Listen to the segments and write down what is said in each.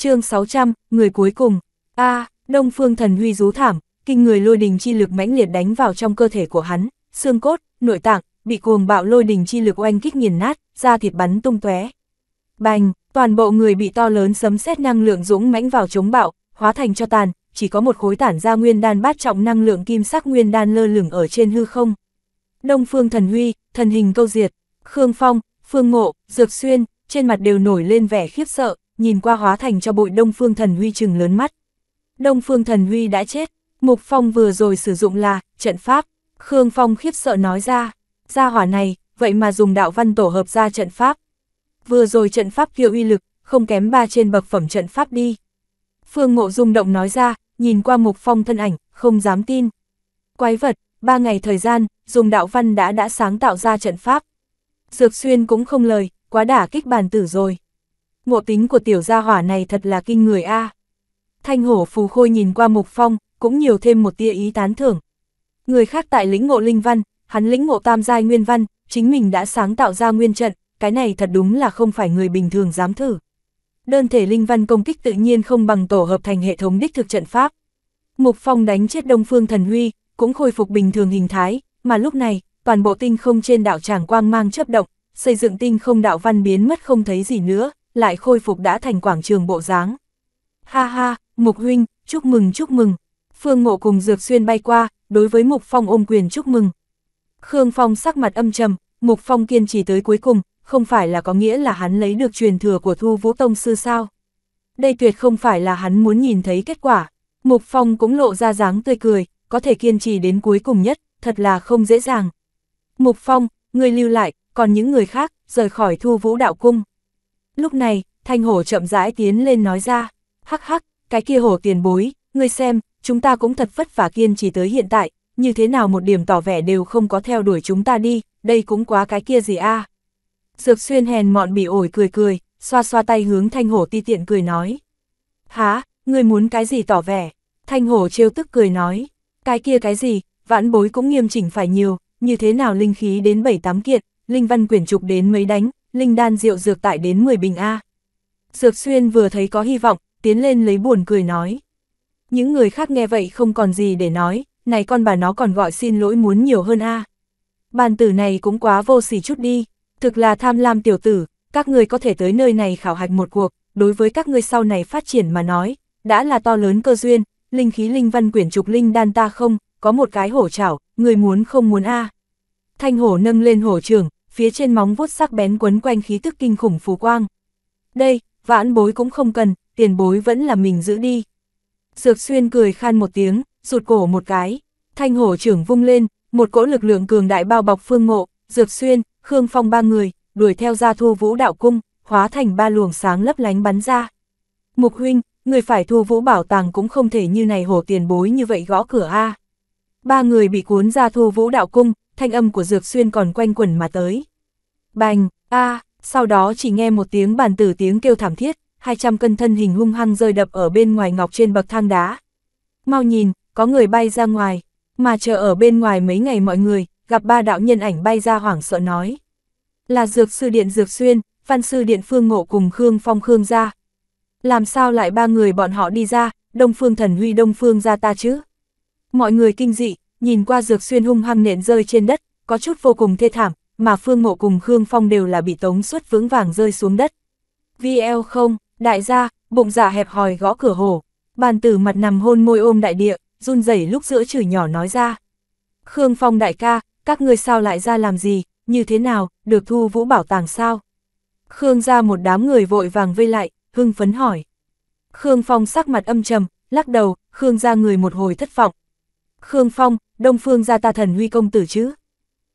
chương 600, người cuối cùng. a à, Đông Phương Thần Huy rú thảm, kinh người lôi đình chi lực mãnh liệt đánh vào trong cơ thể của hắn, xương cốt, nội tạng, bị cuồng bạo lôi đình chi lực oanh kích nghiền nát, da thịt bắn tung tóe. Bành, toàn bộ người bị to lớn sấm sét năng lượng dũng mãnh vào chống bạo, hóa thành cho tàn, chỉ có một khối tản ra nguyên đan bát trọng năng lượng kim sắc nguyên đan lơ lửng ở trên hư không. Đông Phương Thần Huy, thần hình câu diệt, Khương Phong, Phương Ngộ, Dược Xuyên, trên mặt đều nổi lên vẻ khiếp sợ, nhìn qua hóa thành cho bụi Đông Phương Thần Huy chừng lớn mắt. Đông Phương Thần Huy đã chết, Mục Phong vừa rồi sử dụng là trận pháp, Khương Phong khiếp sợ nói ra, ra hỏa này, vậy mà dùng đạo văn tổ hợp ra trận pháp. Vừa rồi trận pháp kia uy lực, không kém ba trên bậc phẩm trận pháp đi. Phương Ngộ rung động nói ra, nhìn qua Mục Phong thân ảnh, không dám tin. Quái vật, ba ngày thời gian, dùng đạo văn đã đã sáng tạo ra trận pháp. Dược Xuyên cũng không lời, quá đả kích bàn tử rồi ngộ tính của tiểu gia hỏa này thật là kinh người a. À. Thanh hổ phù khôi nhìn qua mục phong, cũng nhiều thêm một tia ý tán thưởng. Người khác tại lĩnh ngộ linh văn, hắn lĩnh ngộ tam giai nguyên văn, chính mình đã sáng tạo ra nguyên trận, cái này thật đúng là không phải người bình thường dám thử. Đơn thể linh văn công kích tự nhiên không bằng tổ hợp thành hệ thống đích thực trận pháp. Mục Phong đánh chết Đông Phương Thần Huy, cũng khôi phục bình thường hình thái, mà lúc này, toàn bộ tinh không trên đạo tràng quang mang chấp động, xây dựng tinh không đạo văn biến mất không thấy gì nữa lại khôi phục đã thành quảng trường bộ dáng. Ha ha, Mục Huynh, chúc mừng chúc mừng. Phương Ngộ cùng Dược Xuyên bay qua, đối với Mục Phong ôm quyền chúc mừng. Khương Phong sắc mặt âm trầm, Mục Phong kiên trì tới cuối cùng, không phải là có nghĩa là hắn lấy được truyền thừa của Thu Vũ Tông Sư sao. Đây tuyệt không phải là hắn muốn nhìn thấy kết quả. Mục Phong cũng lộ ra dáng tươi cười, có thể kiên trì đến cuối cùng nhất, thật là không dễ dàng. Mục Phong, người lưu lại, còn những người khác, rời khỏi Thu Vũ Đạo Cung. Lúc này, thanh hổ chậm rãi tiến lên nói ra, hắc hắc, cái kia hổ tiền bối, ngươi xem, chúng ta cũng thật vất vả kiên trì tới hiện tại, như thế nào một điểm tỏ vẻ đều không có theo đuổi chúng ta đi, đây cũng quá cái kia gì a Dược xuyên hèn mọn bị ổi cười cười, xoa xoa tay hướng thanh hổ ti tiện cười nói. Há, ngươi muốn cái gì tỏ vẻ? Thanh hổ trêu tức cười nói. Cái kia cái gì, vãn bối cũng nghiêm chỉnh phải nhiều, như thế nào linh khí đến bảy tám kiện, linh văn quyển trục đến mấy đánh, linh đan rượu dược tại đến 10 bình A. Dược xuyên vừa thấy có hy vọng, tiến lên lấy buồn cười nói. Những người khác nghe vậy không còn gì để nói, này con bà nó còn gọi xin lỗi muốn nhiều hơn A. Bàn tử này cũng quá vô sỉ chút đi, thực là tham lam tiểu tử, các người có thể tới nơi này khảo hạch một cuộc, đối với các ngươi sau này phát triển mà nói, đã là to lớn cơ duyên, linh khí linh văn quyển trục linh đan ta không, có một cái hổ chảo, người muốn không muốn a. Thanh hổ nâng lên hổ trường, phía trên móng vuốt sắc bén quấn quanh khí tức kinh khủng phù quang. Đây, vãn bối cũng không cần, tiền bối vẫn là mình giữ đi. Dược xuyên cười khan một tiếng, rụt cổ một cái, thanh hổ trưởng vung lên, một cỗ lực lượng cường đại bao bọc phương ngộ, dược xuyên, khương phong ba người, đuổi theo ra thu vũ đạo cung, hóa thành ba luồng sáng lấp lánh bắn ra. Mục huynh, người phải thu vũ bảo tàng cũng không thể như này hổ tiền bối như vậy gõ cửa A. Ba người bị cuốn ra thu vũ đạo cung, thanh âm của Dược Xuyên còn quanh quẩn mà tới. Bành, a sau đó chỉ nghe một tiếng bàn tử tiếng kêu thảm thiết, 200 cân thân hình hung hăng rơi đập ở bên ngoài ngọc trên bậc thang đá. Mau nhìn, có người bay ra ngoài, mà chờ ở bên ngoài mấy ngày mọi người, gặp ba đạo nhân ảnh bay ra hoảng sợ nói. Là Dược Sư Điện Dược Xuyên, Văn Sư Điện Phương Ngộ cùng Khương Phong Khương ra. Làm sao lại ba người bọn họ đi ra, Đông Phương Thần Huy Đông Phương ra ta chứ? Mọi người kinh dị, nhìn qua Dược Xuyên hung hăng nện rơi trên đất, có chút vô cùng thê thảm, mà Phương Mộ cùng Khương Phong đều là bị tống suất vững vàng rơi xuống đất. VL không, đại gia, bụng dạ hẹp hòi gõ cửa hồ, bàn tử mặt nằm hôn môi ôm đại địa, run rẩy lúc giữa chửi nhỏ nói ra. Khương Phong đại ca, các ngươi sao lại ra làm gì, như thế nào, được thu vũ bảo tàng sao? Khương ra một đám người vội vàng vây lại, hưng phấn hỏi. Khương Phong sắc mặt âm trầm, lắc đầu, Khương ra người một hồi thất vọng. Khương Phong, Đông Phương gia ta thần huy công tử chứ?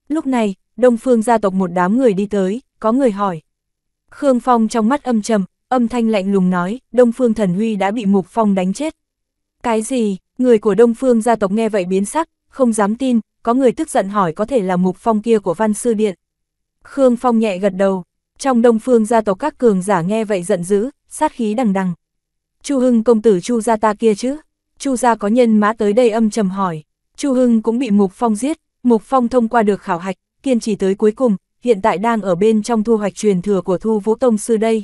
Lúc này, Đông Phương gia tộc một đám người đi tới, có người hỏi. Khương Phong trong mắt âm trầm, âm thanh lạnh lùng nói, Đông Phương thần huy đã bị Mục Phong đánh chết. Cái gì? Người của Đông Phương gia tộc nghe vậy biến sắc, không dám tin, có người tức giận hỏi có thể là Mục Phong kia của Văn Sư Điện. Khương Phong nhẹ gật đầu, trong Đông Phương gia tộc các cường giả nghe vậy giận dữ, sát khí đằng đằng. Chu Hưng công tử Chu gia ta kia chứ? Chu gia có nhân mã tới đây âm trầm hỏi. Chu Hưng cũng bị Mục Phong giết, Mục Phong thông qua được khảo hạch, kiên trì tới cuối cùng, hiện tại đang ở bên trong thu hoạch truyền thừa của Thu Vũ Tông Sư đây.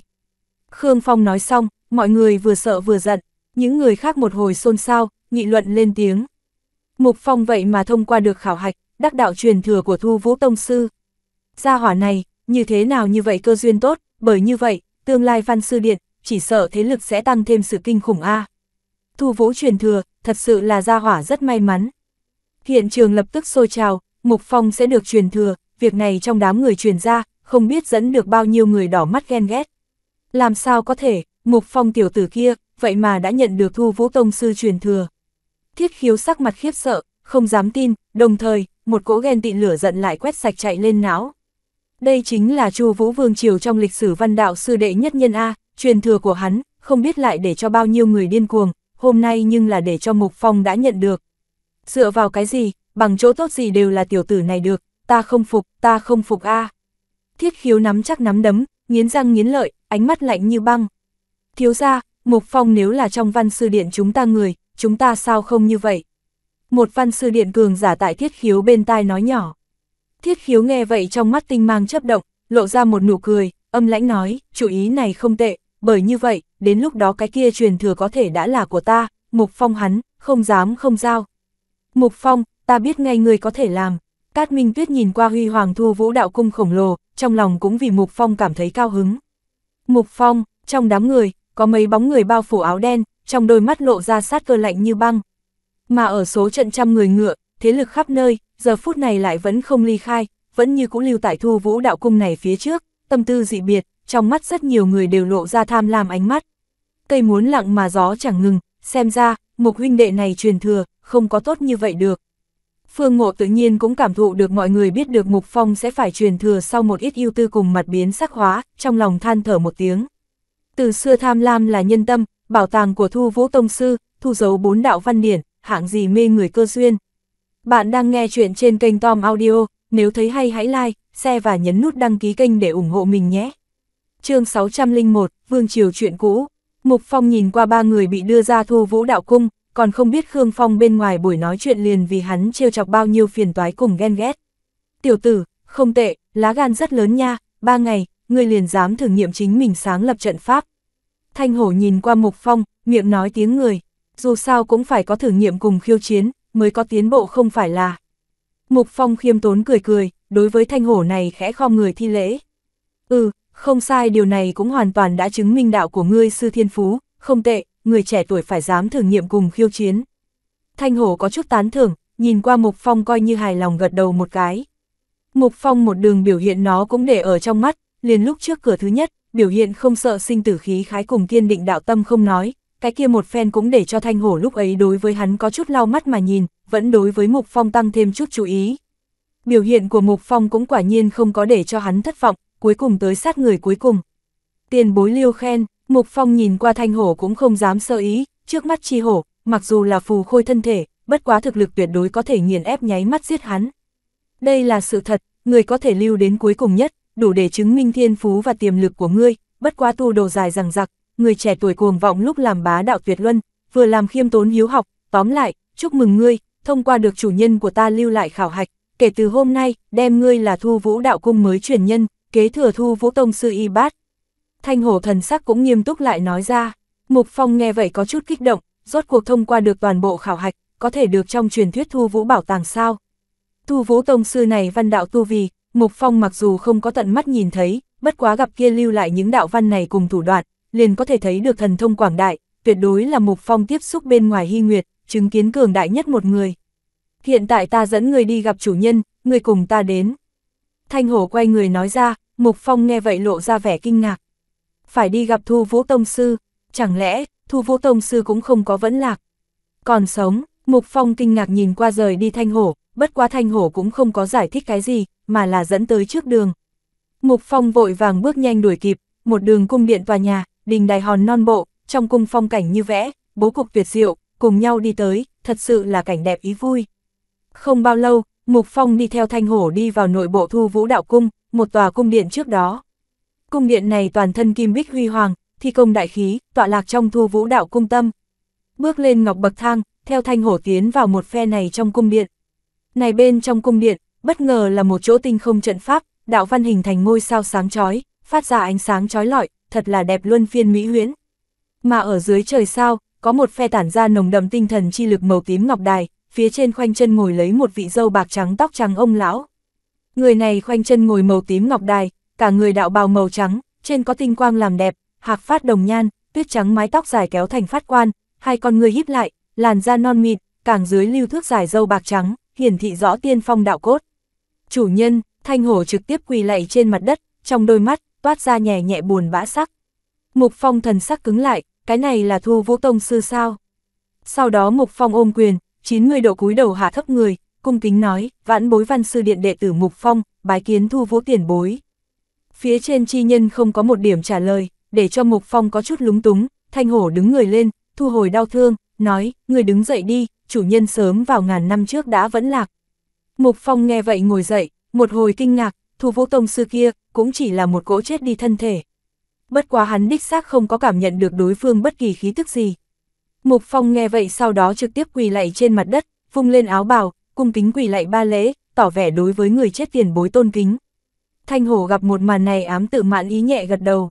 Khương Phong nói xong, mọi người vừa sợ vừa giận, những người khác một hồi xôn xao, nghị luận lên tiếng. Mục Phong vậy mà thông qua được khảo hạch, đắc đạo truyền thừa của Thu Vũ Tông Sư. Gia hỏa này, như thế nào như vậy cơ duyên tốt, bởi như vậy, tương lai văn sư điện, chỉ sợ thế lực sẽ tăng thêm sự kinh khủng A. Thu Vũ truyền thừa, thật sự là gia hỏa rất may mắn. Hiện trường lập tức sôi trào, Mục Phong sẽ được truyền thừa, việc này trong đám người truyền ra, không biết dẫn được bao nhiêu người đỏ mắt ghen ghét. Làm sao có thể, Mục Phong tiểu tử kia, vậy mà đã nhận được Thu Vũ Tông Sư truyền thừa. Thiết khiếu sắc mặt khiếp sợ, không dám tin, đồng thời, một cỗ ghen tị lửa giận lại quét sạch chạy lên não. Đây chính là Chu Vũ Vương Triều trong lịch sử văn đạo sư đệ nhất nhân A, truyền thừa của hắn, không biết lại để cho bao nhiêu người điên cuồng, hôm nay nhưng là để cho Mục Phong đã nhận được. Dựa vào cái gì, bằng chỗ tốt gì đều là tiểu tử này được, ta không phục, ta không phục a. Thiết khiếu nắm chắc nắm đấm, nghiến răng nghiến lợi, ánh mắt lạnh như băng. Thiếu ra, Mục Phong nếu là trong văn sư điện chúng ta người, chúng ta sao không như vậy? Một văn sư điện cường giả tại thiết khiếu bên tai nói nhỏ. Thiết khiếu nghe vậy trong mắt tinh mang chấp động, lộ ra một nụ cười, âm lãnh nói, chủ ý này không tệ, bởi như vậy, đến lúc đó cái kia truyền thừa có thể đã là của ta, Mục Phong hắn, không dám không giao. Mục Phong, ta biết ngay người có thể làm. Cát Minh Tuyết nhìn qua huy hoàng Thua vũ đạo cung khổng lồ, trong lòng cũng vì Mục Phong cảm thấy cao hứng. Mục Phong, trong đám người, có mấy bóng người bao phủ áo đen, trong đôi mắt lộ ra sát cơ lạnh như băng. Mà ở số trận trăm người ngựa, thế lực khắp nơi, giờ phút này lại vẫn không ly khai, vẫn như cũ lưu tại Thua vũ đạo cung này phía trước, tâm tư dị biệt, trong mắt rất nhiều người đều lộ ra tham lam ánh mắt. Cây muốn lặng mà gió chẳng ngừng, xem ra, mục huynh đệ này truyền thừa, không có tốt như vậy được. Phương Ngộ tự nhiên cũng cảm thụ được mọi người biết được Mục Phong sẽ phải truyền thừa sau một ít ưu tư cùng mặt biến sắc hóa, trong lòng than thở một tiếng. Từ xưa tham lam là nhân tâm, bảo tàng của Thu Vũ Tông Sư, thu dấu bốn đạo văn điển, hạng gì mê người cơ duyên. Bạn đang nghe chuyện trên kênh Tom Audio, nếu thấy hay hãy like, share và nhấn nút đăng ký kênh để ủng hộ mình nhé. chương 601, Vương Triều Chuyện Cũ Mục Phong nhìn qua ba người bị đưa ra thu vũ đạo cung, còn không biết Khương Phong bên ngoài buổi nói chuyện liền vì hắn trêu chọc bao nhiêu phiền toái cùng ghen ghét. Tiểu tử, không tệ, lá gan rất lớn nha, ba ngày, ngươi liền dám thử nghiệm chính mình sáng lập trận pháp. Thanh hổ nhìn qua Mục Phong, miệng nói tiếng người, dù sao cũng phải có thử nghiệm cùng khiêu chiến, mới có tiến bộ không phải là. Mục Phong khiêm tốn cười cười, đối với thanh hổ này khẽ khom người thi lễ. Ừ, không sai điều này cũng hoàn toàn đã chứng minh đạo của ngươi sư thiên phú, không tệ, người trẻ tuổi phải dám thử nghiệm cùng khiêu chiến. Thanh hổ có chút tán thưởng, nhìn qua Mục Phong coi như hài lòng gật đầu một cái. Mục Phong một đường biểu hiện nó cũng để ở trong mắt, liền lúc trước cửa thứ nhất, biểu hiện không sợ sinh tử khí khái cùng kiên định đạo tâm không nói, cái kia một phen cũng để cho Thanh Hổ lúc ấy đối với hắn có chút lau mắt mà nhìn, vẫn đối với Mục Phong tăng thêm chút chú ý. Biểu hiện của Mục Phong cũng quả nhiên không có để cho hắn thất vọng, cuối cùng tới sát người cuối cùng. Tiền bối liêu khen, Mục Phong nhìn qua thanh hổ cũng không dám sơ ý, trước mắt chi hổ, mặc dù là phù khôi thân thể, bất quá thực lực tuyệt đối có thể nghiền ép nháy mắt giết hắn. Đây là sự thật, người có thể lưu đến cuối cùng nhất, đủ để chứng minh thiên phú và tiềm lực của ngươi, bất quá tu đồ dài rằng giặc, người trẻ tuổi cuồng vọng lúc làm bá đạo tuyệt luân, vừa làm khiêm tốn hiếu học, tóm lại, chúc mừng ngươi, thông qua được chủ nhân của ta lưu lại khảo hạch, kể từ hôm nay, đem ngươi là thu vũ đạo cung mới truyền nhân, kế thừa thu vũ tông sư y bát. Thanh hổ thần sắc cũng nghiêm túc lại nói ra, Mục Phong nghe vậy có chút kích động, rốt cuộc thông qua được toàn bộ khảo hạch, có thể được trong truyền thuyết thu vũ bảo tàng sao. Thu vũ tông sư này văn đạo tu vi Mục Phong mặc dù không có tận mắt nhìn thấy, bất quá gặp kia lưu lại những đạo văn này cùng thủ đoạn, liền có thể thấy được thần thông quảng đại, tuyệt đối là Mục Phong tiếp xúc bên ngoài hy nguyệt, chứng kiến cường đại nhất một người. Hiện tại ta dẫn người đi gặp chủ nhân, người cùng ta đến. Thanh Hổ quay người nói ra, Mục Phong nghe vậy lộ ra vẻ kinh ngạc. Phải đi gặp Thu Vũ Tông Sư, chẳng lẽ Thu Vũ Tông Sư cũng không có vẫn lạc. Còn sống, Mục Phong kinh ngạc nhìn qua rời đi Thanh Hổ, bất quá Thanh Hổ cũng không có giải thích cái gì, mà là dẫn tới trước đường. Mục Phong vội vàng bước nhanh đuổi kịp, một đường cung điện tòa nhà, đình đài hòn non bộ, trong cung phong cảnh như vẽ, bố cục tuyệt diệu, cùng nhau đi tới, thật sự là cảnh đẹp ý vui. Không bao lâu, Mục Phong đi theo Thanh Hổ đi vào nội bộ thu vũ đạo cung, một tòa cung điện trước đó. Cung điện này toàn thân kim bích huy hoàng, thi công đại khí, tọa lạc trong thu vũ đạo cung tâm. Bước lên ngọc bậc thang, theo Thanh Hổ tiến vào một phe này trong cung điện. Này bên trong cung điện, bất ngờ là một chỗ tinh không trận pháp, đạo văn hình thành ngôi sao sáng chói, phát ra ánh sáng chói lọi, thật là đẹp luân phiên mỹ huyễn. Mà ở dưới trời sao, có một phe tản ra nồng đậm tinh thần chi lực màu tím ngọc đài, phía trên khoanh chân ngồi lấy một vị dâu bạc trắng tóc trắng ông lão. Người này khoanh chân ngồi màu tím ngọc đài, cả người đạo bào màu trắng, trên có tinh quang làm đẹp, hạc phát đồng nhan, tuyết trắng mái tóc dài kéo thành phát quan, hai con người híp lại, làn da non mịt càng dưới lưu thước dài dâu bạc trắng, hiển thị rõ tiên phong đạo cốt. Chủ nhân, thanh hổ trực tiếp quỳ lạy trên mặt đất, trong đôi mắt, toát ra nhẹ nhẹ buồn bã sắc. Mục phong thần sắc cứng lại, cái này là thu vũ tông sư sao. Sau đó mục phong ôm quyền, chín 90 độ cúi đầu hạ thấp người, cung kính nói, vãn bối văn sư điện đệ tử Mục Phong, bái kiến thu vũ tiền bối. Phía trên chi nhân không có một điểm trả lời, để cho Mục Phong có chút lúng túng, thanh hổ đứng người lên, thu hồi đau thương, nói, người đứng dậy đi, chủ nhân sớm vào ngàn năm trước đã vẫn lạc. Mục Phong nghe vậy ngồi dậy, một hồi kinh ngạc, thu vũ tông sư kia, cũng chỉ là một cỗ chết đi thân thể. Bất quá hắn đích xác không có cảm nhận được đối phương bất kỳ khí tức gì, Mục Phong nghe vậy sau đó trực tiếp quỳ lạy trên mặt đất, vung lên áo bào, cung kính quỳ lạy ba lễ, tỏ vẻ đối với người chết tiền bối tôn kính. Thanh hổ gặp một màn này ám tự mạn ý nhẹ gật đầu.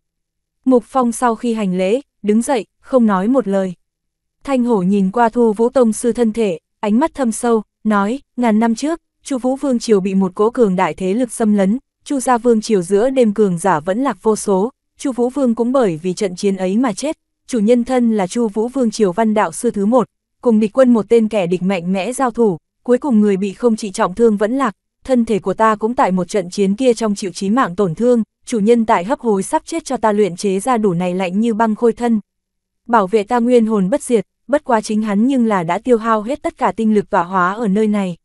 Mục Phong sau khi hành lễ, đứng dậy, không nói một lời. Thanh hổ nhìn qua thu vũ tông sư thân thể, ánh mắt thâm sâu, nói, ngàn năm trước, chu vũ vương triều bị một cỗ cường đại thế lực xâm lấn, chu gia vương triều giữa đêm cường giả vẫn lạc vô số, chu vũ vương cũng bởi vì trận chiến ấy mà chết, chủ nhân thân là Chu Vũ Vương Triều Văn Đạo Sư thứ một, cùng địch quân một tên kẻ địch mạnh mẽ giao thủ, cuối cùng người bị không chỉ trọng thương vẫn lạc, thân thể của ta cũng tại một trận chiến kia trong chịu chí mạng tổn thương, chủ nhân tại hấp hối sắp chết cho ta luyện chế ra đủ này lạnh như băng khôi thân. Bảo vệ ta nguyên hồn bất diệt, bất quá chính hắn nhưng là đã tiêu hao hết tất cả tinh lực và hóa ở nơi này.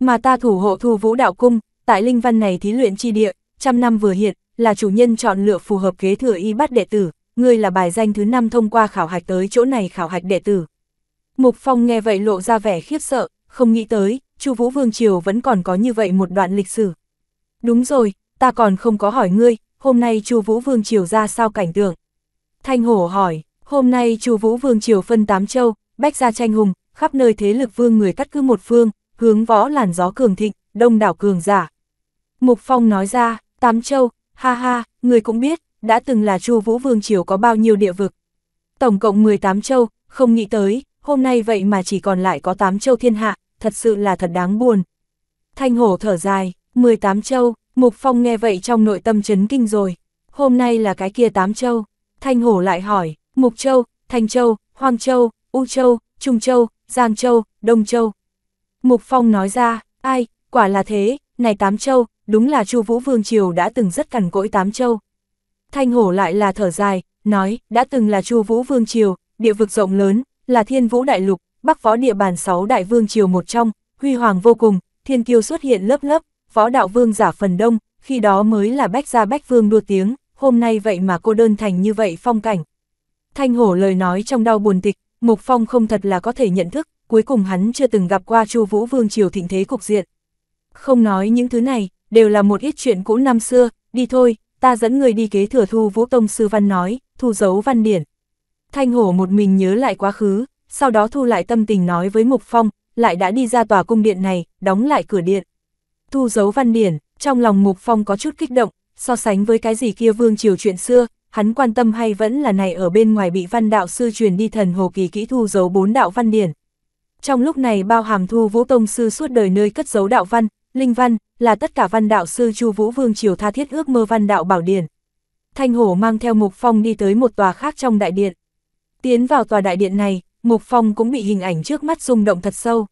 Mà ta thủ hộ thu vũ đạo cung, tại linh văn này thí luyện chi địa, trăm năm vừa hiện, là chủ nhân chọn lựa phù hợp kế thừa y bắt đệ tử, ngươi là bài danh thứ năm thông qua khảo hạch tới chỗ này khảo hạch đệ tử. Mục Phong nghe vậy lộ ra vẻ khiếp sợ, không nghĩ tới, Chu Vũ Vương Triều vẫn còn có như vậy một đoạn lịch sử. Đúng rồi, ta còn không có hỏi ngươi, hôm nay Chu Vũ Vương Triều ra sao cảnh tượng? Thanh Hổ hỏi, hôm nay Chu Vũ Vương Triều phân tám châu, bách gia tranh hùng, khắp nơi thế lực vương người cắt cứ một phương, hướng võ làn gió cường thịnh, đông đảo cường giả. Mục Phong nói ra, tám châu, ha ha, người cũng biết, đã từng là Chu Vũ Vương Triều có bao nhiêu địa vực. Tổng cộng 18 châu, không nghĩ tới, hôm nay vậy mà chỉ còn lại có 8 châu thiên hạ, thật sự là thật đáng buồn. Thanh hổ thở dài, 18 châu, Mục Phong nghe vậy trong nội tâm chấn kinh rồi. Hôm nay là cái kia 8 châu. Thanh hổ lại hỏi, Mục Châu, Thanh Châu, Hoang Châu, U Châu, Trung Châu, Giang Châu, Đông Châu. Mục Phong nói ra, ai, quả là thế, này Tám Châu, đúng là Chu Vũ Vương Triều đã từng rất cằn cỗi Tám Châu, Thanh hổ lại là thở dài, nói, đã từng là Chu Vũ Vương Triều, địa vực rộng lớn, là thiên vũ đại lục, bắc Phó địa bàn sáu đại vương triều một trong, huy hoàng vô cùng, thiên kiêu xuất hiện lớp lớp, Phó đạo vương giả phần đông, khi đó mới là bách gia bách vương đua tiếng, hôm nay vậy mà cô đơn thành như vậy phong cảnh. Thanh hổ lời nói trong đau buồn tịch, Mục Phong không thật là có thể nhận thức, cuối cùng hắn chưa từng gặp qua Chu Vũ Vương triều thịnh thế cục diện. Không nói những thứ này, đều là một ít chuyện cũ năm xưa, đi thôi, ta dẫn người đi kế thừa thu vũ tông sư văn nói, thu dấu văn điển. Thanh hổ một mình nhớ lại quá khứ, sau đó thu lại tâm tình nói với Mục Phong, lại đã đi ra tòa cung điện này, đóng lại cửa điện. Thu dấu văn điển, trong lòng Mục Phong có chút kích động, so sánh với cái gì kia vương triều chuyện xưa, hắn quan tâm hay vẫn là này ở bên ngoài bị văn đạo sư truyền đi thần hồ kỳ kỹ thu dấu bốn đạo văn điển. Trong lúc này bao hàm thu vũ tông sư suốt đời nơi cất dấu đạo văn, linh văn, là tất cả văn đạo sư Chu Vũ Vương Triều tha thiết ước mơ văn đạo bảo điển. Thanh Hổ mang theo Mục Phong đi tới một tòa khác trong đại điện. Tiến vào tòa đại điện này, Mục Phong cũng bị hình ảnh trước mắt rung động thật sâu.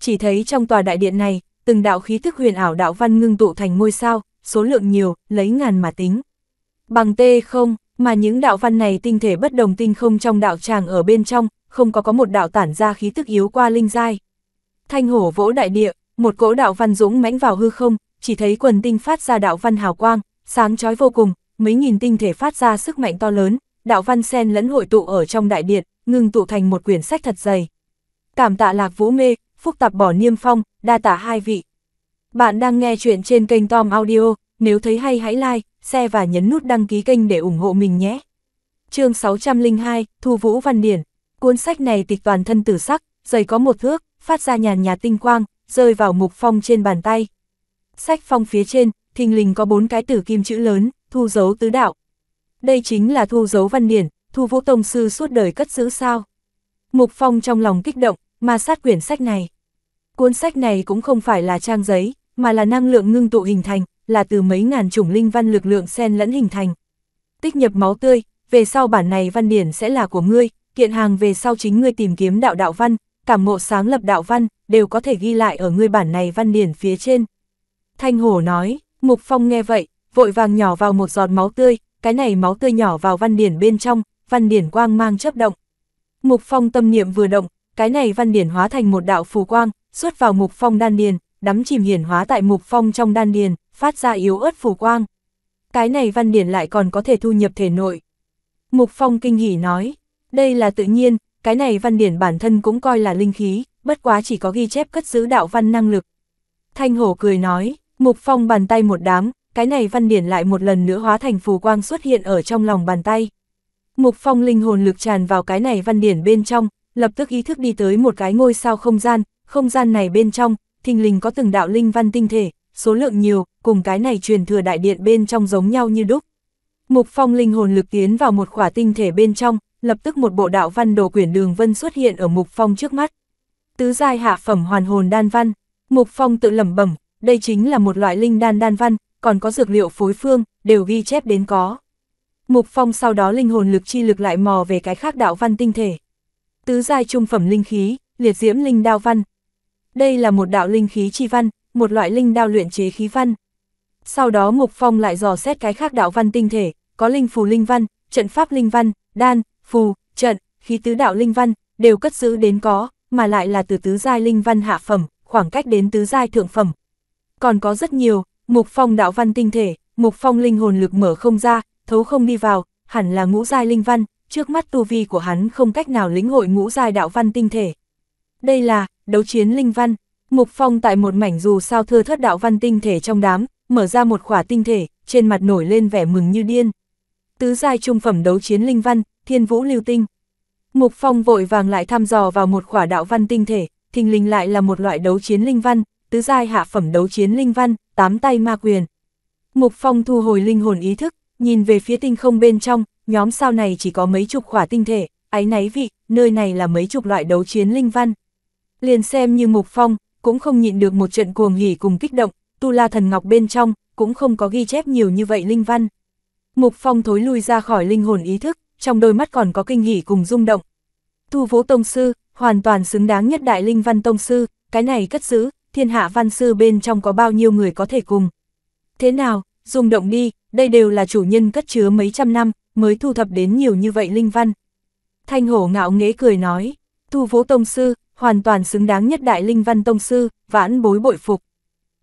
Chỉ thấy trong tòa đại điện này, từng đạo khí thức huyền ảo đạo văn ngưng tụ thành ngôi sao, số lượng nhiều, lấy ngàn mà tính. Bằng tê không, mà những đạo văn này tinh thể bất đồng tinh không trong đạo tràng ở bên trong, không có có một đạo tản ra khí tức yếu qua linh giai. Thanh hổ vỗ đại địa, một cỗ đạo văn dũng mãnh vào hư không, chỉ thấy quần tinh phát ra đạo văn hào quang, sáng chói vô cùng, mấy nghìn tinh thể phát ra sức mạnh to lớn, đạo văn sen lẫn hội tụ ở trong đại điện, ngưng tụ thành một quyển sách thật dày. Cảm tạ Lạc Vũ Mê, phúc tập bỏ niêm phong, đa tạ hai vị. Bạn đang nghe chuyện trên kênh Tom Audio, nếu thấy hay hãy like, share và nhấn nút đăng ký kênh để ủng hộ mình nhé. chương 602, Thu Vũ Văn Điển. Cuốn sách này tịch toàn thân tử sắc, dày có một thước, phát ra nhàn nhà tinh quang, rơi vào mục phong trên bàn tay. Sách phong phía trên, thình lình có bốn cái tử kim chữ lớn, thu dấu tứ đạo. Đây chính là thu dấu văn điển, thu vũ tông sư suốt đời cất giữ sao. Mục phong trong lòng kích động, mà sát quyển sách này. Cuốn sách này cũng không phải là trang giấy, mà là năng lượng ngưng tụ hình thành, là từ mấy ngàn chủng linh văn lực lượng xen lẫn hình thành. Tích nhập máu tươi, về sau bản này văn điển sẽ là của ngươi, kiện hàng về sau chính ngươi tìm kiếm đạo đạo văn, cảm ngộ sáng lập đạo văn, đều có thể ghi lại ở ngươi bản này văn điển phía trên. Thanh Hổ nói, Mục Phong nghe vậy, vội vàng nhỏ vào một giọt máu tươi, cái này máu tươi nhỏ vào văn điển bên trong, văn điển quang mang chấp động. Mục Phong tâm niệm vừa động, cái này văn điển hóa thành một đạo phù quang, xuất vào Mục Phong đan điền, đắm chìm hiển hóa tại Mục Phong trong đan điền, phát ra yếu ớt phù quang. Cái này văn điển lại còn có thể thu nhập thể nội. Mục Phong kinh hỉ nói, đây là tự nhiên, cái này văn điển bản thân cũng coi là linh khí, bất quá chỉ có ghi chép cất giữ đạo văn năng lực. Thanh hổ cười nói, Mục Phong bàn tay một đám, cái này văn điển lại một lần nữa hóa thành phù quang xuất hiện ở trong lòng bàn tay. Mục Phong linh hồn lực tràn vào cái này văn điển bên trong, lập tức ý thức đi tới một cái ngôi sao không gian, không gian này bên trong, thình lình có từng đạo linh văn tinh thể, số lượng nhiều, cùng cái này truyền thừa đại điện bên trong giống nhau như đúc. Mục Phong linh hồn lực tiến vào một khỏa tinh thể bên trong, lập tức một bộ đạo văn đồ quyển đường vân xuất hiện ở Mục Phong trước mắt. Tứ giai hạ phẩm hoàn hồn đan văn, Mục Phong tự lẩm bẩm, đây chính là một loại linh đan đan văn, còn có dược liệu phối phương, đều ghi chép đến có. Mục Phong sau đó linh hồn lực chi lực lại mò về cái khác đạo văn tinh thể. Tứ giai trung phẩm linh khí, liệt diễm linh đao văn. Đây là một đạo linh khí chi văn, một loại linh đao luyện chế khí văn. Sau đó Mục Phong lại dò xét cái khác đạo văn tinh thể, có linh phù linh văn, trận pháp linh văn, đan, phù, trận, khí tứ đạo linh văn, đều cất giữ đến có, mà lại là từ tứ giai linh văn hạ phẩm, khoảng cách đến tứ giai thượng phẩm. Còn có rất nhiều, mục phong đạo văn tinh thể, mục phong linh hồn lực mở không ra, thấu không đi vào, hẳn là ngũ giai linh văn, trước mắt tu vi của hắn không cách nào lĩnh hội ngũ giai đạo văn tinh thể. Đây là, đấu chiến linh văn, mục phong tại một mảnh dù sao thưa thất đạo văn tinh thể trong đám, mở ra một khỏa tinh thể, trên mặt nổi lên vẻ mừng như điên. Tứ giai trung phẩm đấu chiến linh văn, thiên vũ lưu tinh. Mục Phong vội vàng lại thăm dò vào một khỏa đạo văn tinh thể, thình Linh lại là một loại đấu chiến linh văn, tứ giai hạ phẩm đấu chiến linh văn, tám tay ma quyền. Mục Phong thu hồi linh hồn ý thức, nhìn về phía tinh không bên trong, nhóm sao này chỉ có mấy chục khỏa tinh thể, ái náy vị, nơi này là mấy chục loại đấu chiến linh văn. Liền xem như Mục Phong, cũng không nhịn được một trận cuồng hỉ cùng kích động, tu la thần ngọc bên trong, cũng không có ghi chép nhiều như vậy linh văn. Mục Phong thối lui ra khỏi linh hồn ý thức, trong đôi mắt còn có kinh hỉ cùng rung động. Tu Vũ Tông Sư, hoàn toàn xứng đáng nhất Đại Linh Văn Tông Sư, cái này cất giữ, thiên hạ văn sư bên trong có bao nhiêu người có thể cùng. Thế nào, rung động đi, đây đều là chủ nhân cất chứa mấy trăm năm, mới thu thập đến nhiều như vậy Linh Văn. Thanh Hổ ngạo nghế cười nói, Tu Vũ Tông Sư, hoàn toàn xứng đáng nhất Đại Linh Văn Tông Sư, vãn bối bội phục.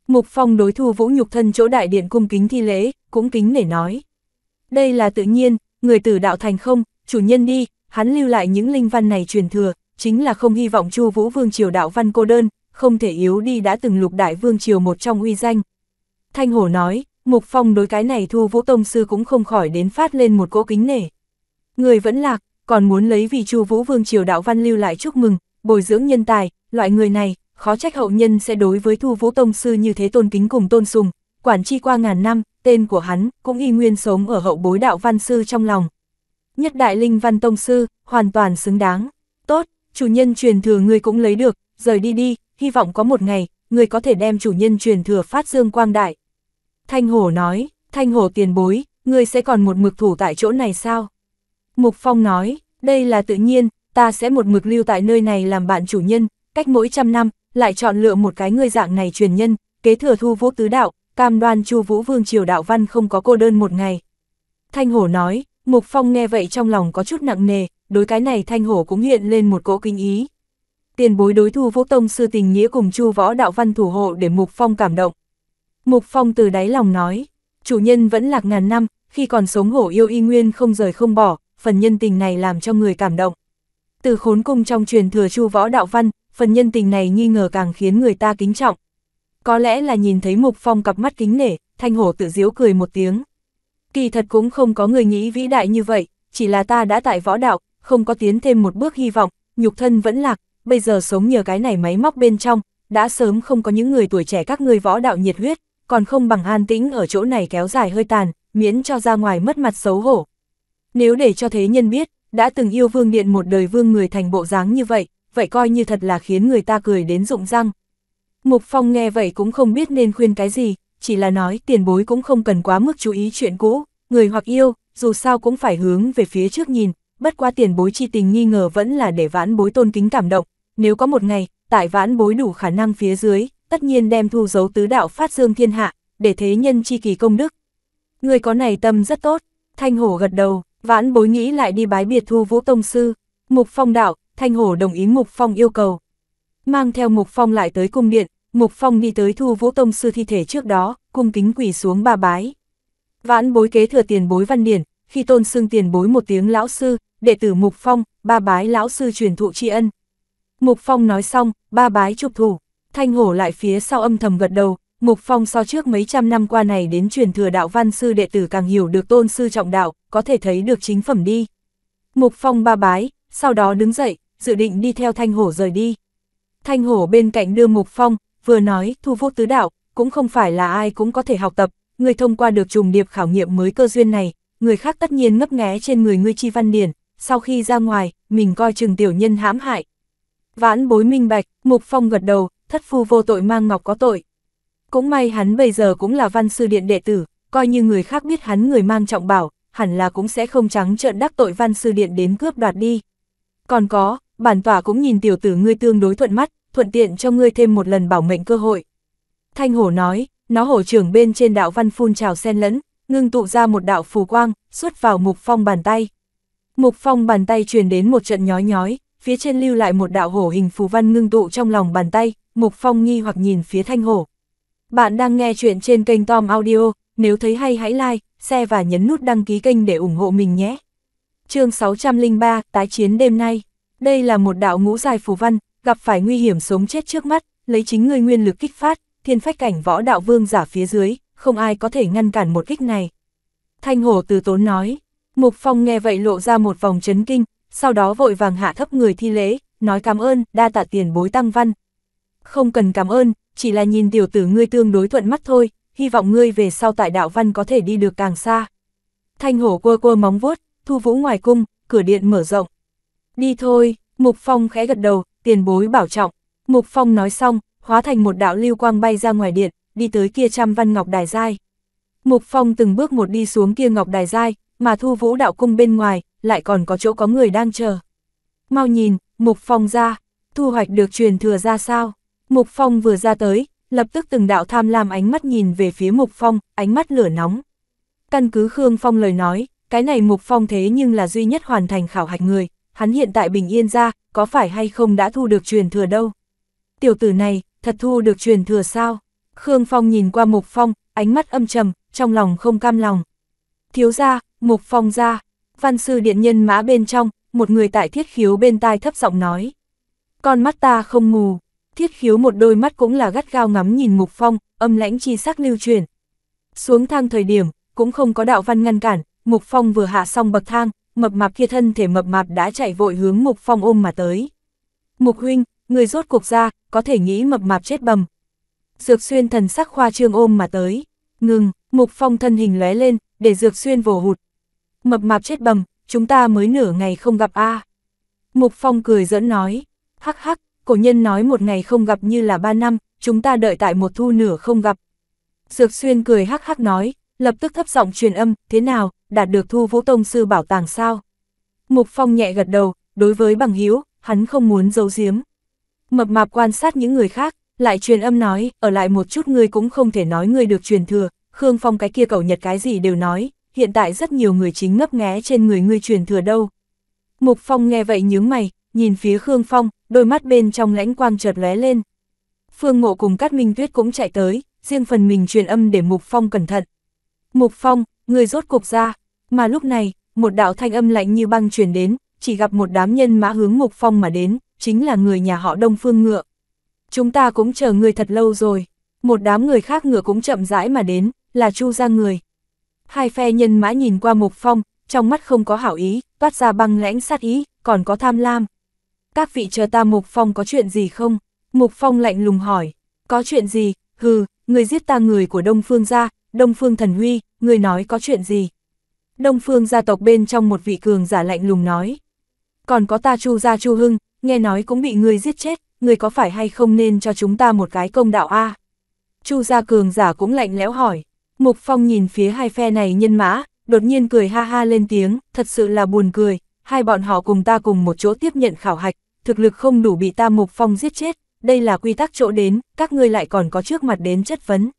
Mục Phong đối thu vũ nhục thân chỗ đại điện cung kính thi lễ, cũng kính để nói. Đây là tự nhiên, người tử đạo thành không, chủ nhân đi, hắn lưu lại những linh văn này truyền thừa, chính là không hy vọng Chu Vũ Vương triều đạo văn cô đơn, không thể yếu đi đã từng lục đại vương triều một trong uy danh. Thanh Hổ nói, Mục Phong đối cái này Thu Vũ Tông Sư cũng không khỏi đến phát lên một cỗ kính nể. Người vẫn lạc, còn muốn lấy vì Chu Vũ Vương triều đạo văn lưu lại chúc mừng, bồi dưỡng nhân tài, loại người này, khó trách hậu nhân sẽ đối với Thu Vũ Tông Sư như thế tôn kính cùng tôn sùng, quản chi qua ngàn năm, tên của hắn cũng y nguyên sống ở hậu bối đạo văn sư trong lòng. Nhất đại linh văn tông sư, hoàn toàn xứng đáng. Tốt, chủ nhân truyền thừa người cũng lấy được, rời đi đi, hy vọng có một ngày, người có thể đem chủ nhân truyền thừa phát dương quang đại. Thanh hổ nói, thanh hổ tiền bối, người sẽ còn một mực thủ tại chỗ này sao? Mục Phong nói, đây là tự nhiên, ta sẽ một mực lưu tại nơi này làm bạn chủ nhân, cách mỗi trăm năm, lại chọn lựa một cái người dạng này truyền nhân, kế thừa thu vũ tứ đạo, cam đoan Chu Vũ Vương triều đạo văn không có cô đơn một ngày. Thanh Hổ nói, Mục Phong nghe vậy trong lòng có chút nặng nề, đối cái này Thanh Hổ cũng hiện lên một cỗ kinh ý. Tiền bối đối thu Vũ Tông sư tình nghĩa cùng Chu Võ đạo văn thủ hộ để Mục Phong cảm động. Mục Phong từ đáy lòng nói, chủ nhân vẫn lạc ngàn năm, khi còn sống hổ yêu y nguyên không rời không bỏ, phần nhân tình này làm cho người cảm động. Từ khốn cung trong truyền thừa Chu Võ đạo văn, phần nhân tình này nghi ngờ càng khiến người ta kính trọng có lẽ là nhìn thấy Mục Phong cặp mắt kính nể, Thanh Hổ tự diếu cười một tiếng. Kỳ thật cũng không có người nghĩ vĩ đại như vậy, chỉ là ta đã tại võ đạo, không có tiến thêm một bước hy vọng, nhục thân vẫn lạc, bây giờ sống nhờ cái này máy móc bên trong, đã sớm không có những người tuổi trẻ các ngươi võ đạo nhiệt huyết, còn không bằng an tĩnh ở chỗ này kéo dài hơi tàn, miễn cho ra ngoài mất mặt xấu hổ. Nếu để cho thế nhân biết, đã từng yêu vương điện một đời vương người thành bộ dáng như vậy, vậy coi như thật là khiến người ta cười đến rụng răng. Mục Phong nghe vậy cũng không biết nên khuyên cái gì, chỉ là nói tiền bối cũng không cần quá mức chú ý chuyện cũ, người hoặc yêu, dù sao cũng phải hướng về phía trước nhìn, bất qua tiền bối chi tình nghi ngờ vẫn là để vãn bối tôn kính cảm động, nếu có một ngày, tại vãn bối đủ khả năng phía dưới, tất nhiên đem thu dấu tứ đạo phát dương thiên hạ, để thế nhân chi kỳ công đức. Người có này tâm rất tốt, Thanh Hổ gật đầu, vãn bối nghĩ lại đi bái biệt thu vũ tông sư, mục phong đạo, Thanh Hổ đồng ý mục phong yêu cầu. Mang theo mục phong lại tới cung điện, Mục Phong đi tới thu vũ tông sư thi thể trước đó, cung kính quỳ xuống ba bái. Vãn bối kế thừa tiền bối văn điển, khi tôn xưng tiền bối một tiếng lão sư, đệ tử Mục Phong, ba bái lão sư truyền thụ tri ân. Mục Phong nói xong, ba bái chụp thủ, thanh hổ lại phía sau âm thầm gật đầu, Mục Phong so trước mấy trăm năm qua này đến truyền thừa đạo văn sư đệ tử càng hiểu được tôn sư trọng đạo, có thể thấy được chính phẩm đi. Mục Phong ba bái, sau đó đứng dậy, dự định đi theo thanh hổ rời đi. Thanh hổ bên cạnh đưa Mục Phong, vừa nói, thu vô tứ đạo, cũng không phải là ai cũng có thể học tập, người thông qua được trùng điệp khảo nghiệm mới cơ duyên này, người khác tất nhiên ngấp nghé trên người ngươi chi văn điển, sau khi ra ngoài, mình coi chừng tiểu nhân hãm hại. Vãn bối minh bạch, Mục Phong gật đầu, thất phu vô tội mang ngọc có tội. Cũng may hắn bây giờ cũng là văn sư điện đệ tử, coi như người khác biết hắn người mang trọng bảo, hẳn là cũng sẽ không trắng trợn đắc tội văn sư điện đến cướp đoạt đi. Còn có, bản tỏa cũng nhìn tiểu tử ngươi tương đối thuận mắt, thuận tiện cho ngươi thêm một lần bảo mệnh cơ hội. Thanh hổ nói, nó hổ trưởng bên trên đạo văn phun trào sen lẫn, ngưng tụ ra một đạo phù quang, xuất vào mục phong bàn tay. Mục phong bàn tay truyền đến một trận nhói nhói, phía trên lưu lại một đạo hổ hình phù văn ngưng tụ trong lòng bàn tay, mục phong nghi hoặc nhìn phía thanh hổ. Bạn đang nghe chuyện trên kênh Tom Audio, nếu thấy hay hãy like, share và nhấn nút đăng ký kênh để ủng hộ mình nhé. chương 603, tái chiến đêm nay. Đây là một đạo ngũ dài phù văn, gặp phải nguy hiểm sống chết trước mắt, lấy chính ngươi nguyên lực kích phát, thiên phách cảnh võ đạo vương giả phía dưới, không ai có thể ngăn cản một kích này. Thanh hổ từ tốn nói, Mục Phong nghe vậy lộ ra một vòng chấn kinh, sau đó vội vàng hạ thấp người thi lễ, nói cảm ơn, đa tạ tiền bối tăng văn. Không cần cảm ơn, chỉ là nhìn tiểu tử ngươi tương đối thuận mắt thôi, hy vọng ngươi về sau tại đạo văn có thể đi được càng xa. Thanh hổ quơ quơ móng vuốt, thu vũ ngoài cung, cửa điện mở rộng. Đi thôi, Mục Phong khẽ gật đầu, tiền bối bảo trọng. Mục Phong nói xong, hóa thành một đạo lưu quang bay ra ngoài điện, đi tới kia trăm văn ngọc đài giai. Mục Phong từng bước một đi xuống kia ngọc đài giai, mà thu vũ đạo cung bên ngoài, lại còn có chỗ có người đang chờ. Mau nhìn, Mục Phong ra, thu hoạch được truyền thừa ra sao? Mục Phong vừa ra tới, lập tức từng đạo tham lam ánh mắt nhìn về phía Mục Phong, ánh mắt lửa nóng. Căn cứ Khương Phong lời nói, cái này Mục Phong thế nhưng là duy nhất hoàn thành khảo hạch người, hắn hiện tại bình yên ra, có phải hay không đã thu được truyền thừa đâu. Tiểu tử này, thật thu được truyền thừa sao? Khương Phong nhìn qua Mục Phong, ánh mắt âm trầm, trong lòng không cam lòng. Thiếu ra, Mục Phong ra, văn sư điện nhân mã bên trong, một người tại thiết khiếu bên tai thấp giọng nói. Con mắt ta không mù, thiết khiếu một đôi mắt cũng là gắt gao ngắm nhìn Mục Phong, âm lãnh chi sắc lưu truyền. Xuống thang thời điểm, cũng không có đạo văn ngăn cản, Mục Phong vừa hạ xong bậc thang, mập mạp kia thân thể mập mạp đã chạy vội hướng Mục Phong ôm mà tới. Mục huynh, người rốt cuộc ra, có thể nghĩ mập mạp chết bầm. Dược xuyên thần sắc khoa trương ôm mà tới. Ngừng, Mục Phong thân hình lóe lên, để Dược xuyên vồ hụt. Mập mạp chết bầm, chúng ta mới nửa ngày không gặp a. Mục Phong cười dẫn nói, hắc hắc, cổ nhân nói một ngày không gặp như là ba năm, chúng ta đợi tại một thu nửa không gặp. Dược xuyên cười hắc hắc nói, lập tức thấp giọng truyền âm, thế nào, đạt được thu vũ tông sư bảo tàng sao? Mục Phong nhẹ gật đầu, đối với bằng hữu hắn không muốn giấu giếm. Mập mạp quan sát những người khác, lại truyền âm nói, ở lại một chút ngươi cũng không thể nói ngươi được truyền thừa, Khương Phong cái kia cậu nhật cái gì đều nói, hiện tại rất nhiều người chính ngấp nghé trên người ngươi truyền thừa đâu. Mục Phong nghe vậy nhướng mày, nhìn phía Khương Phong, đôi mắt bên trong lãnh quang chợt lóe lên. Phương ngộ cùng Cát Minh Tuyết cũng chạy tới, riêng phần mình truyền âm để Mục Phong cẩn thận, Mục Phong, người rốt cuộc ra, mà lúc này, một đạo thanh âm lạnh như băng truyền đến, chỉ gặp một đám nhân mã hướng Mục Phong mà đến, chính là người nhà họ Đông Phương Ngựa. Chúng ta cũng chờ người thật lâu rồi, một đám người khác ngựa cũng chậm rãi mà đến, là Chu ra người. Hai phe nhân mã nhìn qua Mục Phong, trong mắt không có hảo ý, toát ra băng lãnh sát ý, còn có tham lam. Các vị chờ ta Mục Phong có chuyện gì không? Mục Phong lạnh lùng hỏi, có chuyện gì, hừ, người giết ta người của Đông Phương ra, Đông Phương Thần Huy, người nói có chuyện gì? Đông Phương gia tộc bên trong một vị cường giả lạnh lùng nói. Còn có ta Chu gia Chu Hưng, nghe nói cũng bị người giết chết, người có phải hay không nên cho chúng ta một cái công đạo a? Chu gia cường giả cũng lạnh lẽo hỏi. Mục Phong nhìn phía hai phe này nhân mã, đột nhiên cười ha ha lên tiếng, thật sự là buồn cười, hai bọn họ cùng ta cùng một chỗ tiếp nhận khảo hạch, thực lực không đủ bị ta Mục Phong giết chết, đây là quy tắc chỗ đến, các ngươi lại còn có trước mặt đến chất vấn,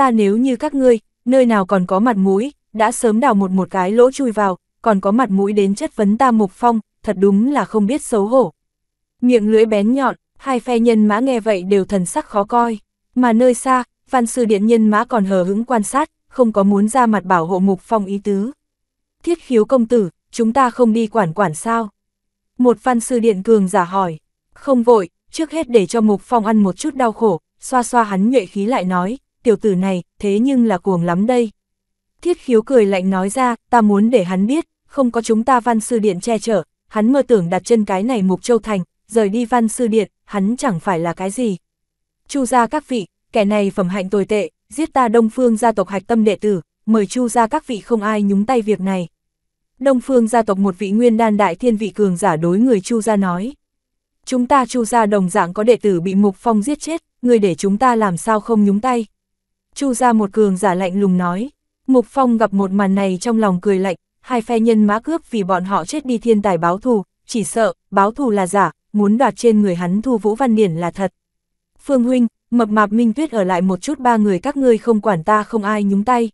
ta nếu như các ngươi, nơi nào còn có mặt mũi, đã sớm đào một một cái lỗ chui vào, còn có mặt mũi đến chất vấn ta Mục Phong, thật đúng là không biết xấu hổ. Miệng lưỡi bén nhọn, hai phe nhân mã nghe vậy đều thần sắc khó coi, mà nơi xa, văn sư điện nhân mã còn hờ hững quan sát, không có muốn ra mặt bảo hộ Mục Phong ý tứ. Thiết khiếu công tử, chúng ta không đi quản quản sao? Một văn sư điện cường giả hỏi, không vội, trước hết để cho Mục Phong ăn một chút đau khổ, xoa xoa hắn nhuệ khí lại nói, tiểu tử này, thế nhưng là cuồng lắm đây. Thiết khiếu cười lạnh nói ra, ta muốn để hắn biết, không có chúng ta văn sư điện che chở, hắn mơ tưởng đặt chân cái này mục châu thành, rời đi văn sư điện, hắn chẳng phải là cái gì. Chu ra các vị, kẻ này phẩm hạnh tồi tệ, giết ta đông phương gia tộc hạch tâm đệ tử, mời chu ra các vị không ai nhúng tay việc này. Đông phương gia tộc một vị nguyên đan đại thiên vị cường giả đối người chu ra nói. Chúng ta chu ra đồng dạng có đệ tử bị mục phong giết chết, người để chúng ta làm sao không nhúng tay. Chu ra một cường giả lạnh lùng nói. Mục Phong gặp một màn này trong lòng cười lạnh, hai phe nhân mã cướp vì bọn họ chết đi thiên tài báo thù, chỉ sợ, báo thù là giả, muốn đoạt trên người hắn thu Vũ Văn Điển là thật. Phương Huynh, mập mạp Minh Tuyết ở lại một chút ba người các ngươi không quản ta không ai nhúng tay.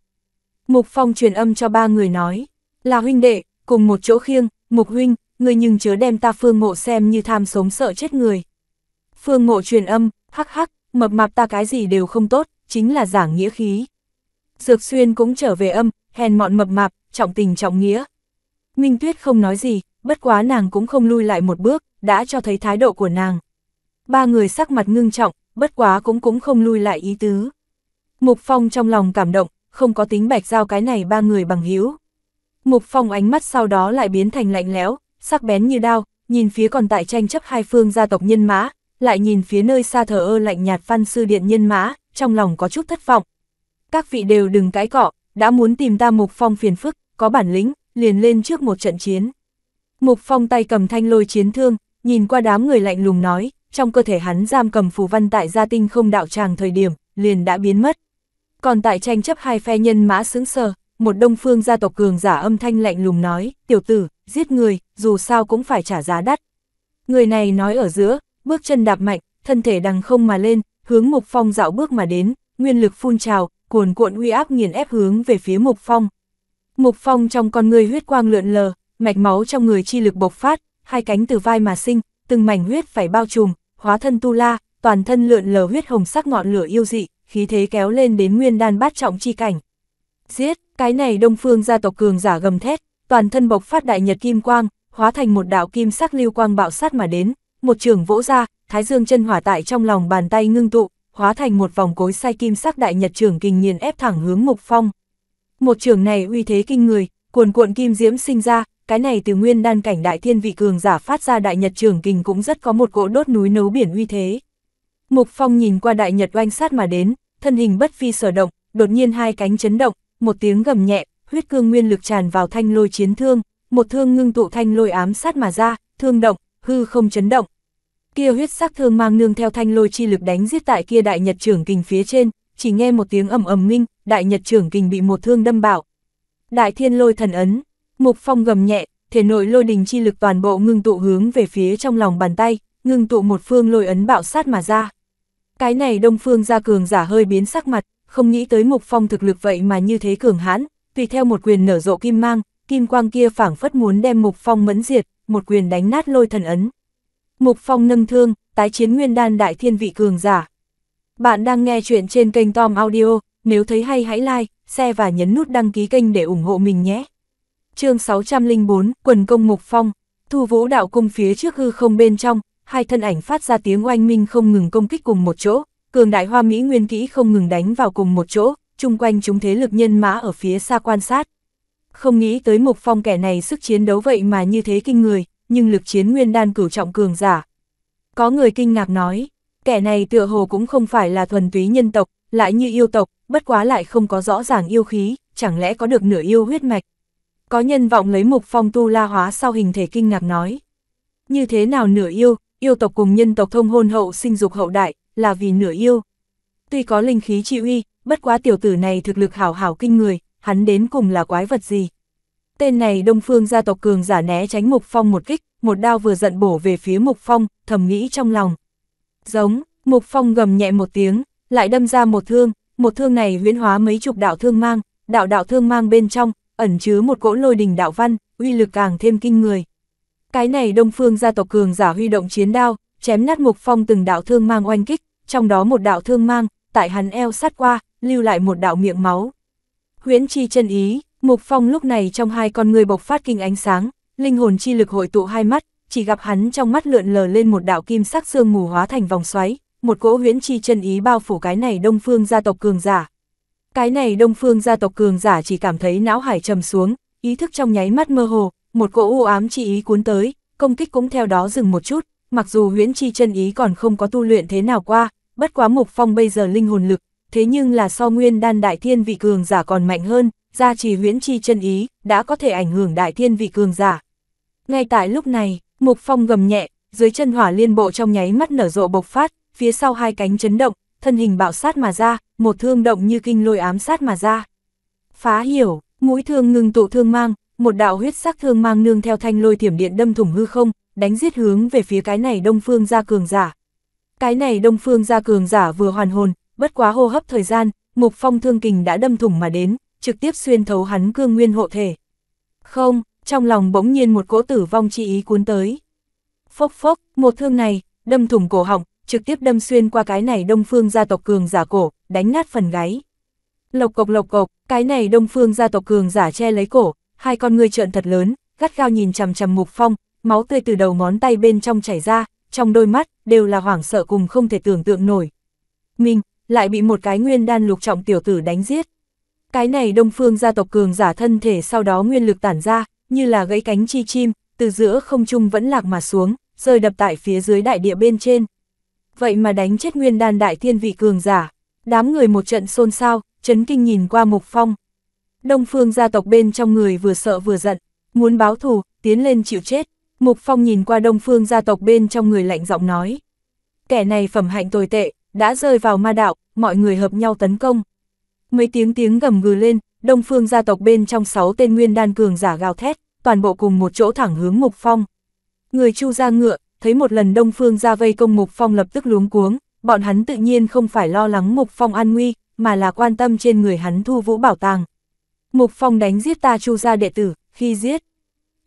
Mục Phong truyền âm cho ba người nói, là huynh đệ, cùng một chỗ khiêng, Mục Huynh, người nhưng chớ đem ta Phương Ngộ xem như tham sống sợ chết người. Phương Ngộ truyền âm, hắc hắc, mập mạp ta cái gì đều không tốt, chính là giảng nghĩa khí. Dược xuyên cũng trở về âm, hèn mọn mập mạp, trọng tình trọng nghĩa. Minh Tuyết không nói gì, bất quá nàng cũng không lui lại một bước, đã cho thấy thái độ của nàng. Ba người sắc mặt ngưng trọng, bất quá cũng cũng không lui lại ý tứ. Mục Phong trong lòng cảm động, không có tính bạch giao cái này ba người bằng hữu. Mục Phong ánh mắt sau đó lại biến thành lạnh lẽo, sắc bén như đao, nhìn phía còn tại tranh chấp hai phương gia tộc nhân mã, lại nhìn phía nơi xa thờ ơ lạnh nhạt phan sư điện nhân mã, trong lòng có chút thất vọng. Các vị đều đừng cãi cọ, đã muốn tìm ta Mục Phong phiền phức, có bản lĩnh, liền lên trước một trận chiến. Mục Phong tay cầm thanh lôi chiến thương, nhìn qua đám người lạnh lùng nói, trong cơ thể hắn giam cầm phù văn tại gia tinh không đạo tràng thời điểm, liền đã biến mất. Còn tại tranh chấp hai phe nhân mã xứng sờ, một đông phương gia tộc cường giả âm thanh lạnh lùng nói, tiểu tử, giết người, dù sao cũng phải trả giá đắt. Người này nói ở giữa, bước chân đạp mạnh, thân thể đằng không mà lên, hướng Mục Phong dạo bước mà đến, nguyên lực phun trào, cuồn cuộn uy áp nghiền ép hướng về phía Mục Phong. Mục Phong trong con người huyết quang lượn lờ, mạch máu trong người chi lực bộc phát, hai cánh từ vai mà sinh, từng mảnh huyết phải bao trùm, hóa thân tu la, toàn thân lượn lờ huyết hồng sắc ngọn lửa yêu dị, khí thế kéo lên đến nguyên đan bát trọng chi cảnh. Giết, cái này Đông Phương gia tộc cường giả gầm thét, toàn thân bộc phát đại nhật kim quang, hóa thành một đạo kim sắc lưu quang bạo sát mà đến, một trường vỗ ra, thái dương chân hỏa tại trong lòng bàn tay ngưng tụ, hóa thành một vòng cối sai kim sắc đại nhật trường kình nghiền ép thẳng hướng Mục Phong. Một trường này uy thế kinh người, cuồn cuộn kim diễm sinh ra, cái này từ nguyên đan cảnh đại thiên vị cường giả phát ra đại nhật trường kình cũng rất có một cỗ đốt núi nấu biển uy thế. Mục Phong nhìn qua đại nhật oanh sát mà đến, thân hình bất phi sở động, đột nhiên hai cánh chấn động, một tiếng gầm nhẹ, huyết cương nguyên lực tràn vào thanh lôi chiến thương, một thương ngưng tụ thanh lôi ám sát mà ra, thương động, hư không chấn động, kia huyết sắc thương mang nương theo thanh lôi chi lực đánh giết tại kia đại nhật trưởng kình phía trên, chỉ nghe một tiếng ầm ầm minh, đại nhật trưởng kình bị một thương đâm bạo. Đại thiên lôi thần ấn, mục phong gầm nhẹ, thể nội lôi đình chi lực toàn bộ ngưng tụ hướng về phía trong lòng bàn tay, ngưng tụ một phương lôi ấn bạo sát mà ra. Cái này đông phương gia cường giả hơi biến sắc mặt, không nghĩ tới mục phong thực lực vậy mà như thế cường hãn, tùy theo một quyền nở rộ kim mang, kim quang kia phảng phất muốn đem mục phong mẫn diệt, một quyền đánh nát lôi thần ấn. Mục Phong nâng thương, tái chiến nguyên đan đại thiên vị cường giả. Bạn đang nghe chuyện trên kênh Tom Audio, nếu thấy hay hãy like, share và nhấn nút đăng ký kênh để ủng hộ mình nhé. chương 604, quần công Mục Phong, thu vũ đạo cung phía trước hư không bên trong, hai thân ảnh phát ra tiếng oanh minh không ngừng công kích cùng một chỗ, cường đại hoa Mỹ nguyên kỹ không ngừng đánh vào cùng một chỗ, chung quanh chúng thế lực nhân mã ở phía xa quan sát. Không nghĩ tới Mục Phong kẻ này sức chiến đấu vậy mà như thế kinh người, nhưng lực chiến nguyên đan cửu trọng cường giả. Có người kinh ngạc nói, kẻ này tựa hồ cũng không phải là thuần túy nhân tộc, lại như yêu tộc, bất quá lại không có rõ ràng yêu khí, chẳng lẽ có được nửa yêu huyết mạch. Có nhân vọng lấy mục phong tu la hóa sau hình thể kinh ngạc nói. Như thế nào nửa yêu, yêu tộc cùng nhân tộc thông hôn hậu sinh dục hậu đại, là vì nửa yêu. Tuy có linh khí trị uy, bất quá tiểu tử này thực lực hảo hảo kinh người, hắn đến cùng là quái vật gì. Tên này Đông Phương gia tộc cường giả né tránh Mục Phong một kích, một đao vừa giận bổ về phía Mục Phong, thầm nghĩ trong lòng. Giống, Mục Phong gầm nhẹ một tiếng, lại đâm ra một thương, một thương này huyễn hóa mấy chục đạo thương mang, đạo đạo thương mang bên trong, ẩn chứa một cỗ lôi đình đạo văn, uy lực càng thêm kinh người. Cái này Đông Phương gia tộc cường giả huy động chiến đao, chém nát Mục Phong từng đạo thương mang oanh kích, trong đó một đạo thương mang, tại hắn eo sát qua, lưu lại một đạo miệng máu. Huyễn chi chân ý, Mục Phong lúc này trong hai con người bộc phát kinh ánh sáng, linh hồn chi lực hội tụ hai mắt, chỉ gặp hắn trong mắt lượn lờ lên một đạo kim sắc xương mù hóa thành vòng xoáy, một cỗ huyễn chi chân ý bao phủ cái này Đông Phương gia tộc cường giả. Cái này Đông Phương gia tộc cường giả chỉ cảm thấy não hải trầm xuống, ý thức trong nháy mắt mơ hồ, một cỗ u ám chi ý cuốn tới, công kích cũng theo đó dừng một chút, mặc dù huyễn chi chân ý còn không có tu luyện thế nào qua, bất quá Mục Phong bây giờ linh hồn lực, thế nhưng là so nguyên đan đại thiên vị cường giả còn mạnh hơn, gia trì huyễn chi chân ý, đã có thể ảnh hưởng đại thiên vị cường giả. Ngay tại lúc này, Mục Phong gầm nhẹ, dưới chân hỏa liên bộ trong nháy mắt nở rộ bộc phát, phía sau hai cánh chấn động, thân hình bạo sát mà ra, một thương động như kinh lôi ám sát mà ra. Phá hiểu, mũi thương ngừng tụ thương mang, một đạo huyết sắc thương mang nương theo thanh lôi thiểm điện đâm thủng hư không, đánh giết hướng về phía cái này Đông Phương gia cường giả. Cái này Đông Phương gia cường giả vừa hoàn hồn, bất quá hô hấp thời gian, Mục Phong thương kình đã đâm thủng mà đến, trực tiếp xuyên thấu hắn cương nguyên hộ thể. Không, trong lòng bỗng nhiên một cỗ tử vong chi ý cuốn tới. Phốc phốc, một thương này, đâm thủng cổ họng, trực tiếp đâm xuyên qua cái này đông phương gia tộc cường giả cổ, đánh nát phần gáy. Lộc cộc lộc cộc, cái này đông phương gia tộc cường giả che lấy cổ, hai con người trợn thật lớn, gắt gao nhìn chằm chằm mục phong, máu tươi từ đầu ngón tay bên trong chảy ra, trong đôi mắt đều là hoảng sợ cùng không thể tưởng tượng nổi. Mình, lại bị một cái nguyên đan lục trọng tiểu tử đánh giết. Cái này đông phương gia tộc cường giả thân thể sau đó nguyên lực tản ra, như là gãy cánh chi chim, từ giữa không trung vẫn lạc mà xuống, rơi đập tại phía dưới đại địa bên trên. Vậy mà đánh chết nguyên đàn đại thiên vị cường giả, đám người một trận xôn xao, chấn kinh nhìn qua mục phong. Đông phương gia tộc bên trong người vừa sợ vừa giận, muốn báo thù, tiến lên chịu chết. Mục phong nhìn qua đông phương gia tộc bên trong người lạnh giọng nói. Kẻ này phẩm hạnh tồi tệ, đã rơi vào ma đạo, mọi người hợp nhau tấn công. Mấy tiếng tiếng gầm gừ lên, đông phương gia tộc bên trong sáu tên nguyên đan cường giả gào thét, toàn bộ cùng một chỗ thẳng hướng Mục Phong. Người chu ra ngựa, thấy một lần đông phương gia vây công Mục Phong lập tức luống cuống, bọn hắn tự nhiên không phải lo lắng Mục Phong an nguy, mà là quan tâm trên người hắn thu vũ bảo tàng. Mục Phong đánh giết ta chu gia đệ tử, khi giết.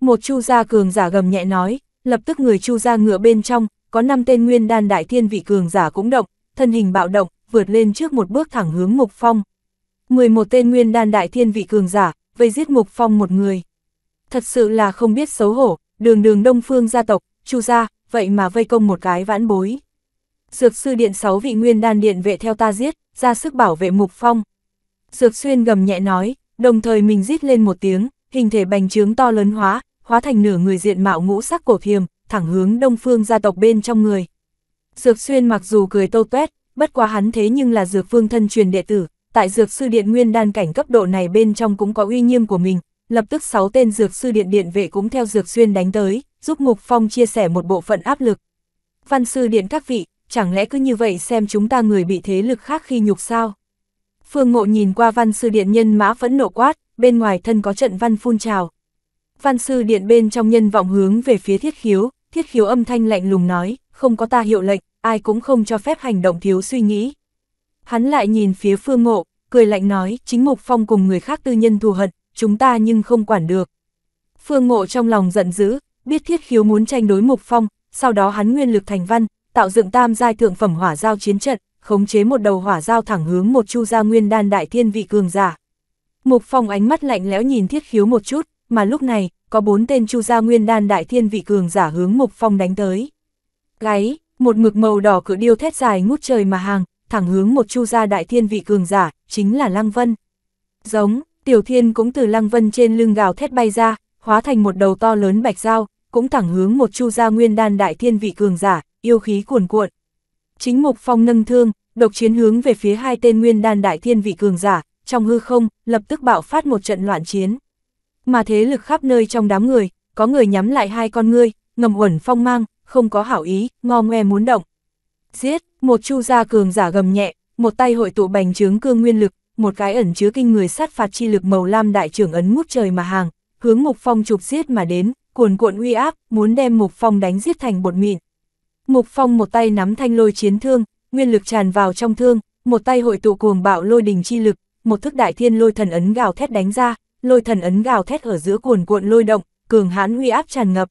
Một chu gia cường giả gầm nhẹ nói, lập tức người chu gia ngựa bên trong, có năm tên nguyên đan đại thiên vị cường giả cũng động, thân hình bạo động, vượt lên trước một bước thẳng hướng Mục Phong. 11 tên nguyên đan đại thiên vị cường giả, vây giết Mục Phong một người. Thật sự là không biết xấu hổ, đường đường đông phương gia tộc, chu gia, vậy mà vây công một cái vãn bối. Dược sư điện 6 vị nguyên đan điện vệ theo ta giết, ra sức bảo vệ Mục Phong. Dược xuyên gầm nhẹ nói, đồng thời mình giết lên một tiếng, hình thể bành trướng to lớn hóa, hóa thành nửa người diện mạo ngũ sắc cổ thiềm, thẳng hướng đông phương gia tộc bên trong người. Dược xuyên mặc dù cười tô tuét, bất quá hắn thế nhưng là dược vương thân truyền đệ tử, tại dược sư điện nguyên đan cảnh cấp độ này bên trong cũng có uy nghiêm của mình, lập tức 6 tên dược sư điện điện vệ cũng theo dược xuyên đánh tới, giúp Ngục Phong chia sẻ một bộ phận áp lực. Văn sư điện các vị, chẳng lẽ cứ như vậy xem chúng ta người bị thế lực khác khi nhục sao? Phương Ngộ nhìn qua văn sư điện nhân mã phẫn nộ quát, bên ngoài thân có trận văn phun trào. Văn sư điện bên trong nhân vọng hướng về phía thiết khiếu, thiết khiếu âm thanh lạnh lùng nói, không có ta hiệu lệnh, ai cũng không cho phép hành động thiếu suy nghĩ. Hắn lại nhìn phía phương ngộ, cười lạnh nói, chính Mục Phong cùng người khác tư nhân thù hận, chúng ta nhưng không quản được. Phương ngộ trong lòng giận dữ, biết thiết khiếu muốn tranh đối Mục Phong, sau đó hắn nguyên lực thành văn, tạo dựng tam giai thượng phẩm hỏa giao chiến trận, khống chế một đầu hỏa giao thẳng hướng một chu gia nguyên đan đại thiên vị cường giả. Mục Phong ánh mắt lạnh lẽo nhìn thiết khiếu một chút, mà lúc này, có bốn tên chu gia nguyên đan đại thiên vị cường giả hướng Mục Phong đánh tới. Gáy, một mực màu đỏ cự điêu thét dài ngút trời mà hàng, thẳng hướng một chu gia đại thiên vị cường giả, chính là Lăng Vân. Giống, Tiểu Thiên cũng từ Lăng Vân trên lưng gào thét bay ra, hóa thành một đầu to lớn bạch dao, cũng thẳng hướng một chu gia nguyên đan đại thiên vị cường giả, yêu khí cuồn cuộn. Chính Mục Phong nâng thương, độc chiến hướng về phía hai tên nguyên đan đại thiên vị cường giả, trong hư không, lập tức bạo phát một trận loạn chiến. Mà thế lực khắp nơi trong đám người, có người nhắm lại hai con ngươi, ngầm uẩn phong mang, không có hảo ý, ngo ngoe muốn động. Giết, một chu gia cường giả gầm nhẹ, một tay hội tụ bành trướng cương nguyên lực, một cái ẩn chứa kinh người sát phạt chi lực màu lam đại trưởng ấn ngút trời mà hàng, hướng Mục Phong chụp giết mà đến, cuồn cuộn uy áp, muốn đem Mục Phong đánh giết thành bột mịn. Mục Phong một tay nắm thanh lôi chiến thương, nguyên lực tràn vào trong thương, một tay hội tụ cuồng bạo lôi đình chi lực, một thức đại thiên lôi thần ấn gào thét đánh ra, lôi thần ấn gào thét ở giữa cuồn cuộn lôi động, cường hãn uy áp tràn ngập.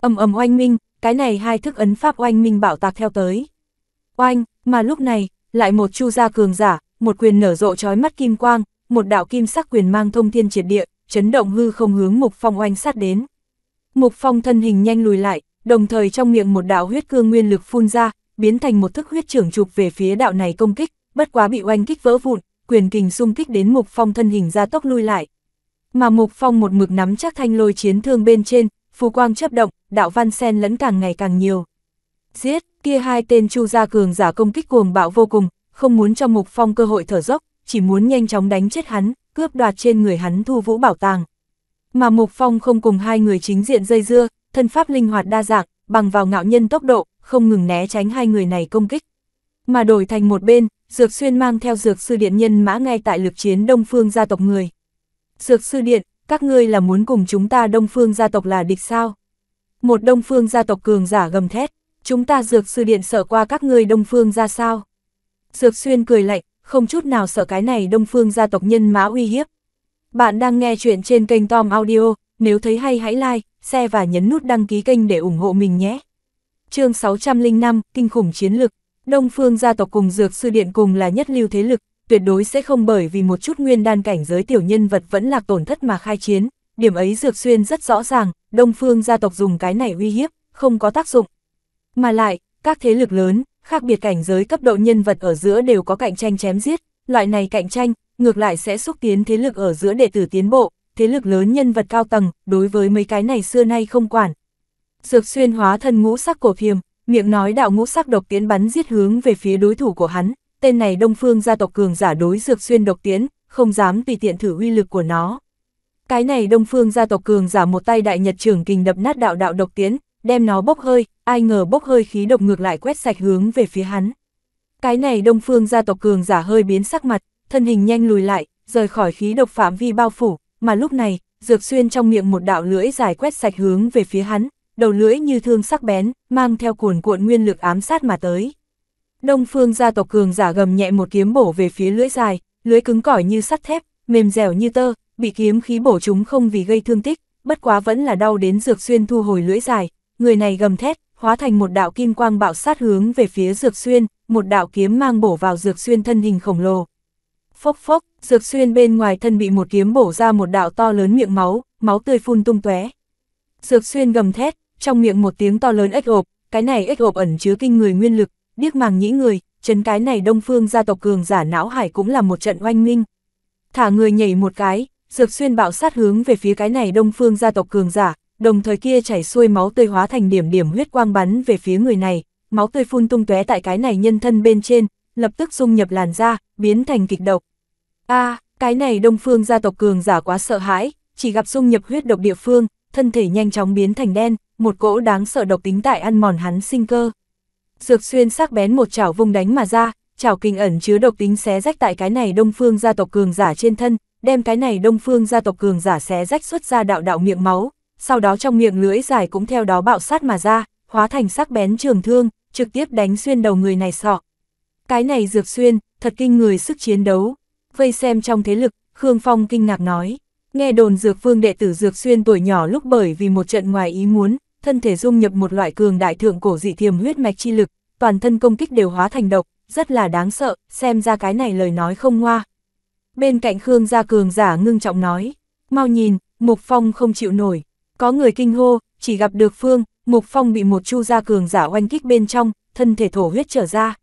Ầm ầm oanh minh, cái này hai thức ấn pháp oanh minh bảo tạc theo tới oanh, mà lúc này, lại một chu gia cường giả, một quyền nở rộ trói mắt kim quang, một đạo kim sắc quyền mang thông thiên triệt địa, chấn động hư không hướng Mục Phong oanh sát đến. Mục Phong thân hình nhanh lùi lại, đồng thời trong miệng một đạo huyết cương nguyên lực phun ra, biến thành một thức huyết trưởng chụp về phía đạo này công kích, bất quá bị oanh kích vỡ vụn, quyền kình xung kích đến Mục Phong thân hình ra tốc lui lại. Mà Mục Phong một mực nắm chắc thanh lôi chiến thương bên trên, phù quang chấp động, đạo văn sen lẫn càng ngày càng nhiều. Giết, kia hai tên Chu gia cường giả công kích cuồng bạo vô cùng, không muốn cho Mục Phong cơ hội thở dốc, chỉ muốn nhanh chóng đánh chết hắn, cướp đoạt trên người hắn thu vũ bảo tàng. Mà Mục Phong không cùng hai người chính diện dây dưa, thân pháp linh hoạt đa dạng, bằng vào ngạo nhân tốc độ, không ngừng né tránh hai người này công kích. Mà đổi thành một bên, Dược Xuyên mang theo Dược Sư Điện nhân mã ngay tại lực chiến Đông Phương gia tộc người. Dược Sư Điện, các ngươi là muốn cùng chúng ta Đông Phương gia tộc là địch sao? Một Đông Phương gia tộc cường giả gầm thét chúng ta dược sư điện sở qua các ngươi đông phương ra sao? Dược xuyên cười lạnh, không chút nào sợ cái này đông phương gia tộc nhân má uy hiếp. Bạn đang nghe chuyện trên kênh Tom Audio, nếu thấy hay hãy like, share và nhấn nút đăng ký kênh để ủng hộ mình nhé. chương 605, Kinh khủng chiến lực, đông phương gia tộc cùng dược sư điện cùng là nhất lưu thế lực, tuyệt đối sẽ không bởi vì một chút nguyên đan cảnh giới tiểu nhân vật vẫn là tổn thất mà khai chiến. Điểm ấy Dược Xuyên rất rõ ràng, Đông Phương gia tộc dùng cái này uy hiếp, không có tác dụng, mà lại, các thế lực lớn, khác biệt cảnh giới cấp độ nhân vật ở giữa đều có cạnh tranh chém giết, loại này cạnh tranh, ngược lại sẽ xúc tiến thế lực ở giữa đệ tử tiến bộ, thế lực lớn nhân vật cao tầng, đối với mấy cái này xưa nay không quản. Dược xuyên hóa thân ngũ sắc cổ phiềm, miệng nói đạo ngũ sắc độc tiến bắn giết hướng về phía đối thủ của hắn, tên này đông phương gia tộc cường giả đối dược xuyên độc tiến, không dám tùy tiện thử uy lực của nó. Cái này đông phương gia tộc cường giả một tay đại nhật trưởng kình đập nát đạo đạo độc tiến, đem nó bốc hơi, ai ngờ bốc hơi khí độc ngược lại quét sạch hướng về phía hắn. Cái này đông phương gia tộc cường giả hơi biến sắc mặt, thân hình nhanh lùi lại, rời khỏi khí độc phạm vi bao phủ, mà lúc này, dược xuyên trong miệng một đạo lưỡi dài quét sạch hướng về phía hắn, đầu lưỡi như thương sắc bén, mang theo cuồn cuộn nguyên lực ám sát mà tới. Đông phương gia tộc cường giả gầm nhẹ một kiếm bổ về phía lưỡi dài, lưỡi cứng cỏi như sắt thép, mềm dẻo như tơ, bị kiếm khí bổ chúng không vì gây thương tích, bất quá vẫn là đau đến dược xuyên thu hồi lưỡi dài, người này gầm thét, hóa thành một đạo kim quang bạo sát hướng về phía Dược Xuyên, một đạo kiếm mang bổ vào Dược Xuyên thân hình khổng lồ. Phốc phốc, Dược Xuyên bên ngoài thân bị một kiếm bổ ra một đạo to lớn miệng máu, máu tươi phun tung tóe. Dược Xuyên gầm thét, trong miệng một tiếng to lớn ếch hộp, cái này ếch hộp ẩn chứa kinh người nguyên lực, điếc màng nhĩ người, chấn cái này đông phương gia tộc cường giả não hải cũng là một trận oanh minh. Thả người nhảy một cái, Dược Xuyên bạo sát hướng về phía cái này đông phương gia tộc cường giả, đồng thời kia chảy xuôi máu tươi hóa thành điểm điểm huyết quang bắn về phía người này, máu tươi phun tung tóe tại cái này nhân thân bên trên, lập tức dung nhập làn da, biến thành kịch độc. A, cái này Đông Phương gia tộc cường giả quá sợ hãi, chỉ gặp dung nhập huyết độc địa phương, thân thể nhanh chóng biến thành đen, một cỗ đáng sợ độc tính tại ăn mòn hắn sinh cơ. Dược xuyên sắc bén một chảo vung đánh mà ra, chảo kinh ẩn chứa độc tính xé rách tại cái này Đông Phương gia tộc cường giả trên thân, đem cái này Đông Phương gia tộc cường giả xé rách xuất ra đạo đạo miệng máu, sau đó trong miệng lưỡi dài cũng theo đó bạo sát mà ra, hóa thành sắc bén trường thương, trực tiếp đánh xuyên đầu người này sọ. Cái này dược xuyên, thật kinh người sức chiến đấu. Vây xem trong thế lực, Khương Phong kinh ngạc nói. Nghe đồn dược vương đệ tử dược xuyên tuổi nhỏ lúc bởi vì một trận ngoài ý muốn, thân thể dung nhập một loại cường đại thượng cổ dị thiềm huyết mạch chi lực, toàn thân công kích đều hóa thành độc, rất là đáng sợ, xem ra cái này lời nói không ngoa. Bên cạnh Khương gia cường giả ngưng trọng nói, mau nhìn, Mục Phong không chịu nổi, có người kinh hô, chỉ gặp được Phương, Mục Phong bị một chu gia cường giả oanh kích bên trong, thân thể thổ huyết trở ra.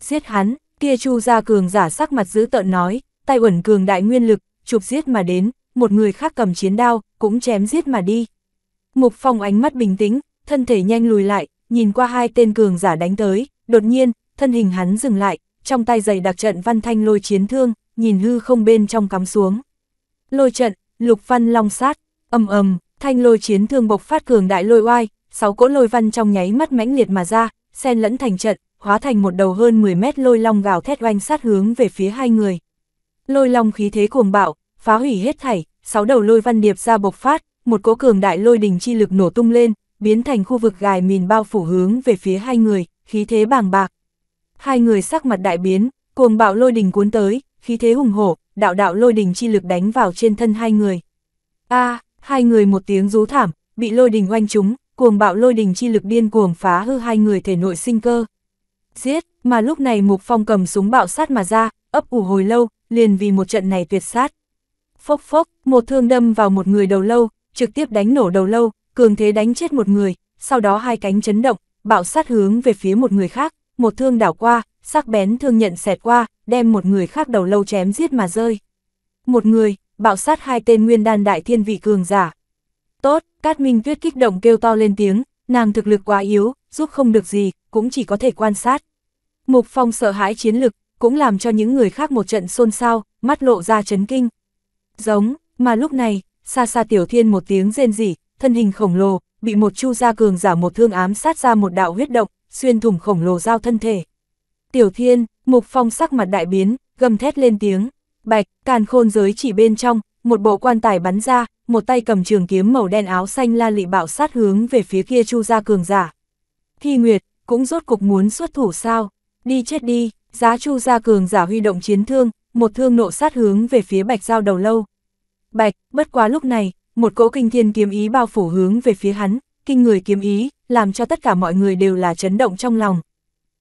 Giết hắn, kia chu gia cường giả sắc mặt dữ tợn nói, tay uẩn cường đại nguyên lực, chụp giết mà đến, một người khác cầm chiến đao, cũng chém giết mà đi. Mục Phong ánh mắt bình tĩnh, thân thể nhanh lùi lại, nhìn qua hai tên cường giả đánh tới, đột nhiên, thân hình hắn dừng lại, trong tay giày đặc trận văn thanh lôi chiến thương, nhìn hư không bên trong cắm xuống. Lôi trận, lục văn long sát, ầm ầm, Thanh lôi chiến thương bộc phát cường đại lôi oai, sáu cỗ lôi văn trong nháy mắt mãnh liệt mà ra, xen lẫn thành trận, hóa thành một đầu hơn 10 mét lôi long gào thét oanh sát hướng về phía hai người. Lôi long khí thế cuồng bạo, phá hủy hết thảy, sáu đầu lôi văn điệp ra bộc phát, một cỗ cường đại lôi đình chi lực nổ tung lên, biến thành khu vực gài mìn bao phủ hướng về phía hai người, khí thế bàng bạc. Hai người sắc mặt đại biến, cuồng bạo lôi đình cuốn tới, khí thế hùng hổ, đạo đạo lôi đình chi lực đánh vào trên thân hai người. A! À, hai người một tiếng rú thảm, bị lôi đình oanh trúng, cuồng bạo lôi đình chi lực điên cuồng phá hư hai người thể nội sinh cơ. Giết, mà lúc này Mục Phong cầm súng bạo sát mà ra, ấp ủ hồi lâu, liền vì một trận này tuyệt sát. Phốc phốc, một thương đâm vào một người đầu lâu, trực tiếp đánh nổ đầu lâu, cường thế đánh chết một người, sau đó hai cánh chấn động, bạo sát hướng về phía một người khác, một thương đảo qua, sắc bén thương nhận xẹt qua, đem một người khác đầu lâu chém giết mà rơi. Một người, bạo sát hai tên nguyên đan đại thiên vị cường giả. Tốt, Cát Minh Tuyết kích động kêu to lên tiếng, nàng thực lực quá yếu, giúp không được gì, cũng chỉ có thể quan sát. Mục Phong sợ hãi chiến lực, cũng làm cho những người khác một trận xôn xao, mắt lộ ra chấn kinh. Giống, mà lúc này, xa xa Tiểu Thiên một tiếng rên rỉ, thân hình khổng lồ, bị một chu gia cường giả một thương ám sát ra một đạo huyết động, xuyên thủng khổng lồ giao thân thể. Tiểu Thiên, Mục Phong sắc mặt đại biến, gầm thét lên tiếng, Bạch, càn khôn giới chỉ bên trong, một bộ quan tài bắn ra, một tay cầm trường kiếm màu đen áo xanh la lị bạo sát hướng về phía kia Chu gia cường giả. Thi Nguyệt, cũng rốt cục muốn xuất thủ sao? Đi chết đi, giá Chu gia cường giả huy động chiến thương, một thương nộ sát hướng về phía Bạch Giao đầu lâu. Bạch, bất quá lúc này, một cỗ kinh thiên kiếm ý bao phủ hướng về phía hắn, kinh người kiếm ý, làm cho tất cả mọi người đều là chấn động trong lòng.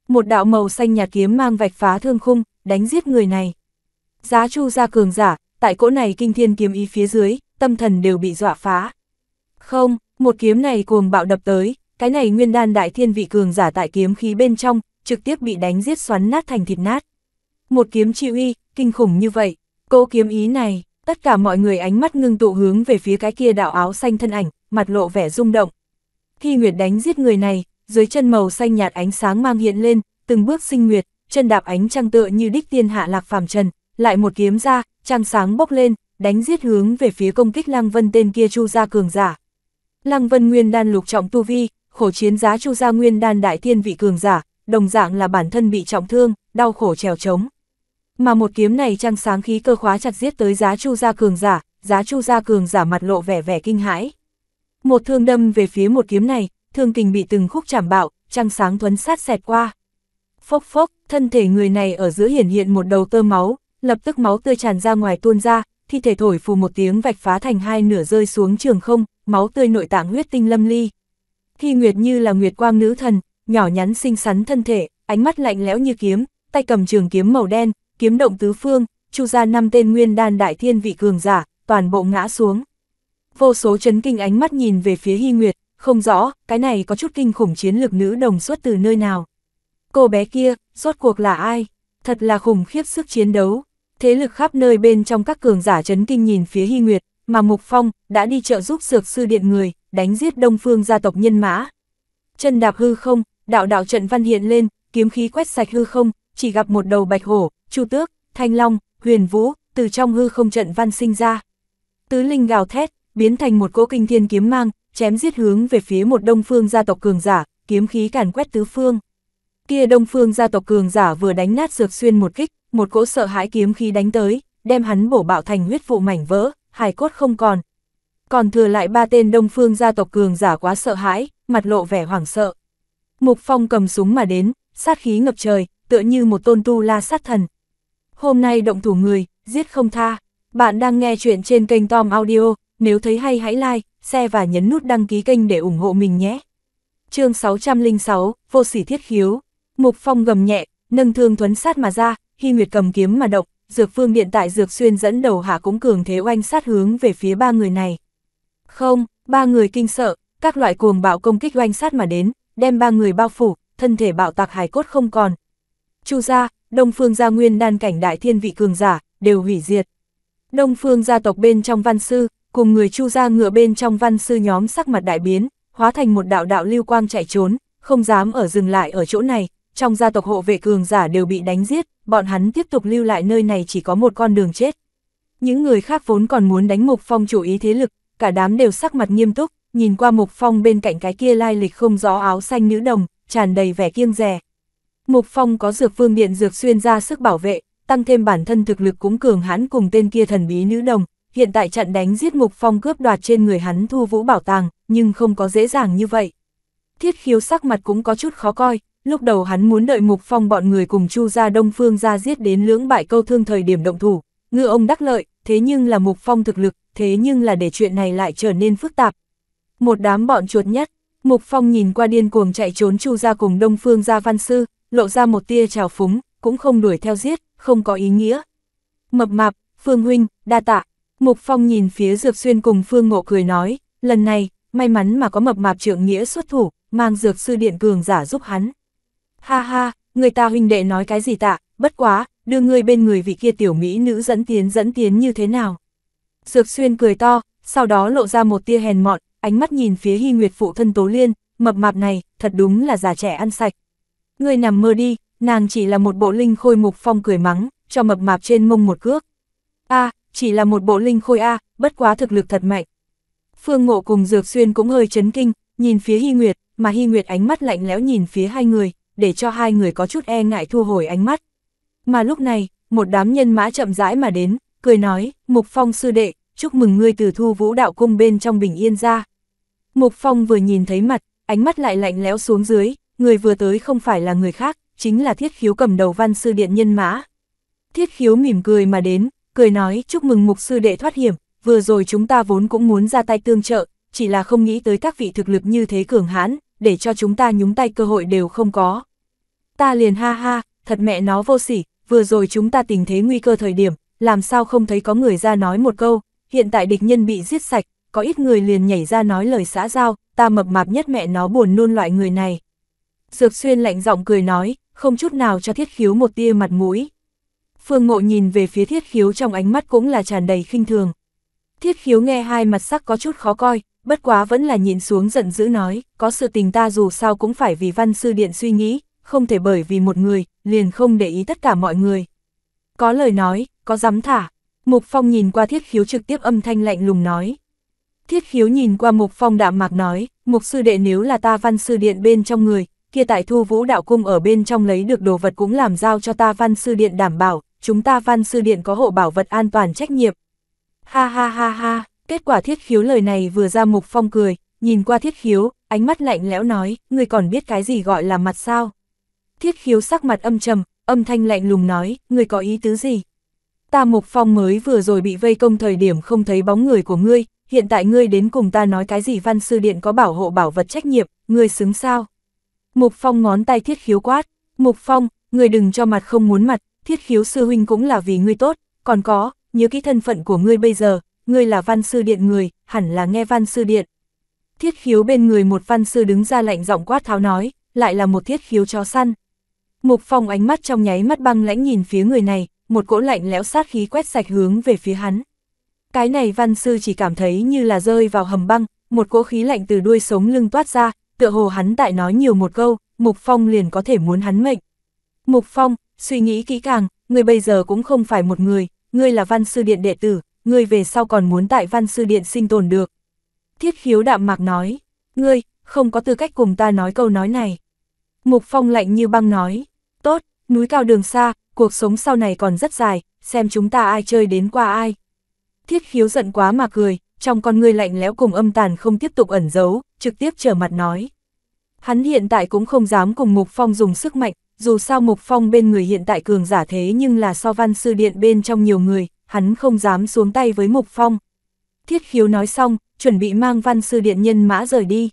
Một đạo màu xanh nhạt kiếm mang vạch phá thương khung, đánh giết người này. Giá chu ra cường giả, tại cỗ này kinh thiên kiếm ý phía dưới, tâm thần đều bị dọa phá. Không, một kiếm này cuồng bạo đập tới, cái này nguyên đan đại thiên vị cường giả tại kiếm khí bên trong, trực tiếp bị đánh giết xoắn nát thành thịt nát. Một kiếm chi uy, kinh khủng như vậy, cô kiếm ý này, tất cả mọi người ánh mắt ngưng tụ hướng về phía cái kia đạo áo xanh thân ảnh, mặt lộ vẻ rung động. Khi Nguyệt đánh giết người này, dưới chân màu xanh nhạt ánh sáng mang hiện lên, từng bước sinh nguyệt, chân đạp ánh trăng tựa như đích tiên hạ lạc phàm trần, lại một kiếm ra, trăng sáng bốc lên, đánh giết hướng về phía công kích Lăng Vân tên kia Chu gia cường giả. Lăng Vân Nguyên Đan lục trọng tu vi, khổ chiến giá Chu gia Nguyên Đan đại thiên vị cường giả, đồng dạng là bản thân bị trọng thương, đau khổ trèo trống. Mà một kiếm này trăng sáng khí cơ khóa chặt giết tới giá Chu gia cường giả, giá Chu gia cường giả mặt lộ vẻ vẻ kinh hãi. Một thương đâm về phía một kiếm này, thương kình bị từng khúc chảm bạo, trăng sáng thuấn sát xẹt qua. Phốc phốc, thân thể người này ở giữa hiển hiện một đầu tơ máu, lập tức máu tươi tràn ra ngoài tuôn ra, thi thể thổi phù một tiếng vạch phá thành hai nửa rơi xuống trường không, máu tươi nội tạng huyết tinh lâm ly. Thi Nguyệt như là Nguyệt Quang nữ thần, nhỏ nhắn xinh xắn thân thể, ánh mắt lạnh lẽo như kiếm, tay cầm trường kiếm màu đen, kiếm động tứ phương, chu ra năm tên nguyên đan đại thiên vị cường giả, toàn bộ ngã xuống. Vô số chấn kinh ánh mắt nhìn về phía Hy Nguyệt, không rõ, cái này có chút kinh khủng chiến lực nữ đồng xuất từ nơi nào. Cô bé kia, rốt cuộc là ai? Thật là khủng khiếp sức chiến đấu. Thế lực khắp nơi bên trong các cường giả chấn kinh nhìn phía Hy Nguyệt, mà Mục Phong đã đi trợ giúp Sược Sư Điện người, đánh giết Đông Phương gia tộc nhân mã. Chân đạp hư không, đạo đạo trận văn hiện lên, kiếm khí quét sạch hư không, chỉ gặp một đầu bạch hổ, chu tước, thanh long, huyền vũ, từ trong hư không trận văn sinh ra. Tứ linh gào thét, biến thành một cỗ kinh thiên kiếm mang, chém giết hướng về phía một đông phương gia tộc cường giả, kiếm khí càn quét tứ phương. Kia đông phương gia tộc cường giả vừa đánh nát dược xuyên một kích, một cỗ sợ hãi kiếm khí đánh tới, đem hắn bổ bạo thành huyết vụ mảnh vỡ, hài cốt không còn. Còn thừa lại ba tên đông phương gia tộc cường giả quá sợ hãi, mặt lộ vẻ hoảng sợ. Mục Phong cầm súng mà đến, sát khí ngập trời, tựa như một tôn tu la sát thần. Hôm nay động thủ người, giết không tha. Bạn đang nghe chuyện trên kênh Tom Audio, nếu thấy hay hãy like, share và nhấn nút đăng ký kênh để ủng hộ mình nhé. chương 606, Vô sỉ thiết khiếu. Mục Phong gầm nhẹ, nâng thương thuấn sát mà ra, Hy Nguyệt cầm kiếm mà động, Dược Phương Điện tại Dược Xuyên dẫn đầu hạ cũng cường thế oanh sát hướng về phía ba người này. Không, ba người kinh sợ, các loại cuồng bạo công kích oanh sát mà đến, đem ba người bao phủ, thân thể bạo tạc hài cốt không còn. Chu gia, Đông Phương gia nguyên đan cảnh đại thiên vị cường giả, đều hủy diệt. Đông Phương gia tộc bên trong văn sư, cùng người Chu gia ngựa bên trong văn sư nhóm sắc mặt đại biến, hóa thành một đạo đạo lưu quang chạy trốn, không dám ở dừng lại ở chỗ này, trong gia tộc hộ vệ cường giả đều bị đánh giết, bọn hắn tiếp tục lưu lại nơi này chỉ có một con đường chết. Những người khác vốn còn muốn đánh Mục Phong chủ ý thế lực, cả đám đều sắc mặt nghiêm túc, nhìn qua Mục Phong bên cạnh cái kia lai lịch không rõ áo xanh nữ đồng, tràn đầy vẻ kiêng rè. Mục Phong có dược vương điện dược xuyên ra sức bảo vệ, tăng thêm bản thân thực lực cũng cường hắn cùng tên kia thần bí nữ đồng, hiện tại trận đánh giết Mục Phong cướp đoạt trên người hắn thu vũ bảo tàng, nhưng không có dễ dàng như vậy. Thiết khiếu sắc mặt cũng có chút khó coi, lúc đầu hắn muốn đợi Mục Phong bọn người cùng Chu gia Đông Phương ra giết đến lưỡng bại câu thương thời điểm động thủ, ngư ông đắc lợi, thế nhưng là Mục Phong thực lực, thế nhưng là để chuyện này lại trở nên phức tạp. Một đám bọn chuột nhất, Mục Phong nhìn qua điên cuồng chạy trốn Chu gia cùng Đông Phương gia văn sư, lộ ra một tia trào phúng, cũng không đuổi theo giết, không có ý nghĩa. Mập mạp, Phương Huynh, đa tạ. Mục Phong nhìn phía Dược Xuyên cùng Phương Ngộ cười nói, lần này, may mắn mà có mập mạp trượng nghĩa xuất thủ, mang Dược Sư Điện Cường giả giúp hắn ha ha, người ta huynh đệ nói cái gì tạ, bất quá, đưa ngươi bên người vị kia tiểu mỹ nữ dẫn tiến dẫn tiến như thế nào. Dược xuyên cười to, sau đó lộ ra một tia hèn mọn, ánh mắt nhìn phía hy nguyệt phụ thân tố liên, mập mạp này, thật đúng là già trẻ ăn sạch. Ngươi nằm mơ đi, nàng chỉ là một bộ linh khôi mục phong cười mắng, cho mập mạp trên mông một cước. a chỉ là một bộ linh khôi A, bất quá thực lực thật mạnh. Phương Ngộ cùng Dược Xuyên cũng hơi chấn kinh, nhìn phía Hy Nguyệt, mà Hy Nguyệt ánh mắt lạnh lẽo nhìn phía hai người, để cho hai người có chút e ngại thu hồi ánh mắt. Mà lúc này, một đám nhân mã chậm rãi mà đến, cười nói, Mục Phong sư đệ, chúc mừng ngươi từ thu vũ đạo cung bên trong bình yên ra. Mục Phong vừa nhìn thấy mặt, ánh mắt lại lạnh lẽo xuống dưới, người vừa tới không phải là người khác, chính là thiết khiếu cầm đầu văn sư điện nhân mã. Thiết khiếu mỉm cười mà đến, cười nói chúc mừng mục sư đệ thoát hiểm, vừa rồi chúng ta vốn cũng muốn ra tay tương trợ, chỉ là không nghĩ tới các vị thực lực như thế cường hãn, để cho chúng ta nhúng tay cơ hội đều không có ta liền ha ha, thật mẹ nó vô sỉ, vừa rồi chúng ta tình thế nguy cơ thời điểm, làm sao không thấy có người ra nói một câu, hiện tại địch nhân bị giết sạch, có ít người liền nhảy ra nói lời xã giao, ta mập mạp nhất mẹ nó buồn nôn loại người này. Dược xuyên lạnh giọng cười nói, không chút nào cho thiết khiếu một tia mặt mũi. Phương Ngộ nhìn về phía thiết khiếu trong ánh mắt cũng là tràn đầy khinh thường. Thiết khiếu nghe hai mặt sắc có chút khó coi, bất quá vẫn là nhịn xuống giận dữ nói, có sự tình ta dù sao cũng phải vì văn sư điện suy nghĩ, không thể bởi vì một người, liền không để ý tất cả mọi người. Có lời nói, có dám thả. Mục Phong nhìn qua thiết khiếu trực tiếp âm thanh lạnh lùng nói. Thiết khiếu nhìn qua Mục Phong đạm mạc nói, Mục sư đệ nếu là ta văn sư điện bên trong người, kia tại thu vũ đạo cung ở bên trong lấy được đồ vật cũng làm giao cho ta văn sư điện đảm bảo, chúng ta văn sư điện có hộ bảo vật an toàn trách nhiệm. Ha ha ha ha, kết quả thiết khiếu lời này vừa ra Mục Phong cười, nhìn qua thiết khiếu, ánh mắt lạnh lẽo nói, người còn biết cái gì gọi là mặt sao thiết khiếu sắc mặt âm trầm, âm thanh lạnh lùng nói, Ngươi có ý tứ gì? Ta Mục Phong mới vừa rồi bị vây công thời điểm không thấy bóng người của ngươi, hiện tại ngươi đến cùng ta nói cái gì văn sư điện có bảo hộ bảo vật trách nhiệm, ngươi xứng sao? Mục Phong ngón tay thiết khiếu quát, Mục Phong, ngươi đừng cho mặt không muốn mặt, thiết khiếu sư huynh cũng là vì ngươi tốt, còn có, nhớ kỹ thân phận của ngươi bây giờ, ngươi là văn sư điện người, hẳn là nghe văn sư điện. Thiết khiếu bên người một văn sư đứng ra lạnh giọng quát tháo nói, lại là một thiết khiếu chó săn. Mục Phong ánh mắt trong nháy mắt băng lãnh nhìn phía người này, một cỗ lạnh lẽo sát khí quét sạch hướng về phía hắn. Cái này văn sư chỉ cảm thấy như là rơi vào hầm băng, một cỗ khí lạnh từ đuôi sống lưng toát ra, tựa hồ hắn tại nói nhiều một câu, Mục Phong liền có thể muốn hắn mệnh. Mục Phong, suy nghĩ kỹ càng, người bây giờ cũng không phải một người, ngươi là văn sư điện đệ tử, ngươi về sau còn muốn tại văn sư điện sinh tồn được. Thiết khiếu đạm mạc nói, ngươi, không có tư cách cùng ta nói câu nói này. Mục Phong lạnh như băng nói, Tốt, núi cao đường xa, cuộc sống sau này còn rất dài, xem chúng ta ai chơi đến qua ai. Thiết khiếu giận quá mà cười, trong con người lạnh lẽo cùng âm tàn không tiếp tục ẩn giấu, trực tiếp trở mặt nói. Hắn hiện tại cũng không dám cùng Mục Phong dùng sức mạnh, dù sao Mục Phong bên người hiện tại cường giả thế nhưng là so văn sư điện bên trong nhiều người, hắn không dám xuống tay với Mục Phong. Thiết khiếu nói xong, chuẩn bị mang văn sư điện nhân mã rời đi.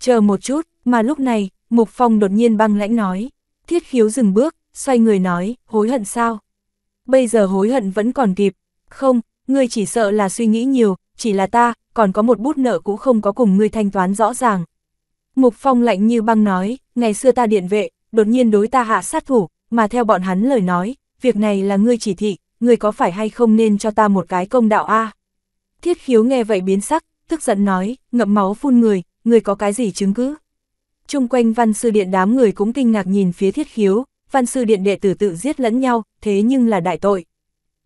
Chờ một chút, mà lúc này, Mục Phong đột nhiên băng lãnh nói. Thiết khiếu dừng bước, xoay người nói, hối hận sao? Bây giờ hối hận vẫn còn kịp. Không, ngươi chỉ sợ là suy nghĩ nhiều, chỉ là ta, còn có một bút nợ cũng không có cùng ngươi thanh toán rõ ràng. Mục Phong lạnh như băng nói, ngày xưa ta điện vệ, đột nhiên đối ta hạ sát thủ, mà theo bọn hắn lời nói, việc này là ngươi chỉ thị, ngươi có phải hay không nên cho ta một cái công đạo a? Thiết khiếu nghe vậy biến sắc, tức giận nói, ngậm máu phun người, ngươi có cái gì chứng cứ? chung quanh văn sư điện đám người cũng kinh ngạc nhìn phía thiết khiếu, văn sư điện đệ tử tự giết lẫn nhau, thế nhưng là đại tội.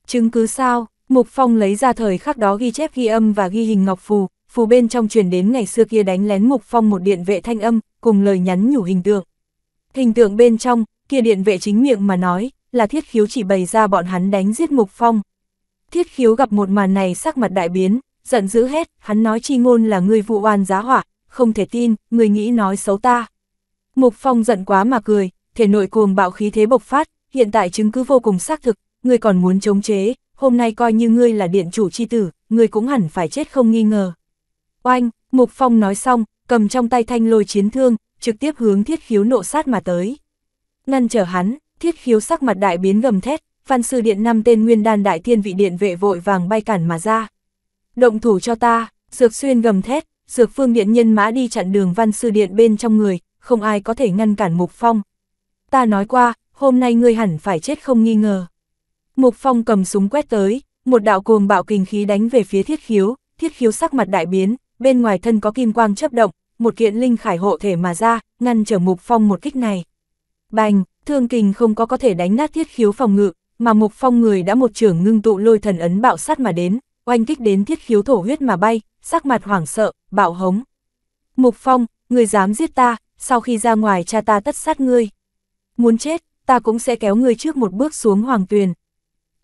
Chứng cứ sao, Mục Phong lấy ra thời khắc đó ghi chép ghi âm và ghi hình ngọc phù, phù bên trong truyền đến ngày xưa kia đánh lén Mục Phong một điện vệ thanh âm, cùng lời nhắn nhủ hình tượng. Hình tượng bên trong, kia điện vệ chính miệng mà nói, là thiết khiếu chỉ bày ra bọn hắn đánh giết Mục Phong. Thiết khiếu gặp một màn này sắc mặt đại biến, giận dữ hết hắn nói chi ngôn là người vụ oan giá hỏa, không thể tin, người nghĩ nói xấu ta. Mục Phong giận quá mà cười, thể nội cuồng bạo khí thế bộc phát, hiện tại chứng cứ vô cùng xác thực, người còn muốn chống chế, hôm nay coi như ngươi là điện chủ chi tử, người cũng hẳn phải chết không nghi ngờ. Oanh, Mục Phong nói xong, cầm trong tay thanh lôi chiến thương, trực tiếp hướng thiết khiếu nộ sát mà tới. Ngăn trở hắn, thiết khiếu sắc mặt đại biến gầm thét, văn sư điện năm tên nguyên đan đại thiên vị điện vệ vội vàng bay cản mà ra. Động thủ cho ta, dược xuyên gầm thét, dược phương điện nhân mã đi chặn đường văn sư điện bên trong người, không ai có thể ngăn cản Mục Phong. Ta nói qua, hôm nay ngươi hẳn phải chết không nghi ngờ. Mục Phong cầm súng quét tới, một đạo cuồng bạo kinh khí đánh về phía thiết khiếu, thiết khiếu sắc mặt đại biến, bên ngoài thân có kim quang chấp động, một kiện linh khải hộ thể mà ra, ngăn trở Mục Phong một kích này. Bành, thương kình không có có thể đánh nát thiết khiếu phòng ngự, mà Mục Phong người đã một trưởng ngưng tụ lôi thần ấn bạo sát mà đến, oanh kích đến thiết khiếu thổ huyết mà bay, sắc mặt hoảng sợ, bạo hống. Mục Phong, người dám giết ta, sau khi ra ngoài cha ta tất sát ngươi. Muốn chết, ta cũng sẽ kéo ngươi trước một bước xuống hoàng tuyền.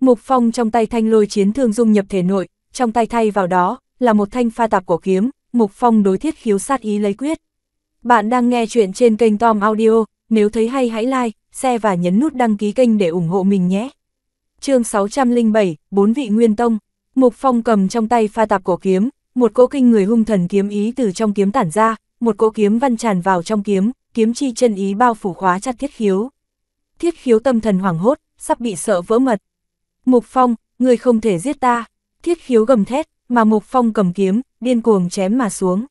Mục Phong trong tay thanh lôi chiến thương dung nhập thể nội, trong tay thay vào đó là một thanh pha tạp cổ kiếm, Mục Phong đối thiết khiếu sát ý lấy quyết. Bạn đang nghe chuyện trên kênh Tom Audio, nếu thấy hay hãy like, share và nhấn nút đăng ký kênh để ủng hộ mình nhé. chương 607, 4 vị Nguyên Tông Mục Phong cầm trong tay pha tạp cổ kiếm, một cỗ kinh người hung thần kiếm ý từ trong kiếm tản ra, một cỗ kiếm văn tràn vào trong kiếm, kiếm chi chân ý bao phủ khóa chặt thiết khiếu. Thiết khiếu tâm thần hoảng hốt, sắp bị sợ vỡ mật. Mục Phong, người không thể giết ta. Thiết khiếu gầm thét, mà Mục Phong cầm kiếm, điên cuồng chém mà xuống.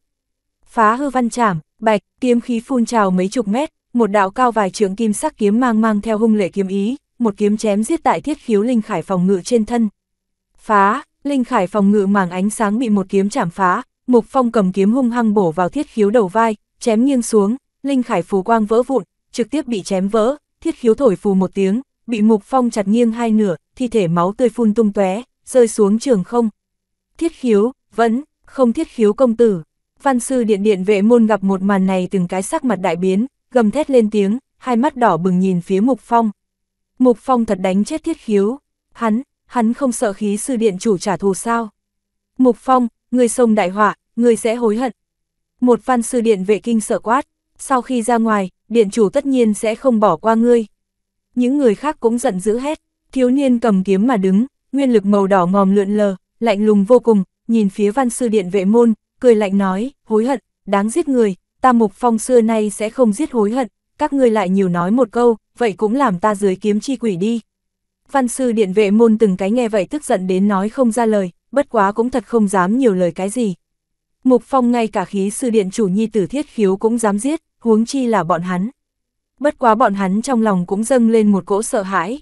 Phá hư văn chảm, bạch, kiếm khí phun trào mấy chục mét, một đạo cao vài trượng kim sắc kiếm mang mang theo hung lệ kiếm ý, một kiếm chém giết tại thiết khiếu linh khải phòng ngự trên thân. Phá, Linh Khải phòng ngự màng ánh sáng bị một kiếm chạm phá, Mục Phong cầm kiếm hung hăng bổ vào thiết khiếu đầu vai, chém nghiêng xuống, Linh Khải phù quang vỡ vụn, trực tiếp bị chém vỡ, thiết khiếu thổi phù một tiếng, bị Mục Phong chặt nghiêng hai nửa, thi thể máu tươi phun tung tóe, rơi xuống trường không. Thiết khiếu, vẫn, không thiết khiếu công tử. Văn sư điện điện vệ môn gặp một màn này từng cái sắc mặt đại biến, gầm thét lên tiếng, hai mắt đỏ bừng nhìn phía Mục Phong. Mục Phong thật đánh chết thiết khiếu. Hắn, hắn không sợ khí sư điện chủ trả thù sao. Mục Phong, người sông đại họa, người sẽ hối hận. Một văn sư điện vệ kinh sợ quát, sau khi ra ngoài, điện chủ tất nhiên sẽ không bỏ qua ngươi. Những người khác cũng giận dữ hét, thiếu niên cầm kiếm mà đứng, nguyên lực màu đỏ ngòm lượn lờ, lạnh lùng vô cùng, nhìn phía văn sư điện vệ môn, cười lạnh nói, hối hận, đáng giết người, ta mục phong xưa nay sẽ không giết hối hận, các ngươi lại nhiều nói một câu, vậy cũng làm ta dưới kiếm chi quỷ đi. Văn sư điện vệ môn từng cái nghe vậy tức giận đến nói không ra lời, bất quá cũng thật không dám nhiều lời cái gì. Mục Phong ngay cả khí sư điện chủ nhi tử thiết khiếu cũng dám giết, huống chi là bọn hắn. Bất quá bọn hắn trong lòng cũng dâng lên một cỗ sợ hãi.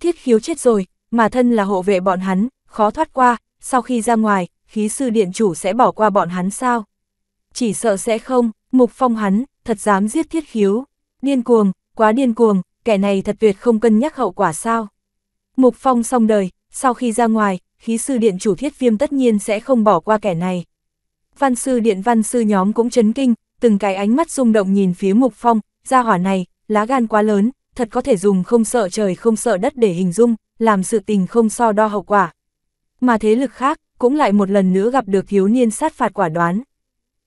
Thiết khiếu chết rồi, mà thân là hộ vệ bọn hắn, khó thoát qua, sau khi ra ngoài, khí sư điện chủ sẽ bỏ qua bọn hắn sao? Chỉ sợ sẽ không, Mục Phong hắn, thật dám giết thiết khiếu. Điên cuồng, quá điên cuồng, kẻ này thật tuyệt không cân nhắc hậu quả sao? Mục Phong xong đời, sau khi ra ngoài, khí sư điện chủ thiết viêm tất nhiên sẽ không bỏ qua kẻ này. Văn sư điện văn sư nhóm cũng chấn kinh, từng cái ánh mắt rung động nhìn phía Mục Phong, ra hỏa này, lá gan quá lớn, thật có thể dùng không sợ trời không sợ đất để hình dung, làm sự tình không so đo hậu quả. Mà thế lực khác, cũng lại một lần nữa gặp được thiếu niên sát phạt quả đoán.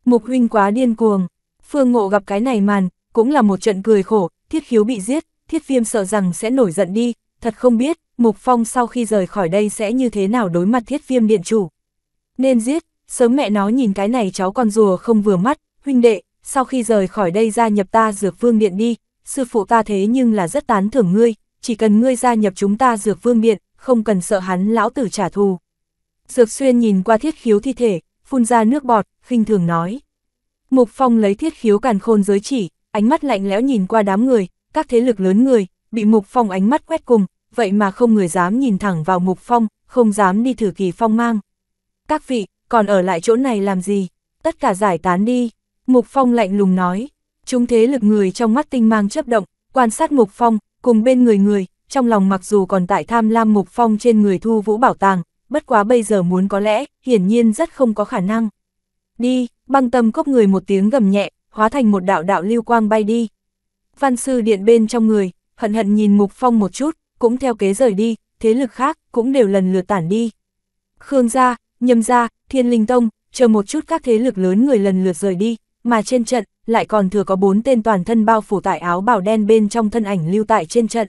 Mục huynh quá điên cuồng, phương ngộ gặp cái này màn, cũng là một trận cười khổ, thiết khiếu bị giết, thiết viêm sợ rằng sẽ nổi giận đi, thật không biết, Mục Phong sau khi rời khỏi đây sẽ như thế nào đối mặt thiết viêm điện chủ. Nên giết, sớm mẹ nó nhìn cái này cháu con rùa không vừa mắt, huynh đệ, sau khi rời khỏi đây gia nhập ta dược vương điện đi, sư phụ ta thế nhưng là rất tán thưởng ngươi, chỉ cần ngươi gia nhập chúng ta dược vương điện, không cần sợ hắn lão tử trả thù. Dược xuyên nhìn qua thiết khiếu thi thể, phun ra nước bọt, khinh thường nói. Mục Phong lấy thiết khiếu càn khôn giới chỉ, ánh mắt lạnh lẽo nhìn qua đám người, các thế lực lớn người, bị Mục Phong ánh mắt quét cùng, vậy mà không người dám nhìn thẳng vào Mục Phong, không dám đi thử kỳ phong mang. Các vị, còn ở lại chỗ này làm gì? Tất cả giải tán đi. Mục Phong lạnh lùng nói. Chúng thế lực người trong mắt tinh mang chấp động, quan sát Mục Phong, cùng bên người người, trong lòng mặc dù còn tại tham lam Mục Phong trên người thu vũ bảo tàng, bất quá bây giờ muốn có lẽ, hiển nhiên rất không có khả năng. Đi, băng tâm cốc người một tiếng gầm nhẹ, hóa thành một đạo đạo lưu quang bay đi. Văn sư điện bên trong người, hận hận nhìn Mục Phong một chút, cũng theo kế rời đi, thế lực khác cũng đều lần lượt tản đi. Khương gia, Nhâm gia, Thiên Linh Tông, chờ một chút các thế lực lớn người lần lượt rời đi, mà trên trận lại còn thừa có bốn tên toàn thân bao phủ tại áo bào đen bên trong thân ảnh lưu tại trên trận.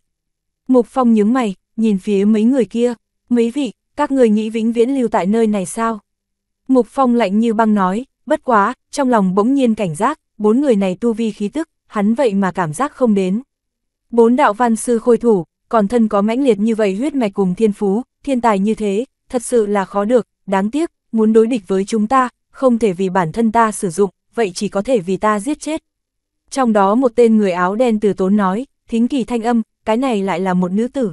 Mục Phong nhướng mày, nhìn phía mấy người kia, mấy vị, các người nghĩ vĩnh viễn lưu tại nơi này sao? Mục Phong lạnh như băng nói, bất quá, trong lòng bỗng nhiên cảnh giác, bốn người này tu vi khí tức, hắn vậy mà cảm giác không đến. Bốn đạo văn sư khôi thủ, còn thân có mãnh liệt như vậy huyết mạch cùng thiên phú, thiên tài như thế, thật sự là khó được, đáng tiếc, muốn đối địch với chúng ta, không thể vì bản thân ta sử dụng, vậy chỉ có thể vì ta giết chết. Trong đó một tên người áo đen từ tốn nói, thính kỳ thanh âm, cái này lại là một nữ tử.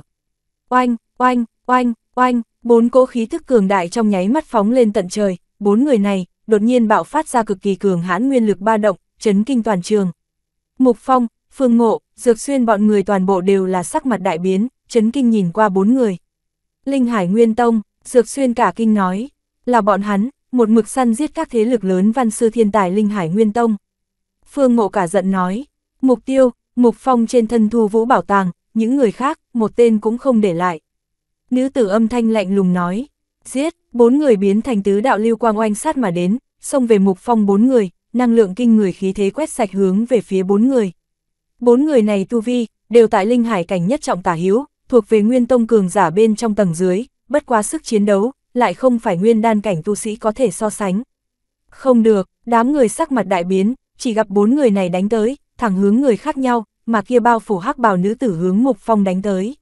Oanh, oanh, oanh, oanh, bốn cỗ khí thức cường đại trong nháy mắt phóng lên tận trời, bốn người này, đột nhiên bạo phát ra cực kỳ cường hãn nguyên lực ba động, chấn kinh toàn trường. Mục Phong, Phương Ngộ, Dược xuyên bọn người toàn bộ đều là sắc mặt đại biến, chấn kinh nhìn qua bốn người. Linh Hải Nguyên Tông, Dược xuyên cả kinh nói, là bọn hắn, một mực săn giết các thế lực lớn văn sư thiên tài Linh Hải Nguyên Tông. Phương Mộ cả giận nói, mục tiêu, mục phong trên thân thu vũ bảo tàng, những người khác, một tên cũng không để lại. Nữ tử âm thanh lạnh lùng nói, giết, bốn người biến thành tứ đạo lưu quang oanh sát mà đến, xông về mục phong bốn người, năng lượng kinh người khí thế quét sạch hướng về phía bốn người. Bốn người này tu vi, đều tại linh hải cảnh nhất trọng tả hiếu, thuộc về nguyên tông cường giả bên trong tầng dưới, bất quá sức chiến đấu, lại không phải nguyên đan cảnh tu sĩ có thể so sánh. Không được, đám người sắc mặt đại biến, chỉ gặp bốn người này đánh tới, thẳng hướng người khác nhau, mà kia bao phủ hắc bào nữ tử hướng Mục Phong đánh tới.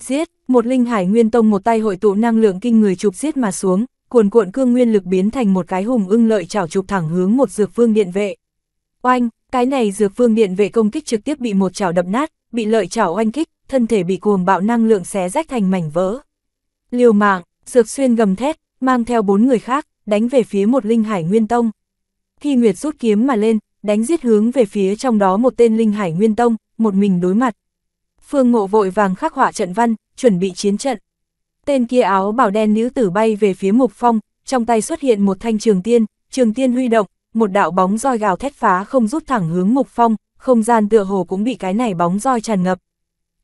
Giết, một linh hải nguyên tông một tay hội tụ năng lượng kinh người chụp giết mà xuống, cuồn cuộn cương nguyên lực biến thành một cái hùng ưng lợi chảo chụp thẳng hướng một dược vương điện vệ. Oanh, cái này dược vương điện vệ công kích trực tiếp bị một chảo đập nát, bị lợi chảo oanh kích, thân thể bị cuồng bạo năng lượng xé rách thành mảnh vỡ. Liều mạng, dược xuyên gầm thét, mang theo bốn người khác, đánh về phía một linh hải nguyên tông. Khi Nguyệt rút kiếm mà lên, đánh giết hướng về phía trong đó một tên linh hải nguyên tông, một mình đối mặt. Phương Ngộ vội vàng khắc họa trận văn, chuẩn bị chiến trận. Tên kia áo bảo đen nữ tử bay về phía Mục Phong, trong tay xuất hiện một thanh trường tiên, trường tiên huy động, một đạo bóng roi gào thét phá không rút thẳng hướng Mục Phong, không gian tựa hồ cũng bị cái này bóng roi tràn ngập.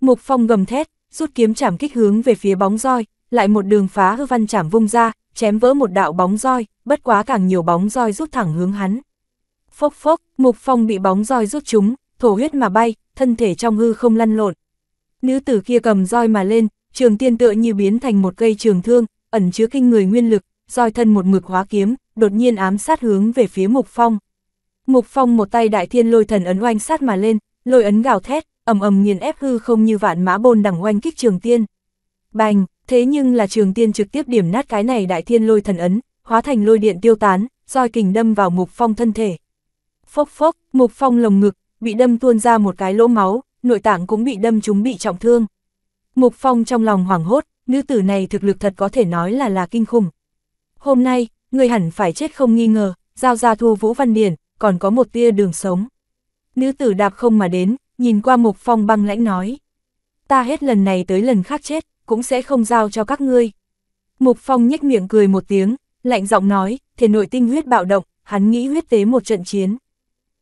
Mục Phong gầm thét, rút kiếm chạm kích hướng về phía bóng roi, lại một đường phá hư văn chạm vung ra, chém vỡ một đạo bóng roi, bất quá càng nhiều bóng roi rút thẳng hướng hắn. Phốc phốc, Mục Phong bị bóng roi rút chúng, thổ huyết mà bay, thân thể trong hư không lăn lộn. Nữ tử kia cầm roi mà lên, trường tiên tựa như biến thành một cây trường thương, ẩn chứa kinh người nguyên lực, roi thân một mực hóa kiếm, đột nhiên ám sát hướng về phía Mục Phong. Mục Phong một tay đại thiên lôi thần ấn oanh sát mà lên, lôi ấn gào thét, ầm ầm nghiền ép hư không như vạn mã bôn đằng oanh kích trường tiên. Bành, thế nhưng là trường tiên trực tiếp điểm nát cái này đại thiên lôi thần ấn, hóa thành lôi điện tiêu tán, roi kình đâm vào Mục Phong thân thể. Phốc phốc, Mục Phong lồng ngực, bị đâm tuôn ra một cái lỗ máu, nội tạng cũng bị đâm chúng bị trọng thương. Mục Phong trong lòng hoảng hốt, nữ tử này thực lực thật có thể nói là là kinh khủng. Hôm nay, người hẳn phải chết không nghi ngờ, giao ra thua vũ văn điển, còn có một tia đường sống. Nữ tử đạp không mà đến, nhìn qua Mục Phong băng lãnh nói. Ta hết lần này tới lần khác chết, cũng sẽ không giao cho các ngươi. Mục Phong nhếch miệng cười một tiếng, lạnh giọng nói, thể nội tinh huyết bạo động, hắn nghĩ huyết tế một trận chiến.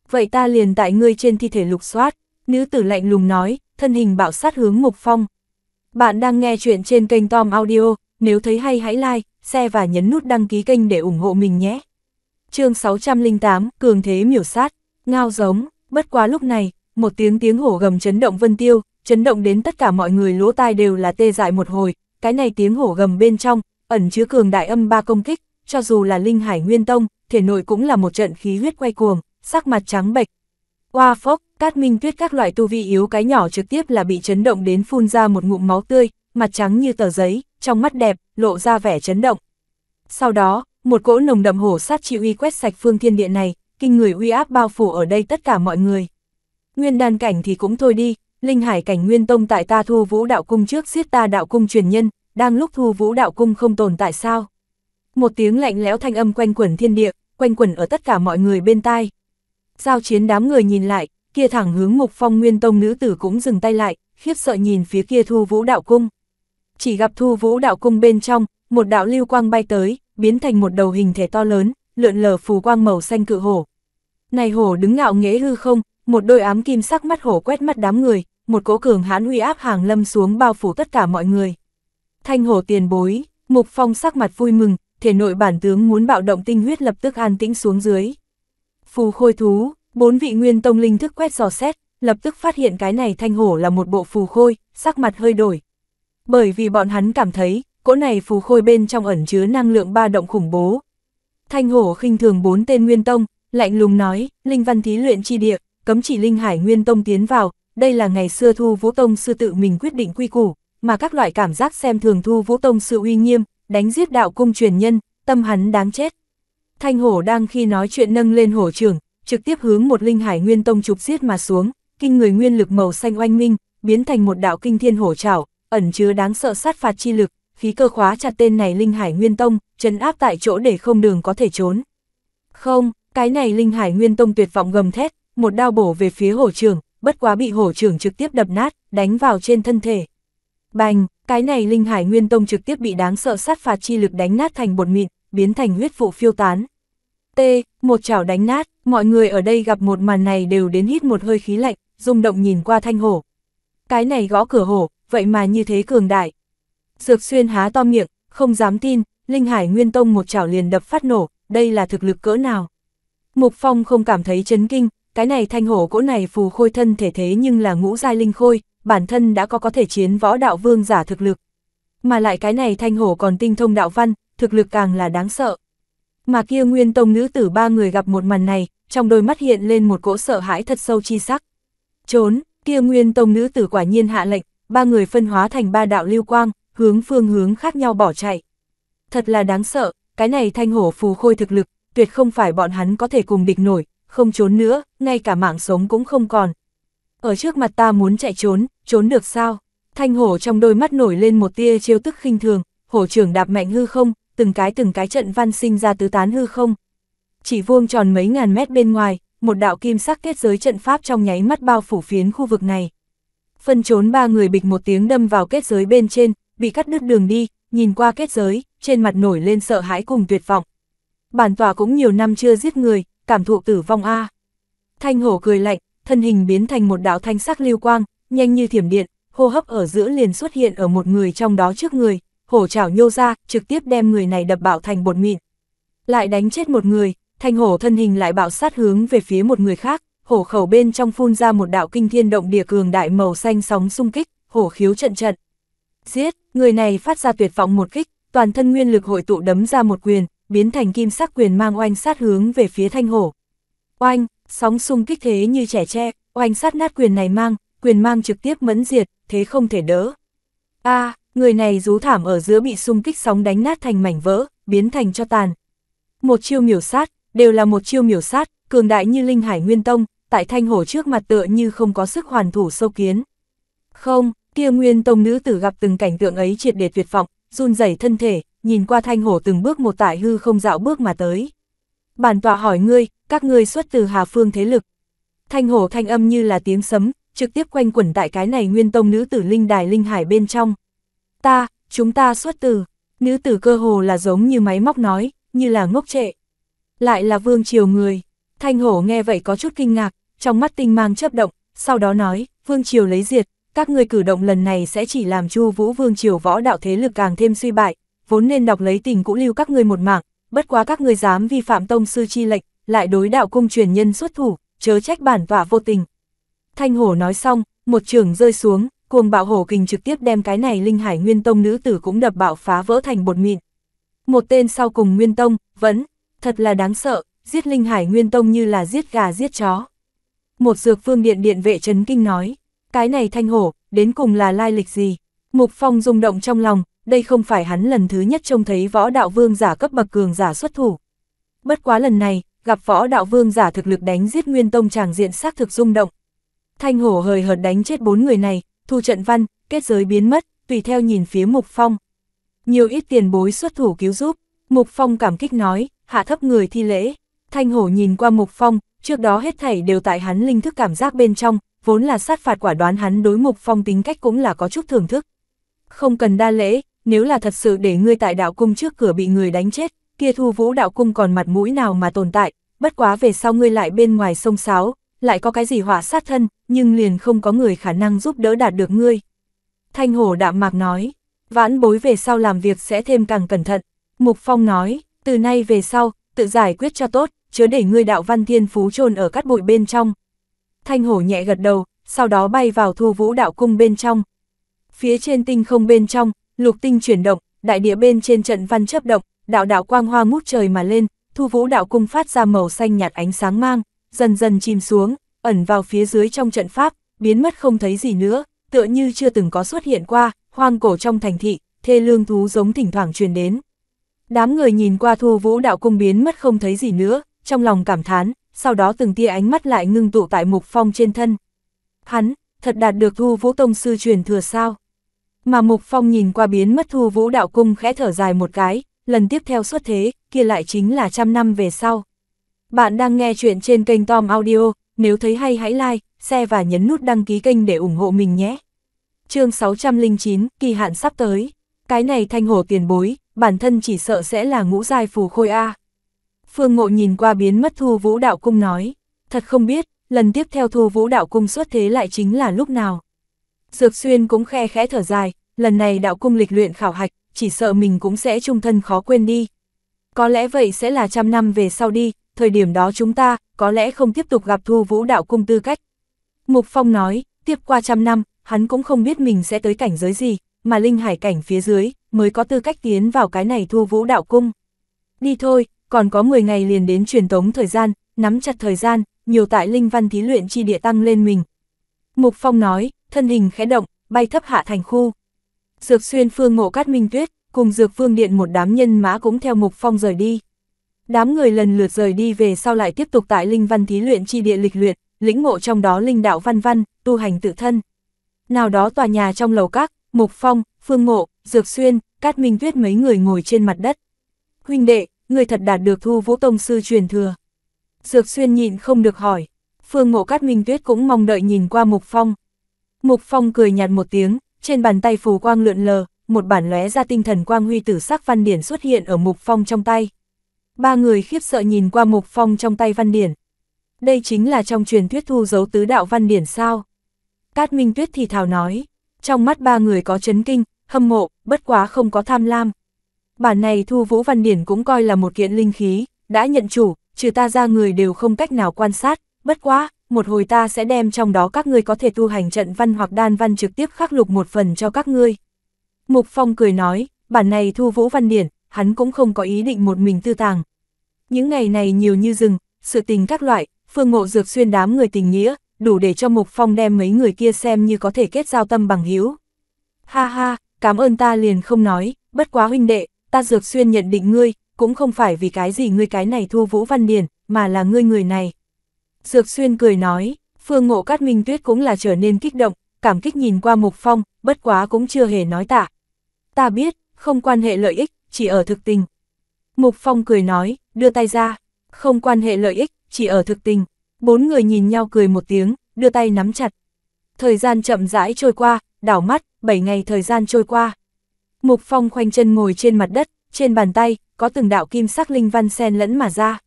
Vậy ta liền tại ngươi trên thi thể lục soát, nữ tử lạnh lùng nói, thân hình bạo sát hướng Mục Phong. Bạn đang nghe chuyện trên kênh Tom Audio, nếu thấy hay hãy like, xe và nhấn nút đăng ký kênh để ủng hộ mình nhé. chương 608, Cường Thế Miểu Sát, Ngao Giống, bất quá lúc này, một tiếng tiếng hổ gầm chấn động vân tiêu, chấn động đến tất cả mọi người lỗ tai đều là tê dại một hồi, cái này tiếng hổ gầm bên trong, ẩn chứa cường đại âm ba công kích, cho dù là linh hải nguyên tông, thể nội cũng là một trận khí huyết quay cuồng, sắc mặt trắng bệch. Hoa phốc, cát minh tuyết các loại tu vi yếu cái nhỏ trực tiếp là bị chấn động đến phun ra một ngụm máu tươi, mặt trắng như tờ giấy, trong mắt đẹp, lộ ra vẻ chấn động. Sau đó, một cỗ nồng đậm hổ sát chi uy quét sạch phương thiên địa này, kinh người uy áp bao phủ ở đây tất cả mọi người. Nguyên đan cảnh thì cũng thôi đi, linh hải cảnh nguyên tông tại ta thu vũ đạo cung trước giết ta đạo cung truyền nhân, đang lúc thu vũ đạo cung không tồn tại sao. Một tiếng lạnh lẽo thanh âm quanh quẩn thiên địa, quanh quẩn ở tất cả mọi người bên tai. Giao chiến đám người nhìn lại, kia thẳng hướng mục phong nguyên tông nữ tử cũng dừng tay lại, khiếp sợ nhìn phía kia thu vũ đạo cung chỉ gặp thu vũ đạo cung bên trong, một đạo lưu quang bay tới, biến thành một đầu hình thể to lớn, lượn lờ phù quang màu xanh cự hổ. Này hổ đứng ngạo nghễ hư không, một đôi ám kim sắc mắt hổ quét mắt đám người, một cỗ cường hãn uy áp hàng lâm xuống bao phủ tất cả mọi người. Thanh hổ tiền bối, Mục Phong sắc mặt vui mừng, thể nội bản tướng muốn bạo động tinh huyết lập tức an tĩnh xuống dưới. Phù khôi thú, bốn vị nguyên tông linh thức quét dò xét, lập tức phát hiện cái này thanh hổ là một bộ phù khôi, sắc mặt hơi đổi, bởi vì bọn hắn cảm thấy, cỗ này phù khôi bên trong ẩn chứa năng lượng ba động khủng bố. Thanh hổ khinh thường bốn tên Nguyên Tông, lạnh lùng nói, Linh Văn Thí luyện chi địa, cấm chỉ Linh Hải Nguyên Tông tiến vào, đây là ngày xưa Thu Vũ Tông sư tự mình quyết định quy củ, mà các loại cảm giác xem thường Thu Vũ Tông sư uy nghiêm, đánh giết đạo cung truyền nhân, tâm hắn đáng chết. Thanh hổ đang khi nói chuyện nâng lên hổ trưởng, trực tiếp hướng một Linh Hải Nguyên Tông chụp giết mà xuống, kinh người nguyên lực màu xanh oanh minh, biến thành một đạo kinh thiên hổ trảo, ẩn chứa đáng sợ sát phạt chi lực, khí cơ khóa chặt tên này Linh Hải Nguyên Tông, trấn áp tại chỗ để không đường có thể trốn. Không, cái này Linh Hải Nguyên Tông tuyệt vọng gầm thét, một đao bổ về phía hổ trưởng, bất quá bị hổ trưởng trực tiếp đập nát, đánh vào trên thân thể. Bành, cái này Linh Hải Nguyên Tông trực tiếp bị đáng sợ sát phạt chi lực đánh nát thành bột mịn, biến thành huyết vụ phiêu tán. T, một chảo đánh nát, mọi người ở đây gặp một màn này đều đến hít một hơi khí lạnh, rung động nhìn qua thanh hổ. Cái này gõ cửa hổ, vậy mà như thế cường đại. Dược xuyên há to miệng, không dám tin, Linh Hải Nguyên Tông một chảo liền đập phát nổ, đây là thực lực cỡ nào. Mục Phong không cảm thấy chấn kinh, cái này thanh hổ cỗ này phù khôi thân thể thế nhưng là ngũ giai linh khôi, bản thân đã có có thể chiến võ đạo vương giả thực lực. Mà lại cái này thanh hổ còn tinh thông đạo văn, thực lực càng là đáng sợ. Mà kia Nguyên Tông nữ tử ba người gặp một màn này, trong đôi mắt hiện lên một cỗ sợ hãi thật sâu chi sắc. Trốn, kia Nguyên Tông nữ tử quả nhiên hạ lệnh, ba người phân hóa thành ba đạo lưu quang, hướng phương hướng khác nhau bỏ chạy. Thật là đáng sợ, cái này thanh hổ phù khôi thực lực, tuyệt không phải bọn hắn có thể cùng địch nổi, không trốn nữa, ngay cả mạng sống cũng không còn. Ở trước mặt ta muốn chạy trốn, trốn được sao? Thanh hổ trong đôi mắt nổi lên một tia trêu tức khinh thường, hổ trưởng đạp mạnh hư không, từng cái từng cái trận văn sinh ra tứ tán hư không. Chỉ vuông tròn mấy ngàn mét bên ngoài, một đạo kim sắc kết giới trận pháp trong nháy mắt bao phủ phiến khu vực này phân trốn ba người bịch một tiếng đâm vào kết giới bên trên, bị cắt đứt đường đi, nhìn qua kết giới, trên mặt nổi lên sợ hãi cùng tuyệt vọng. Bản tòa cũng nhiều năm chưa giết người, cảm thụ tử vong a. Thanh hổ cười lạnh, thân hình biến thành một đạo thanh sắc lưu quang, nhanh như thiểm điện, hô hấp ở giữa liền xuất hiện ở một người trong đó trước người, hổ chảo nhô ra, trực tiếp đem người này đập bảo thành bột mịn. Lại đánh chết một người, thanh hổ thân hình lại bạo sát hướng về phía một người khác, hổ khẩu bên trong phun ra một đạo kinh thiên động địa cường đại màu xanh sóng xung kích, hổ khiếu trận trận. Giết, người này phát ra tuyệt vọng một kích, toàn thân nguyên lực hội tụ đấm ra một quyền, biến thành kim sắc quyền mang oanh sát hướng về phía thanh hổ. Oanh, sóng xung kích thế như trẻ tre, oanh sát nát quyền này mang, quyền mang trực tiếp mẫn diệt, thế không thể đỡ. A, người này rú thảm ở giữa bị xung kích sóng đánh nát thành mảnh vỡ, biến thành cho tàn. Một chiêu miểu sát, đều là một chiêu miểu sát, cường đại như linh hải nguyên tông, tại thanh hổ trước mặt tựa như không có sức hoàn thủ sâu kiến. Không, kia nguyên tông nữ tử gặp từng cảnh tượng ấy triệt để tuyệt vọng, run rẩy thân thể, nhìn qua thanh hổ từng bước một tại hư không dạo bước mà tới. Bản tọa hỏi ngươi, các ngươi xuất từ Hà Phương thế lực. Thanh hổ thanh âm như là tiếng sấm, trực tiếp quanh quẩn tại cái này nguyên tông nữ tử linh đài linh hải bên trong. Ta, chúng ta xuất từ, nữ tử cơ hồ là giống như máy móc nói, như là ngốc trệ. Lại là vương triều người, thanh hổ nghe vậy có chút kinh ngạc, trong mắt tinh mang chấp động, sau đó nói, Vương Triều lấy diệt, các ngươi cử động lần này sẽ chỉ làm Chu Vũ Vương Triều võ đạo thế lực càng thêm suy bại, vốn nên đọc lấy tình cũ lưu các ngươi một mạng, bất quá các ngươi dám vi phạm tông sư chi lệnh, lại đối đạo cung truyền nhân xuất thủ, chớ trách bản tọa vô tình. Thanh hổ nói xong, một trường rơi xuống, cuồng bạo hổ kình trực tiếp đem cái này linh hải nguyên tông nữ tử cũng đập bạo phá vỡ thành bột mịn. Một tên sau cùng nguyên tông, vẫn, thật là đáng sợ, giết linh hải nguyên tông như là giết gà giết chó một dược phương điện điện vệ chấn kinh nói, cái này thanh hổ, đến cùng là lai lịch gì? Mục Phong rung động trong lòng, đây không phải hắn lần thứ nhất trông thấy võ đạo vương giả cấp bậc cường giả xuất thủ. Bất quá lần này, gặp võ đạo vương giả thực lực đánh giết nguyên tông tràng diện xác thực rung động. Thanh hổ hời hợt đánh chết bốn người này, thu trận văn, kết giới biến mất, tùy theo nhìn phía Mục Phong. Nhiều ít tiền bối xuất thủ cứu giúp, Mục Phong cảm kích nói, hạ thấp người thi lễ. Thanh hổ nhìn qua Mục Phong, Trước đó hết thảy đều tại hắn linh thức cảm giác bên trong, vốn là sát phạt quả đoán hắn đối mục phong tính cách cũng là có chút thưởng thức. Không cần đa lễ, nếu là thật sự để ngươi tại đạo cung trước cửa bị người đánh chết, kia thu vũ đạo cung còn mặt mũi nào mà tồn tại, bất quá về sau ngươi lại bên ngoài sông sáo, lại có cái gì họa sát thân, nhưng liền không có người khả năng giúp đỡ đạt được ngươi. Thanh hổ đạm mạc nói, vãn bối về sau làm việc sẽ thêm càng cẩn thận. Mục Phong nói, từ nay về sau, tự giải quyết cho tốt, chớ để ngươi đạo văn thiên phú chôn ở cát bụi bên trong. Thanh hổ nhẹ gật đầu, sau đó bay vào thu vũ đạo cung bên trong. Phía trên tinh không bên trong, lục tinh chuyển động, đại địa bên trên trận văn chấp động, đạo đạo quang hoa ngút trời mà lên, thu vũ đạo cung phát ra màu xanh nhạt ánh sáng mang, dần dần chìm xuống, ẩn vào phía dưới trong trận pháp, biến mất không thấy gì nữa, tựa như chưa từng có xuất hiện qua, hoang cổ trong thành thị, thê lương thú giống thỉnh thoảng truyền đến. Đám người nhìn qua thu vũ đạo cung biến mất không thấy gì nữa, trong lòng cảm thán, sau đó từng tia ánh mắt lại ngưng tụ tại Mục Phong trên thân. Hắn, thật đạt được Thu Vũ Tông Sư truyền thừa sao? Mà Mục Phong nhìn qua biến mất Thu Vũ Đạo Cung khẽ thở dài một cái, lần tiếp theo xuất thế, kia lại chính là trăm năm về sau. Bạn đang nghe chuyện trên kênh Tom Audio, nếu thấy hay hãy like, share và nhấn nút đăng ký kênh để ủng hộ mình nhé. chương 609, kỳ hạn sắp tới. Cái này thanh hổ tiền bối, bản thân chỉ sợ sẽ là ngũ giai phù khôi A. Phương Ngộ nhìn qua biến mất Thu Vũ Đạo Cung nói, thật không biết, lần tiếp theo Thu Vũ Đạo Cung xuất thế lại chính là lúc nào. Dược Xuyên cũng khe khẽ thở dài, lần này Đạo Cung lịch luyện khảo hạch, chỉ sợ mình cũng sẽ trung thân khó quên đi. Có lẽ vậy sẽ là trăm năm về sau đi, thời điểm đó chúng ta có lẽ không tiếp tục gặp Thu Vũ Đạo Cung tư cách. Mục Phong nói, tiếp qua trăm năm, hắn cũng không biết mình sẽ tới cảnh giới gì, mà linh hải cảnh phía dưới mới có tư cách tiến vào cái này Thu Vũ Đạo Cung. Đi thôi, còn có 10 ngày liền đến truyền tống thời gian, nắm chặt thời gian, nhiều tại linh văn thí luyện chi địa tăng lên mình. Mục Phong nói, thân hình khẽ động, bay thấp hạ thành khu. Dược xuyên phương ngộ cát minh tuyết, cùng dược phương điện một đám nhân mã cũng theo Mục Phong rời đi. Đám người lần lượt rời đi về sau lại tiếp tục tại linh văn thí luyện chi địa lịch luyện, lĩnh ngộ trong đó linh đạo văn văn, tu hành tự thân. Nào đó tòa nhà trong lầu các, Mục Phong, Phương Ngộ, Dược Xuyên, Cát Minh Tuyết mấy người ngồi trên mặt đất. Huynh đệ, người thật đạt được thu vũ tông sư truyền thừa. Dược xuyên nhịn không được hỏi, phương mộ cát minh tuyết cũng mong đợi nhìn qua mục phong. Mục phong cười nhạt một tiếng, trên bàn tay phù quang lượn lờ, một bản lóe ra tinh thần quang huy tử sắc văn điển xuất hiện ở mục phong trong tay. Ba người khiếp sợ nhìn qua mục phong trong tay văn điển. Đây chính là trong truyền thuyết thu dấu tứ đạo văn điển sao. Cát Minh Tuyết thì thào nói, trong mắt ba người có chấn kinh, hâm mộ, bất quá không có tham lam. Bản này thu vũ văn điển cũng coi là một kiện linh khí, đã nhận chủ, trừ ta ra người đều không cách nào quan sát, bất quá, một hồi ta sẽ đem trong đó các ngươi có thể tu hành trận văn hoặc đan văn trực tiếp khắc lục một phần cho các ngươi. Mục Phong cười nói, bản này thu vũ văn điển, hắn cũng không có ý định một mình tư tàng. Những ngày này nhiều như rừng, sự tình các loại, phương ngộ dược xuyên đám người tình nghĩa, đủ để cho Mục Phong đem mấy người kia xem như có thể kết giao tâm bằng hữu. Ha ha, cảm ơn ta liền không nói, bất quá huynh đệ, ta dược xuyên nhận định ngươi, cũng không phải vì cái gì ngươi cái này thua Vũ Văn Điền, mà là ngươi người này. Dược xuyên cười nói, phương ngộ cát minh tuyết cũng là trở nên kích động, cảm kích nhìn qua mục phong, bất quá cũng chưa hề nói tạ. Ta biết, không quan hệ lợi ích, chỉ ở thực tình. Mục phong cười nói, đưa tay ra, không quan hệ lợi ích, chỉ ở thực tình. Bốn người nhìn nhau cười một tiếng, đưa tay nắm chặt. Thời gian chậm rãi trôi qua, đảo mắt, bảy ngày thời gian trôi qua. Mục Phong khoanh chân ngồi trên mặt đất, trên bàn tay, có từng đạo kim sắc linh văn sen lẫn mà ra.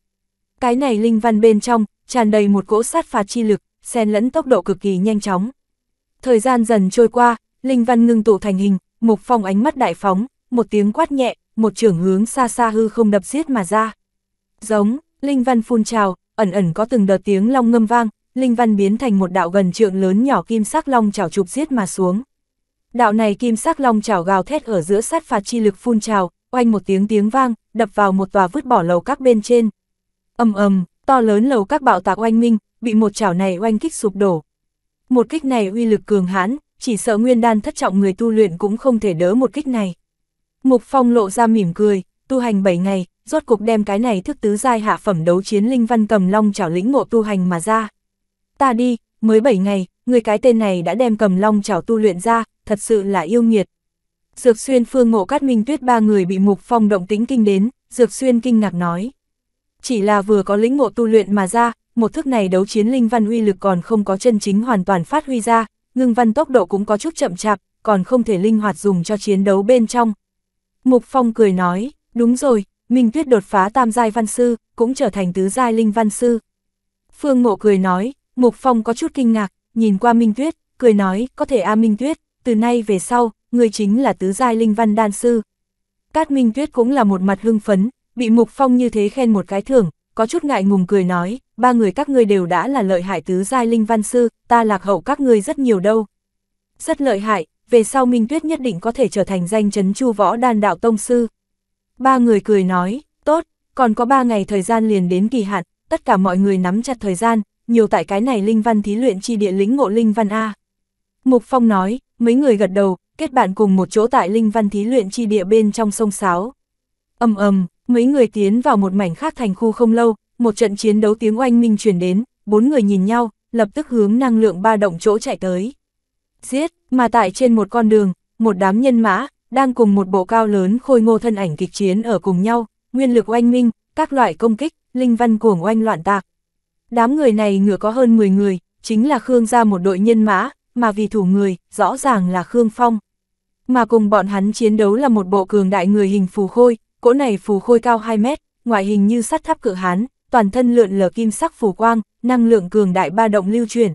Cái này linh văn bên trong, tràn đầy một cỗ sát phạt chi lực, sen lẫn tốc độ cực kỳ nhanh chóng. Thời gian dần trôi qua, linh văn ngưng tụ thành hình, Mục Phong ánh mắt đại phóng, một tiếng quát nhẹ, một trường hướng xa xa hư không đập giết mà ra. Giống, linh văn phun trào, ẩn ẩn có từng đợt tiếng long ngâm vang, linh văn biến thành một đạo gần trượng lớn nhỏ kim sắc long chảo chụp giết mà xuống. Đạo này kim sắc long chảo gào thét ở giữa sát phạt chi lực phun trào, oanh một tiếng tiếng vang, đập vào một tòa vứt bỏ lầu các bên trên. Ầm ầm, to lớn lầu các bạo tạc oanh minh, bị một chảo này oanh kích sụp đổ. Một kích này uy lực cường hãn, chỉ sợ nguyên đan thất trọng người tu luyện cũng không thể đỡ một kích này. Mục Phong lộ ra mỉm cười, tu hành 7 ngày, rốt cuộc đem cái này thức tứ giai hạ phẩm đấu chiến linh văn cầm long chảo lĩnh ngộ tu hành mà ra. Ta đi, mới 7 ngày, người cái tên này đã đem cầm long chảo tu luyện ra, thật sự là yêu nghiệt. Dược xuyên phương ngộ cát minh tuyết ba người bị mục phong động tính kinh đến, dược xuyên kinh ngạc nói. Chỉ là vừa có lĩnh ngộ tu luyện mà ra, một thức này đấu chiến linh văn uy lực còn không có chân chính hoàn toàn phát huy ra, ngưng văn tốc độ cũng có chút chậm chạp, còn không thể linh hoạt dùng cho chiến đấu bên trong. Mục Phong cười nói, đúng rồi, Minh Tuyết đột phá tam giai văn sư, cũng trở thành tứ giai linh văn sư. Phương ngộ cười nói, Mục Phong có chút kinh ngạc, nhìn qua Minh Tuyết, cười nói, có thể a à Minh Tuyết, từ nay về sau, người chính là tứ giai linh văn đan sư. Cát Minh Tuyết cũng là một mặt hưng phấn, bị Mục Phong như thế khen một cái thưởng, có chút ngại ngùng cười nói, ba người các ngươi đều đã là lợi hại tứ giai linh văn sư, ta lạc hậu các ngươi rất nhiều đâu. Rất lợi hại, về sau Minh Tuyết nhất định có thể trở thành danh chấn chu võ đan đạo tông sư. Ba người cười nói, tốt, còn có ba ngày thời gian liền đến kỳ hạn, tất cả mọi người nắm chặt thời gian, nhiều tại cái này linh văn thí luyện chi địa lĩnh ngộ linh văn A. Mục Phong nói, mấy người gật đầu, kết bạn cùng một chỗ tại Linh Văn Thí luyện chi địa bên trong sông Sáo. ầm ầm, mấy người tiến vào một mảnh khác thành khu không lâu, một trận chiến đấu tiếng oanh minh truyền đến, bốn người nhìn nhau, lập tức hướng năng lượng ba động chỗ chạy tới. Giết, mà tại trên một con đường, một đám nhân mã, đang cùng một bộ cao lớn khôi ngô thân ảnh kịch chiến ở cùng nhau, nguyên lực oanh minh, các loại công kích, linh văn cuồng oanh loạn tạc. Đám người này ngựa có hơn 10 người, chính là Khương gia một đội nhân mã, mà vì thủ người, rõ ràng là Khương Phong. Mà cùng bọn hắn chiến đấu là một bộ cường đại người hình phù khôi, cỗ này phù khôi cao 2 mét, ngoại hình như sắt tháp cự hán, toàn thân lượn lờ kim sắc phù quang, năng lượng cường đại ba động lưu chuyển.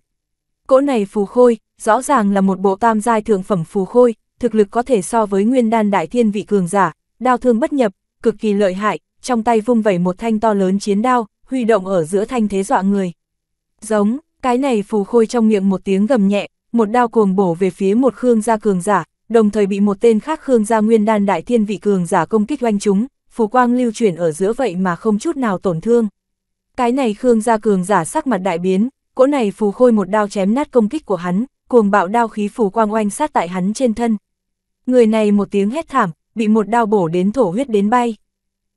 Cỗ này phù khôi, rõ ràng là một bộ tam giai thượng phẩm phù khôi, thực lực có thể so với nguyên đan đại thiên vị cường giả, đao thương bất nhập, cực kỳ lợi hại, trong tay vung vẩy một thanh to lớn chiến đao, huy động ở giữa thanh thế dọa người. Giống, cái này phù khôi trong miệng một tiếng gầm nhẹ, một đao cuồng bổ về phía một Khương gia cường giả, đồng thời bị một tên khác Khương gia nguyên đan đại thiên vị cường giả công kích oanh chúng, phù quang lưu chuyển ở giữa vậy mà không chút nào tổn thương. Cái này Khương gia cường giả sắc mặt đại biến, cỗ này phù khôi một đao chém nát công kích của hắn, cuồng bạo đao khí phù quang oanh sát tại hắn trên thân. Người này một tiếng hét thảm, bị một đao bổ đến thổ huyết đến bay.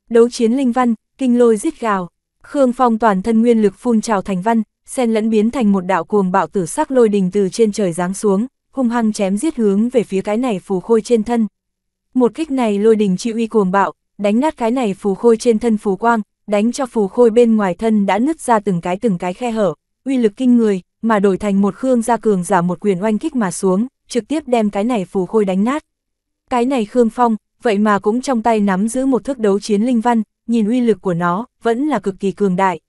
Đấu chiến linh văn, kinh lôi giết gào, Khương Phong toàn thân nguyên lực phun trào thành văn, sen lẫn biến thành một đạo cuồng bạo tử sắc lôi đình từ trên trời giáng xuống, hung hăng chém giết hướng về phía cái này phù khôi trên thân. Một kích này lôi đình chịu uy cuồng bạo, đánh nát cái này phù khôi trên thân phù quang, đánh cho phù khôi bên ngoài thân đã nứt ra từng cái từng cái khe hở, uy lực kinh người, mà đổi thành một khương gia cường giả một quyền oanh kích mà xuống, trực tiếp đem cái này phù khôi đánh nát. Cái này Khương Phong, vậy mà cũng trong tay nắm giữ một thước đấu chiến linh văn, nhìn uy lực của nó, vẫn là cực kỳ cường đại.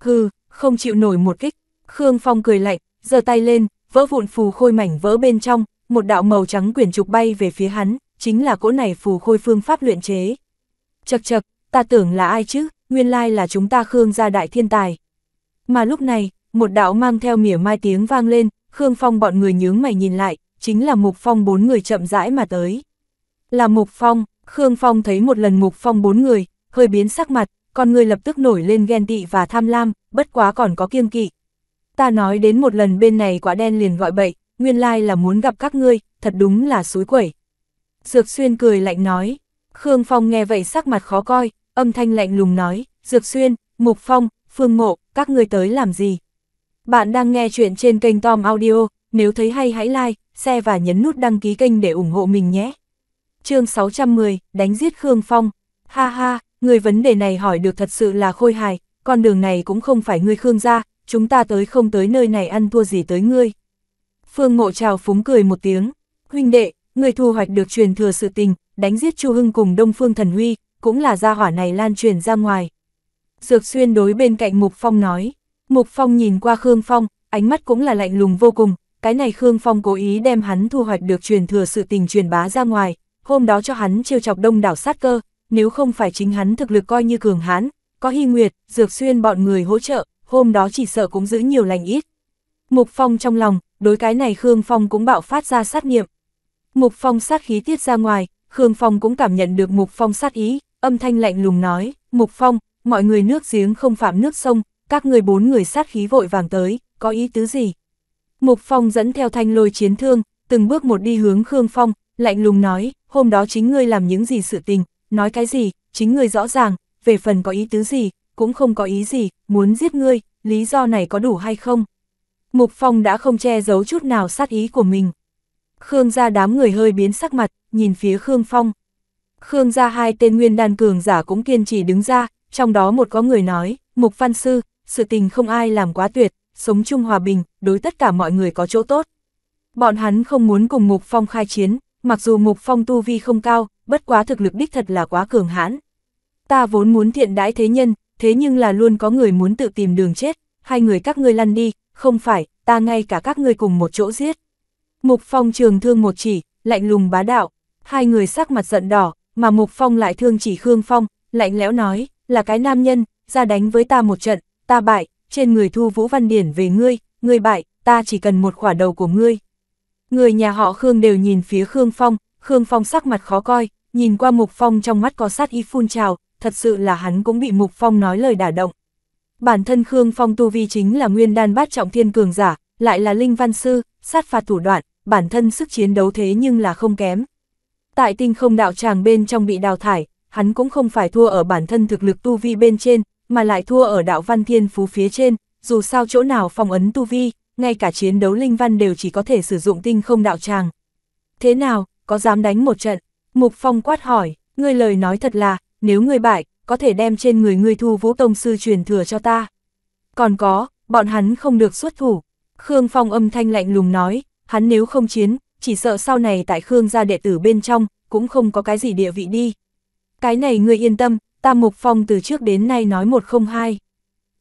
Hừ, không chịu nổi một kích. Khương Phong cười lạnh, giơ tay lên, vỡ vụn phù khôi mảnh vỡ bên trong, một đạo màu trắng quyển trục bay về phía hắn, chính là cỗ này phù khôi phương pháp luyện chế. Chật chật, ta tưởng là ai chứ, nguyên lai là chúng ta Khương gia đại thiên tài. Mà lúc này, một đạo mang theo mỉa mai tiếng vang lên, Khương Phong bọn người nhướng mày nhìn lại, chính là Mục Phong bốn người chậm rãi mà tới. Là Mục Phong, Khương Phong thấy một lần Mục Phong bốn người, hơi biến sắc mặt, con người lập tức nổi lên ghen tị và tham lam, bất quá còn có kiêng kỵ. Ta nói đến một lần bên này quả đen liền gọi bậy, nguyên lai là muốn gặp các ngươi, thật đúng là suối quẩy. Dược Xuyên cười lạnh nói, Khương Phong nghe vậy sắc mặt khó coi, âm thanh lạnh lùng nói, Dược Xuyên, Mục Phong, Phương Mộ, các ngươi tới làm gì? Bạn đang nghe chuyện trên kênh Tom Audio, nếu thấy hay hãy like, share và nhấn nút đăng ký kênh để ủng hộ mình nhé. chương 610, đánh giết Khương Phong. Ha ha, người vấn đề này hỏi được thật sự là khôi hài, con đường này cũng không phải ngươi Khương gia, chúng ta tới không tới nơi này ăn thua gì tới ngươi. Phương Ngộ Trào phúng cười một tiếng, huynh đệ, người thu hoạch được truyền thừa sự tình, đánh giết Chu Hưng cùng Đông Phương Thần Huy, cũng là gia hỏa này lan truyền ra ngoài. Dược xuyên đối bên cạnh Mục Phong nói, Mục Phong nhìn qua Khương Phong, ánh mắt cũng là lạnh lùng vô cùng, cái này Khương Phong cố ý đem hắn thu hoạch được truyền thừa sự tình truyền bá ra ngoài, hôm đó cho hắn trêu chọc đông đảo sát cơ, nếu không phải chính hắn thực lực coi như cường hãn, có hy nguyệt, dược xuyên bọn người hỗ trợ, hôm đó chỉ sợ cũng giữ nhiều lành ít. Mục Phong trong lòng, đối cái này Khương Phong cũng bạo phát ra sát nghiệm. Mục Phong sát khí tiết ra ngoài, Khương Phong cũng cảm nhận được Mục Phong sát ý, âm thanh lạnh lùng nói, Mục Phong, mọi người nước giếng không phạm nước sông, các người bốn người sát khí vội vàng tới, có ý tứ gì? Mục Phong dẫn theo thanh lôi chiến thương, từng bước một đi hướng Khương Phong, lạnh lùng nói, hôm đó chính ngươi làm những gì sự tình, nói cái gì, chính ngươi rõ ràng, về phần có ý tứ gì, cũng không có ý gì, muốn giết ngươi, lý do này có đủ hay không? Mục Phong đã không che giấu chút nào sát ý của mình. Khương gia đám người hơi biến sắc mặt, nhìn phía Khương Phong. Khương gia hai tên nguyên đan cường giả cũng kiên trì đứng ra, trong đó một có người nói, Mục Văn Sư, sự tình không ai làm quá tuyệt, sống chung hòa bình, đối tất cả mọi người có chỗ tốt. Bọn hắn không muốn cùng Mục Phong khai chiến, mặc dù Mục Phong tu vi không cao, bất quá thực lực đích thật là quá cường hãn. Ta vốn muốn thiện đãi thế nhân, thế nhưng là luôn có người muốn tự tìm đường chết, hai người các ngươi lăn đi, không phải, ta ngay cả các ngươi cùng một chỗ giết. Mục Phong trường thương một chỉ, lạnh lùng bá đạo, hai người sắc mặt giận đỏ, mà Mục Phong lại thương chỉ Khương Phong, lạnh lẽo nói, là cái nam nhân, ra đánh với ta một trận, ta bại, trên người thu Vũ Văn Điển về ngươi, ngươi bại, ta chỉ cần một khỏa đầu của ngươi. Người nhà họ Khương đều nhìn phía Khương Phong, Khương Phong sắc mặt khó coi, Nhìn qua Mục Phong trong mắt có sát ý phun trào, thật sự là hắn cũng bị Mục Phong nói lời đả động. Bản thân Khương Phong tu vi chính là nguyên đan bát trọng thiên cường giả, lại là linh văn sư, sát phạt thủ đoạn, bản thân sức chiến đấu thế nhưng là không kém. Tại tinh không đạo tràng bên trong bị đào thải, hắn cũng không phải thua ở bản thân thực lực tu vi bên trên, mà lại thua ở đạo văn thiên phú phía trên, dù sao chỗ nào phong ấn tu vi, ngay cả chiến đấu linh văn đều chỉ có thể sử dụng tinh không đạo tràng. Thế nào, có dám đánh một trận? Mục Phong quát hỏi, ngươi lời nói thật là, nếu ngươi bại, có thể đem trên người ngươi thu vũ tông sư truyền thừa cho ta. Còn có, bọn hắn không được xuất thủ. Khương Phong âm thanh lạnh lùng nói, hắn nếu không chiến, chỉ sợ sau này tại Khương gia đệ tử bên trong, cũng không có cái gì địa vị đi. Cái này ngươi yên tâm, ta Mục Phong từ trước đến nay nói một không hai.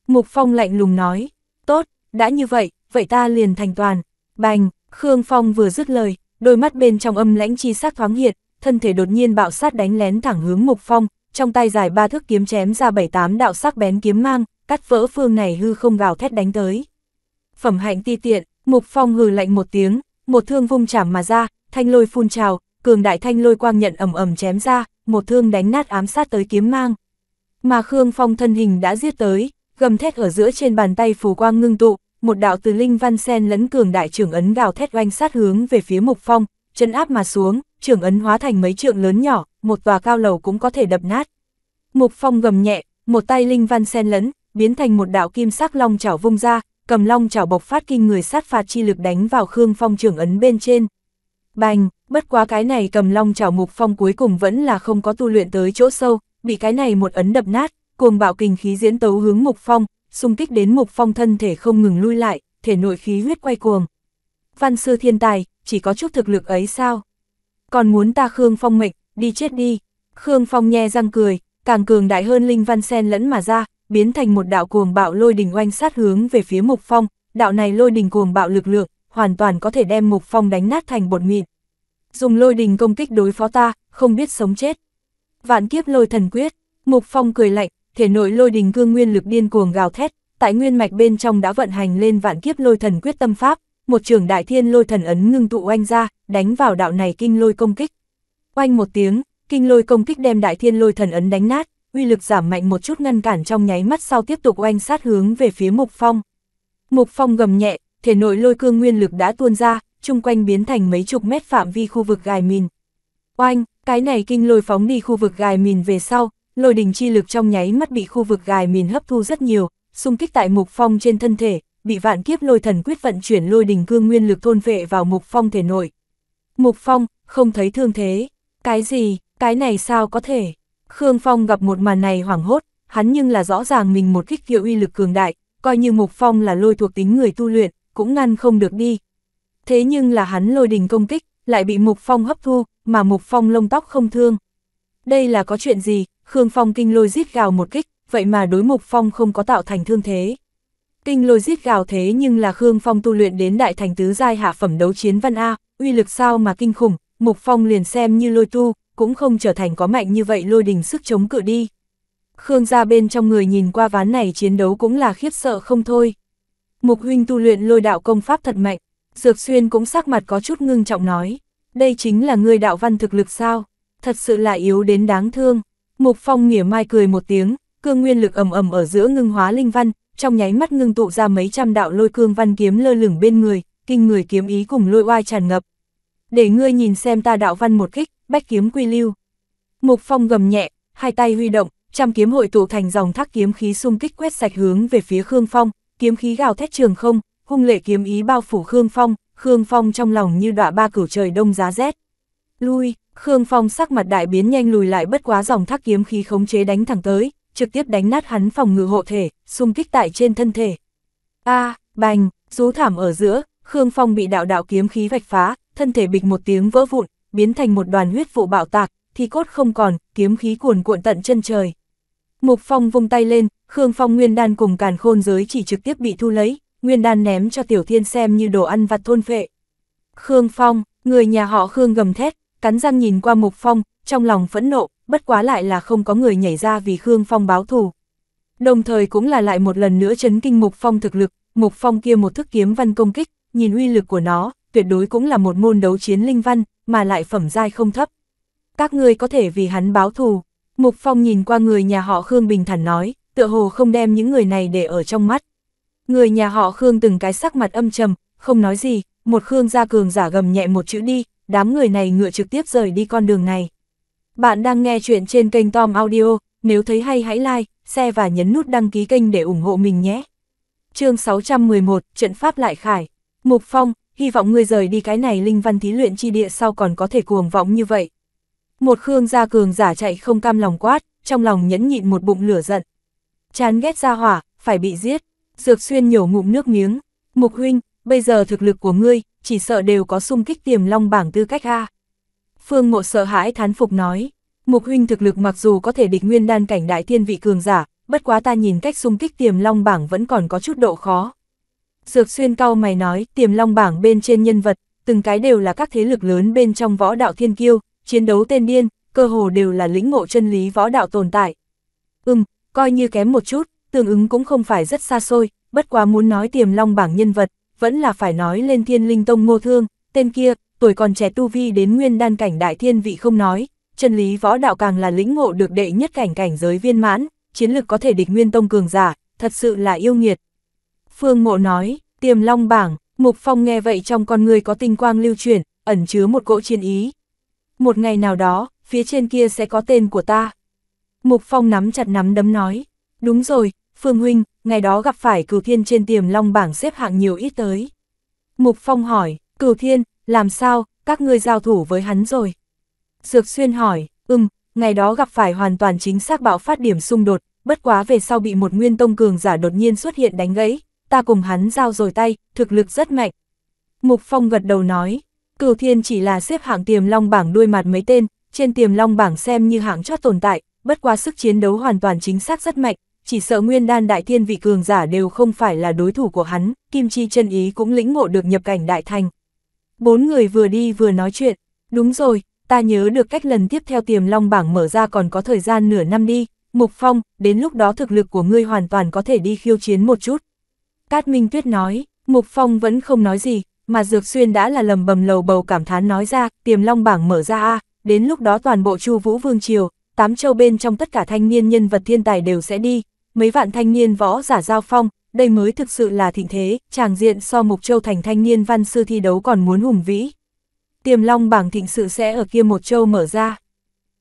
Mục Phong lạnh lùng nói, tốt, đã như vậy, vậy ta liền thành toàn. Bành, Khương Phong vừa dứt lời, đôi mắt bên trong âm lãnh chi sắc thoáng hiện, thân thể đột nhiên bạo sát đánh lén thẳng hướng Mục Phong, trong tay dài ba thước kiếm chém ra bảy tám đạo sắc bén kiếm mang, cắt vỡ phương này hư không gào thét đánh tới. Phẩm hạnh ti tiện, Mục Phong hừ lạnh một tiếng, một thương vung chảm mà ra, thanh lôi phun trào, cường đại thanh lôi quang nhận ầm ầm chém ra, một thương đánh nát ám sát tới kiếm mang. Mà Khương Phong thân hình đã giết tới, gầm thét ở giữa trên bàn tay phù quang ngưng tụ, một đạo từ linh văn sen lẫn cường đại trưởng ấn gào thét oanh sát hướng về phía Mục Phong, chân áp mà xuống, trường ấn hóa thành mấy trượng lớn nhỏ, một tòa cao lầu cũng có thể đập nát. Mục Phong gầm nhẹ, một tay linh văn sen lẫn, biến thành một đạo kim sắc long chảo vung ra, cầm long chảo bộc phát kinh người sát phạt chi lực đánh vào Khương Phong trường ấn bên trên. Bành, bất quá cái này cầm long chảo Mục Phong cuối cùng vẫn là không có tu luyện tới chỗ sâu, bị cái này một ấn đập nát, cuồng bạo kinh khí diễn tấu hướng Mục Phong, xung kích đến Mục Phong thân thể không ngừng lui lại, thể nội khí huyết quay cuồng. Văn sư thiên tài, chỉ có chút thực lực ấy sao? Còn muốn ta Khương Phong mệnh, đi chết đi. Khương Phong nhe răng cười, càng cường đại hơn Linh Văn Sen lẫn mà ra, biến thành một đạo cuồng bạo lôi đình oanh sát hướng về phía Mục Phong, đạo này lôi đình cuồng bạo lực lượng, hoàn toàn có thể đem Mục Phong đánh nát thành bột mịn. Dùng lôi đình công kích đối phó ta, không biết sống chết. Vạn kiếp lôi thần quyết, Mục Phong cười lạnh, thể nội lôi đình cương nguyên lực điên cuồng gào thét, tại nguyên mạch bên trong đã vận hành lên vạn kiếp lôi thần quyết tâm pháp, một trường đại thiên lôi thần ấn ngưng tụ oanh ra, đánh vào đạo này kinh lôi công kích. Oanh một tiếng, kinh lôi công kích đem đại thiên lôi thần ấn đánh nát, uy lực giảm mạnh một chút ngăn cản trong nháy mắt sau tiếp tục oanh sát hướng về phía Mục Phong. Mục Phong gầm nhẹ, thể nội lôi cương nguyên lực đã tuôn ra, chung quanh biến thành mấy chục mét phạm vi khu vực gài mìn. Oanh, cái này kinh lôi phóng đi khu vực gài mìn về sau, lôi đình chi lực trong nháy mắt bị khu vực gài mìn hấp thu rất nhiều, xung kích tại Mục Phong trên thân thể, bị vạn kiếp lôi thần quyết vận chuyển lôi đình cương nguyên lực thôn vệ vào Mục Phong thể nội. Mục Phong, không thấy thương thế. Cái gì, cái này sao có thể? Khương Phong gặp một màn này hoảng hốt, hắn nhưng là rõ ràng mình một kích kia uy lực cường đại, coi như Mục Phong là lôi thuộc tính người tu luyện, cũng ngăn không được đi. Thế nhưng là hắn lôi đình công kích, lại bị Mục Phong hấp thu, mà Mục Phong lông tóc không thương. Đây là có chuyện gì, Khương Phong kinh lôi rít gào một kích, vậy mà đối Mục Phong không có tạo thành thương thế. Kinh lôi giết gào thế nhưng là Khương Phong tu luyện đến đại thành tứ giai hạ phẩm đấu chiến văn A, uy lực sao mà kinh khủng, Mục Phong liền xem như lôi tu, cũng không trở thành có mạnh như vậy lôi đình sức chống cự đi. Khương gia bên trong người nhìn qua ván này chiến đấu cũng là khiếp sợ không thôi. Mục huynh tu luyện lôi đạo công pháp thật mạnh, Dược Xuyên cũng sắc mặt có chút ngưng trọng nói, đây chính là người đạo văn thực lực sao, thật sự là yếu đến đáng thương. Mục Phong nghỉa mai cười một tiếng, cương nguyên lực ầm ầm ở giữa ngưng hóa linh văn, trong nháy mắt ngưng tụ ra mấy trăm đạo lôi cương văn kiếm lơ lửng bên người, kinh người kiếm ý cùng lôi oai tràn ngập. Để ngươi nhìn xem ta đạo văn một kích, bách kiếm quy lưu. Mục Phong gầm nhẹ, hai tay huy động, trăm kiếm hội tụ thành dòng thác kiếm khí xung kích quét sạch hướng về phía Khương Phong, kiếm khí gào thét trường không, hung lệ kiếm ý bao phủ Khương Phong, Khương Phong trong lòng như đọa ba cửu trời đông giá rét. Lui, Khương Phong sắc mặt đại biến nhanh lùi lại bất quá dòng thác kiếm khí khống chế đánh thẳng tới, trực tiếp đánh nát hắn phòng ngự hộ thể, xung kích tại trên thân thể. A, à, bành, rú thảm ở giữa, Khương Phong bị đạo đạo kiếm khí vạch phá, thân thể bịch một tiếng vỡ vụn, biến thành một đoàn huyết vụ bạo tạc, thi cốt không còn, kiếm khí cuồn cuộn tận chân trời. Mục Phong vung tay lên, Khương Phong nguyên đan cùng càn khôn giới chỉ trực tiếp bị thu lấy, nguyên đan ném cho Tiểu Thiên xem như đồ ăn vặt thôn phệ. Khương Phong, người nhà họ Khương gầm thét, cắn răng nhìn qua Mục Phong, trong lòng phẫn nộ, bất quá lại là không có người nhảy ra vì Khương Phong báo thù. Đồng thời cũng là lại một lần nữa chấn kinh Mục Phong thực lực, Mục Phong kia một thức kiếm văn công kích, nhìn uy lực của nó, tuyệt đối cũng là một môn đấu chiến linh văn, mà lại phẩm giai không thấp. Các ngươi có thể vì hắn báo thù. Mục Phong nhìn qua người nhà họ Khương bình thản nói, tựa hồ không đem những người này để ở trong mắt. Người nhà họ Khương từng cái sắc mặt âm trầm, không nói gì, một Khương gia cường giả gầm nhẹ một chữ đi, đám người này ngựa trực tiếp rời đi con đường này. Bạn đang nghe chuyện trên kênh Tom Audio, nếu thấy hay hãy like, share và nhấn nút đăng ký kênh để ủng hộ mình nhé. chương 611, Trận Pháp Lại Khải. Mục Phong, hy vọng ngươi rời đi cái này linh văn thí luyện chi địa sau còn có thể cuồng vọng như vậy. Một Khương gia cường giả chạy không cam lòng quát, trong lòng nhẫn nhịn một bụng lửa giận. Chán ghét ra hỏa, phải bị giết. Dược xuyên nhổ ngụm nước miếng. Mục huynh, bây giờ thực lực của ngươi, chỉ sợ đều có xung kích tiềm long bảng tư cách A. Phương Mộ sợ hãi thán phục nói, Mục huynh thực lực mặc dù có thể địch nguyên đan cảnh đại thiên vị cường giả, bất quá ta nhìn cách xung kích tiềm long bảng vẫn còn có chút độ khó. Dược xuyên cao mày nói, tiềm long bảng bên trên nhân vật, từng cái đều là các thế lực lớn bên trong võ đạo thiên kiêu, chiến đấu tên điên, cơ hồ đều là lĩnh ngộ chân lý võ đạo tồn tại. Ừm, coi như kém một chút, tương ứng cũng không phải rất xa xôi, bất quá muốn nói tiềm long bảng nhân vật, vẫn là phải nói lên thiên linh tông ngô thương, tên kia, tuổi còn trẻ tu vi đến nguyên đan cảnh đại thiên vị không nói, chân lý võ đạo càng là lĩnh ngộ được đệ nhất cảnh cảnh giới viên mãn, chiến lực có thể địch nguyên tông cường giả, thật sự là yêu nghiệt. Phương Mộ nói, tiềm long bảng, Mục Phong nghe vậy trong con người có tinh quang lưu chuyển, ẩn chứa một cỗ chiến ý. Một ngày nào đó, phía trên kia sẽ có tên của ta. Mục Phong nắm chặt nắm đấm nói, đúng rồi, Phương Huynh, ngày đó gặp phải cửu thiên trên tiềm long bảng xếp hạng nhiều ít tới. Mục Phong hỏi, cửu thiên, làm sao, các ngươi giao thủ với hắn rồi. Dược xuyên hỏi, ừm, ngày đó gặp phải hoàn toàn chính xác bạo phát điểm xung đột, bất quá về sau bị một nguyên tông cường giả đột nhiên xuất hiện đánh gãy, ta cùng hắn giao rồi tay, thực lực rất mạnh. Mục Phong gật đầu nói, cửu thiên chỉ là xếp hạng tiềm long bảng đuôi mặt mấy tên, trên tiềm long bảng xem như hạng chót tồn tại, bất quá sức chiến đấu hoàn toàn chính xác rất mạnh, chỉ sợ nguyên đan đại thiên vị cường giả đều không phải là đối thủ của hắn, kim chi chân ý cũng lĩnh ngộ được nhập cảnh đại thành, Bốn người vừa đi vừa nói chuyện, đúng rồi, ta nhớ được cách lần tiếp theo tiềm long bảng mở ra còn có thời gian nửa năm đi, Mục Phong, đến lúc đó thực lực của ngươi hoàn toàn có thể đi khiêu chiến một chút. Cát Minh Tuyết nói, Mục Phong vẫn không nói gì, mà Dược Xuyên đã là lầm bầm lầu bầu cảm thán nói ra, tiềm long bảng mở ra a đến lúc đó toàn bộ chu vũ vương triều, tám châu bên trong tất cả thanh niên nhân vật thiên tài đều sẽ đi, mấy vạn thanh niên võ giả giao phong, đây mới thực sự là thịnh thế, tràng diện so Mục Châu thành thanh niên văn sư thi đấu còn muốn hùng vĩ. Tiềm long bảng thịnh sự sẽ ở kia một châu mở ra.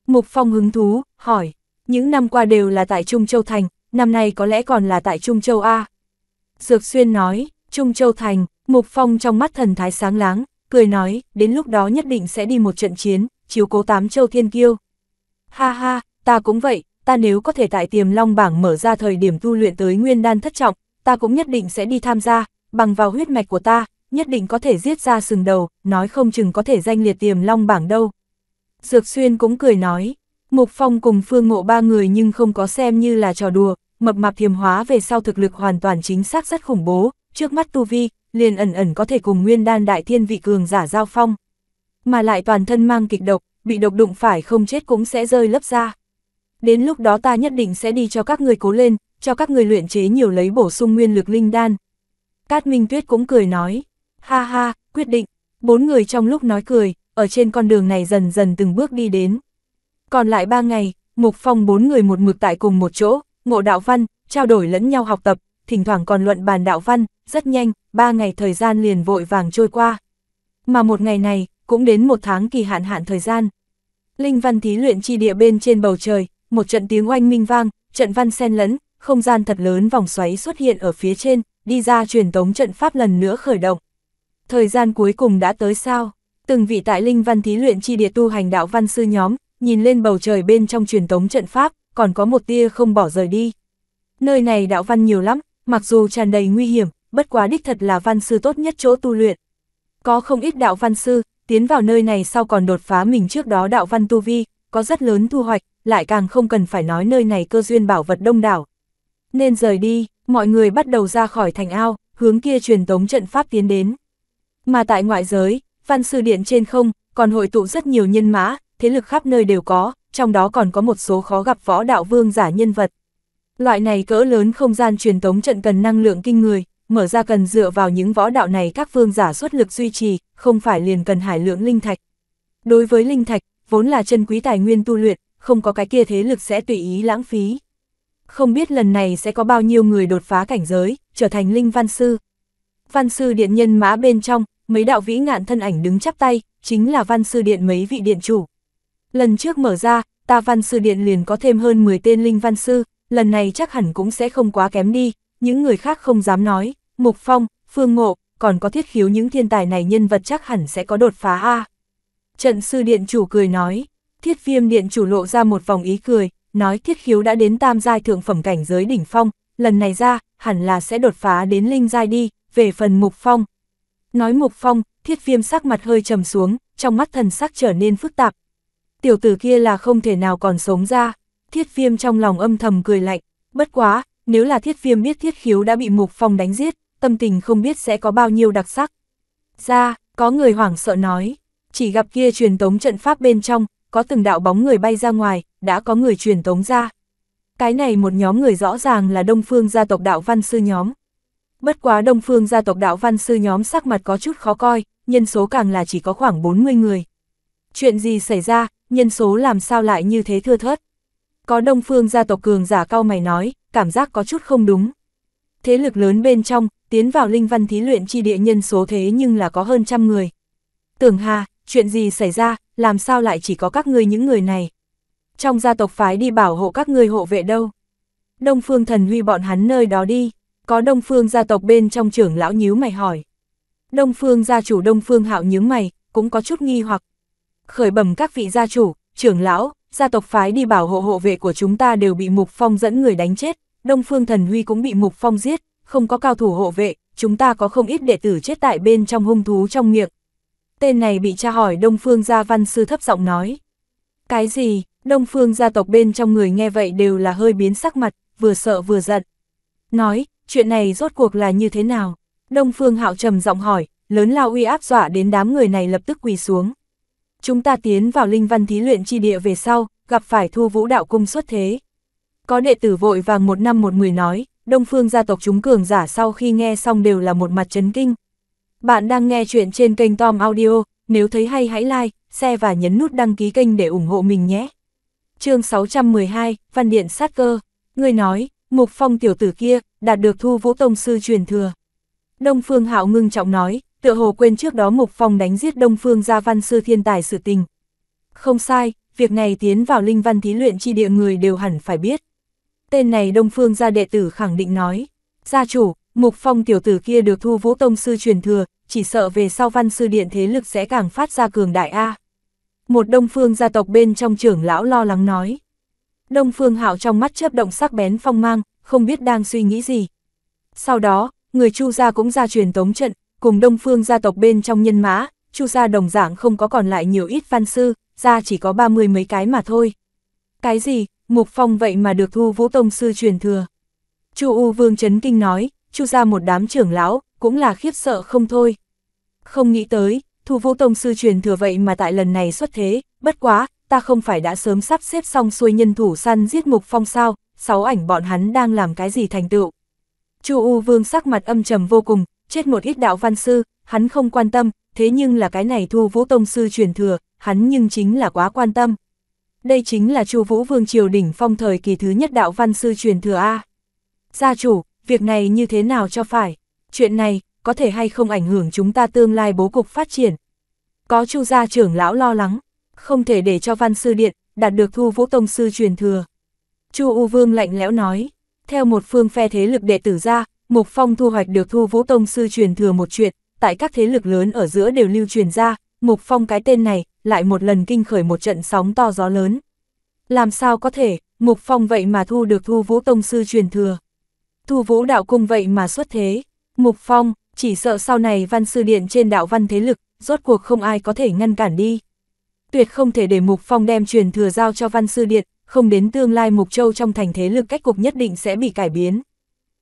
Mục Phong hứng thú, hỏi, những năm qua đều là tại Trung Châu Thành, năm nay có lẽ còn là tại Trung Châu A. Dược Xuyên nói, Trung Châu Thành, Mục Phong trong mắt thần thái sáng láng, cười nói, đến lúc đó nhất định sẽ đi một trận chiến, chiếu cố tám châu thiên kiêu. Ha ha, ta cũng vậy, ta nếu có thể tại tiềm long bảng mở ra thời điểm tu luyện tới nguyên đan thất trọng, ta cũng nhất định sẽ đi tham gia, bằng vào huyết mạch của ta, nhất định có thể giết ra sừng đầu, nói không chừng có thể danh liệt tiềm long bảng đâu. Dược Xuyên cũng cười nói, Mục Phong cùng Phương Ngộ ba người nhưng không có xem như là trò đùa, mập mạp thiềm hóa về sau thực lực hoàn toàn chính xác rất khủng bố, trước mắt Tu Vi, liền ẩn ẩn có thể cùng nguyên đan đại thiên vị cường giả giao phong. Mà lại toàn thân mang kịch độc, bị độc đụng phải không chết cũng sẽ rơi lấp ra. Đến lúc đó ta nhất định sẽ đi cho các người cố lên, cho các người luyện chế nhiều lấy bổ sung nguyên lực linh đan. Cát Minh Tuyết cũng cười nói, ha ha, quyết định, bốn người trong lúc nói cười, ở trên con đường này dần dần từng bước đi đến. Còn lại ba ngày, Mục Phong bốn người một mực tại cùng một chỗ, ngộ đạo văn, trao đổi lẫn nhau học tập, thỉnh thoảng còn luận bàn đạo văn, rất nhanh, ba ngày thời gian liền vội vàng trôi qua. Mà một ngày này, cũng đến một tháng kỳ hạn hạn thời gian. Linh văn thí luyện chi địa bên trên bầu trời, một trận tiếng oanh minh vang, trận văn xen lẫn, không gian thật lớn vòng xoáy xuất hiện ở phía trên, đi ra truyền tống trận pháp lần nữa khởi động. Thời gian cuối cùng đã tới sao? Từng vị tại linh văn thí luyện chi địa tu hành đạo văn sư nhóm, nhìn lên bầu trời bên trong truyền tống trận pháp, còn có một tia không bỏ rời đi. Nơi này đạo văn nhiều lắm, mặc dù tràn đầy nguy hiểm, bất quá đích thật là văn sư tốt nhất chỗ tu luyện. Có không ít đạo văn sư, tiến vào nơi này sau còn đột phá mình trước đó đạo văn tu vi, có rất lớn thu hoạch, lại càng không cần phải nói nơi này cơ duyên bảo vật đông đảo, nên rời đi, mọi người bắt đầu ra khỏi thành ao, hướng kia truyền tống trận pháp tiến đến. Mà tại ngoại giới, văn sư điện trên không, còn hội tụ rất nhiều nhân mã, thế lực khắp nơi đều có, trong đó còn có một số khó gặp võ đạo vương giả nhân vật. Loại này cỡ lớn không gian truyền tống trận cần năng lượng kinh người, mở ra cần dựa vào những võ đạo này các vương giả xuất lực duy trì, không phải liền cần hải lượng linh thạch. Đối với linh thạch, vốn là chân quý tài nguyên tu luyện, không có cái kia thế lực sẽ tùy ý lãng phí không biết lần này sẽ có bao nhiêu người đột phá cảnh giới, trở thành linh văn sư. Văn sư điện nhân mã bên trong, mấy đạo vĩ ngạn thân ảnh đứng chắp tay, chính là văn sư điện mấy vị điện chủ. Lần trước mở ra, ta văn sư điện liền có thêm hơn 10 tên linh văn sư, lần này chắc hẳn cũng sẽ không quá kém đi, những người khác không dám nói, Mục Phong, Phương Ngộ, còn có thiết khiếu những thiên tài này nhân vật chắc hẳn sẽ có đột phá a. Trận sư điện chủ cười nói, thiết viêm điện chủ lộ ra một vòng ý cười, nói thiết khiếu đã đến tam giai thượng phẩm cảnh giới đỉnh phong, lần này ra, hẳn là sẽ đột phá đến linh giai đi, về phần mục phong. Nói mục phong, thiết viêm sắc mặt hơi trầm xuống, trong mắt thần sắc trở nên phức tạp. Tiểu tử kia là không thể nào còn sống ra, thiết viêm trong lòng âm thầm cười lạnh, bất quá, nếu là thiết viêm biết thiết khiếu đã bị mục phong đánh giết, tâm tình không biết sẽ có bao nhiêu đặc sắc. Ra, có người hoảng sợ nói, chỉ gặp kia truyền tống trận pháp bên trong, có từng đạo bóng người bay ra ngoài, đã có người truyền tống ra. Cái này một nhóm người rõ ràng là Đông Phương gia tộc đạo văn sư nhóm. Bất quá Đông Phương gia tộc đạo văn sư nhóm sắc mặt có chút khó coi, nhân số càng là chỉ có khoảng 40 người. Chuyện gì xảy ra, nhân số làm sao lại như thế thưa thớt? Có Đông Phương gia tộc cường giả cao mày nói, cảm giác có chút không đúng. Thế lực lớn bên trong, tiến vào linh văn thí luyện chi địa nhân số thế nhưng là có hơn trăm người. Tưởng Hà, chuyện gì xảy ra, làm sao lại chỉ có các ngươi những người này? Trong gia tộc phái đi bảo hộ các ngươi hộ vệ đâu? Đông phương thần huy bọn hắn nơi đó đi, có đông phương gia tộc bên trong trưởng lão nhíu mày hỏi. Đông phương gia chủ đông phương hạo nhíu mày, cũng có chút nghi hoặc. Khởi bẩm các vị gia chủ, trưởng lão, gia tộc phái đi bảo hộ hộ vệ của chúng ta đều bị mục phong dẫn người đánh chết, đông phương thần huy cũng bị mục phong giết, không có cao thủ hộ vệ, chúng ta có không ít đệ tử chết tại bên trong hung thú trong miệng, tên này bị cha hỏi Đông Phương gia văn sư thấp giọng nói. Cái gì, Đông Phương gia tộc bên trong người nghe vậy đều là hơi biến sắc mặt, vừa sợ vừa giận. Nói, chuyện này rốt cuộc là như thế nào? Đông Phương hạo trầm giọng hỏi, lớn lao uy áp dọa đến đám người này lập tức quỳ xuống. Chúng ta tiến vào linh văn thí luyện chi địa về sau, gặp phải thu vũ đạo cung xuất thế. Có đệ tử vội vàng một năm một người nói, Đông Phương gia tộc chúng cường giả sau khi nghe xong đều là một mặt chấn kinh, bạn đang nghe chuyện trên kênh Tom Audio, nếu thấy hay hãy like, share và nhấn nút đăng ký kênh để ủng hộ mình nhé. chương 612, Văn Điện Sát Cơ. Người nói, Mục Phong tiểu tử kia, đạt được thu vũ tông sư truyền thừa. Đông Phương Hạo ngưng trọng nói, tựa hồ quên trước đó Mục Phong đánh giết Đông Phương gia văn sư thiên tài sự tình. Không sai, việc này tiến vào linh văn thí luyện chi địa người đều hẳn phải biết. Tên này Đông Phương gia đệ tử khẳng định nói, gia chủ, Mục phong tiểu tử kia được thu vũ tông sư truyền thừa, chỉ sợ về sau văn sư điện thế lực sẽ càng phát ra cường đại A. Một đông phương gia tộc bên trong trưởng lão lo lắng nói. Đông phương hạo trong mắt chớp động sắc bén phong mang, không biết đang suy nghĩ gì. Sau đó, người chu gia cũng ra truyền tống trận, cùng đông phương gia tộc bên trong nhân mã, chu gia đồng dạng không có còn lại nhiều ít văn sư, ra chỉ có ba mươi mấy cái mà thôi. Cái gì, mục phong vậy mà được thu vũ tông sư truyền thừa. Chu U Vương chấn kinh nói, chu ra một đám trưởng lão, cũng là khiếp sợ không thôi. Không nghĩ tới, Thu Vũ Tông sư truyền thừa vậy mà tại lần này xuất thế, bất quá, ta không phải đã sớm sắp xếp xong xuôi nhân thủ săn giết mục phong sao, sáu ảnh bọn hắn đang làm cái gì thành tựu. Chu U Vương sắc mặt âm trầm vô cùng, chết một ít đạo văn sư, hắn không quan tâm, thế nhưng là cái này Thu Vũ Tông sư truyền thừa, hắn nhưng chính là quá quan tâm. Đây chính là Chu Vũ Vương triều đỉnh phong thời kỳ thứ nhất đạo văn sư truyền thừa A. Gia chủ, việc này như thế nào cho phải, chuyện này có thể hay không ảnh hưởng chúng ta tương lai bố cục phát triển. Có Chu gia trưởng lão lo lắng, không thể để cho văn sư điện đạt được thu vũ tông sư truyền thừa. Chu U Vương lạnh lẽo nói, theo một phương phe thế lực đệ tử ra, Mục Phong thu hoạch được thu vũ tông sư truyền thừa một chuyện, tại các thế lực lớn ở giữa đều lưu truyền ra, Mục Phong cái tên này lại một lần kinh khởi một trận sóng to gió lớn. Làm sao có thể, Mục Phong vậy mà thu được thu vũ tông sư truyền thừa. Thu vũ đạo cung vậy mà xuất thế, mục phong, chỉ sợ sau này văn sư điện trên đạo văn thế lực, rốt cuộc không ai có thể ngăn cản đi. Tuyệt không thể để mục phong đem truyền thừa giao cho văn sư điện, không đến tương lai mục châu trong thành thế lực cách cục nhất định sẽ bị cải biến.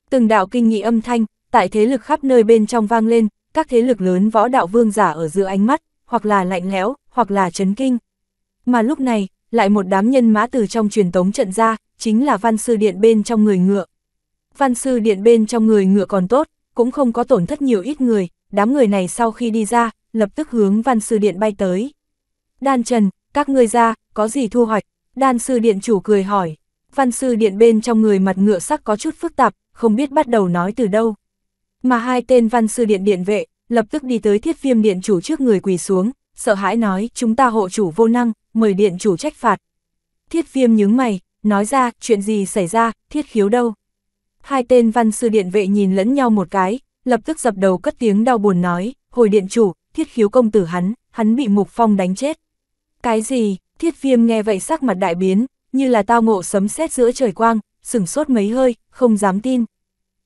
Từng đạo kinh nghị âm thanh, tại thế lực khắp nơi bên trong vang lên, các thế lực lớn võ đạo vương giả ở giữa ánh mắt, hoặc là lạnh lẽo, hoặc là chấn kinh. Mà lúc này, lại một đám nhân mã từ trong truyền tống trận ra, chính là văn sư điện bên trong người ngựa văn sư điện bên trong người ngựa còn tốt, cũng không có tổn thất nhiều ít người, đám người này sau khi đi ra, lập tức hướng văn sư điện bay tới. Đan Trần, các ngươi ra, có gì thu hoạch? Đan sư điện chủ cười hỏi. Văn sư điện bên trong người mặt ngựa sắc có chút phức tạp, không biết bắt đầu nói từ đâu. Mà hai tên văn sư điện điện vệ, lập tức đi tới thiết viêm điện chủ trước người quỳ xuống, sợ hãi nói chúng ta hộ chủ vô năng, mời điện chủ trách phạt. Thiết viêm nhướng mày, nói ra chuyện gì xảy ra, thiết khiếu đâu. Hai tên văn sư điện vệ nhìn lẫn nhau một cái, lập tức dập đầu cất tiếng đau buồn nói, hồi điện chủ, thiết khiếu công tử hắn, hắn bị mục phong đánh chết. Cái gì, thiết viêm nghe vậy sắc mặt đại biến, như là tao ngộ sấm sét giữa trời quang, sửng sốt mấy hơi, không dám tin.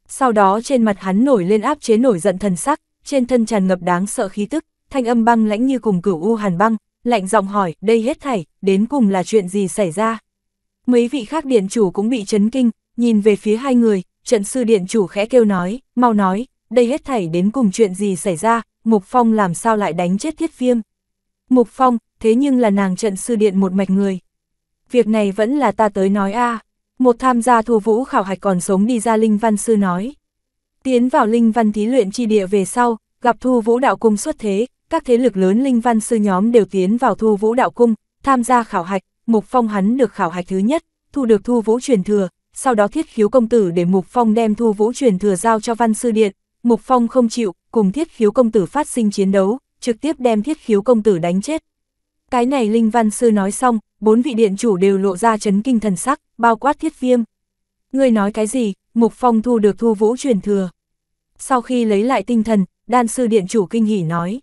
Sau đó trên mặt hắn nổi lên áp chế nổi giận thần sắc, trên thân tràn ngập đáng sợ khí tức, thanh âm băng lãnh như cùng cửu u hàn băng, lạnh giọng hỏi, đây hết thảy, đến cùng là chuyện gì xảy ra. Mấy vị khác điện chủ cũng bị chấn kinh, nhìn về phía hai người, trận sư điện chủ khẽ kêu nói, mau nói, đây hết thảy đến cùng chuyện gì xảy ra, Mục Phong làm sao lại đánh chết thiết viêm. Mục Phong, thế nhưng là nàng trận sư điện một mạch người. Việc này vẫn là ta tới nói a Một tham gia thù vũ khảo hạch còn sống đi ra Linh Văn Sư nói. Tiến vào Linh Văn thí luyện chi địa về sau, gặp thu vũ đạo cung xuất thế, các thế lực lớn Linh Văn Sư nhóm đều tiến vào thu vũ đạo cung, tham gia khảo hạch, Mục Phong hắn được khảo hạch thứ nhất, thu được thu vũ truyền thừa, sau đó thiết khiếu công tử để Mục Phong đem thu vũ truyền thừa giao cho văn sư điện, Mục Phong không chịu, cùng thiết khiếu công tử phát sinh chiến đấu, trực tiếp đem thiết khiếu công tử đánh chết. Cái này Linh Văn Sư nói xong, bốn vị điện chủ đều lộ ra chấn kinh thần sắc, bao quát thiết viêm. Người nói cái gì, Mục Phong thu được thu vũ truyền thừa. Sau khi lấy lại tinh thần, đan sư điện chủ kinh hỉ nói.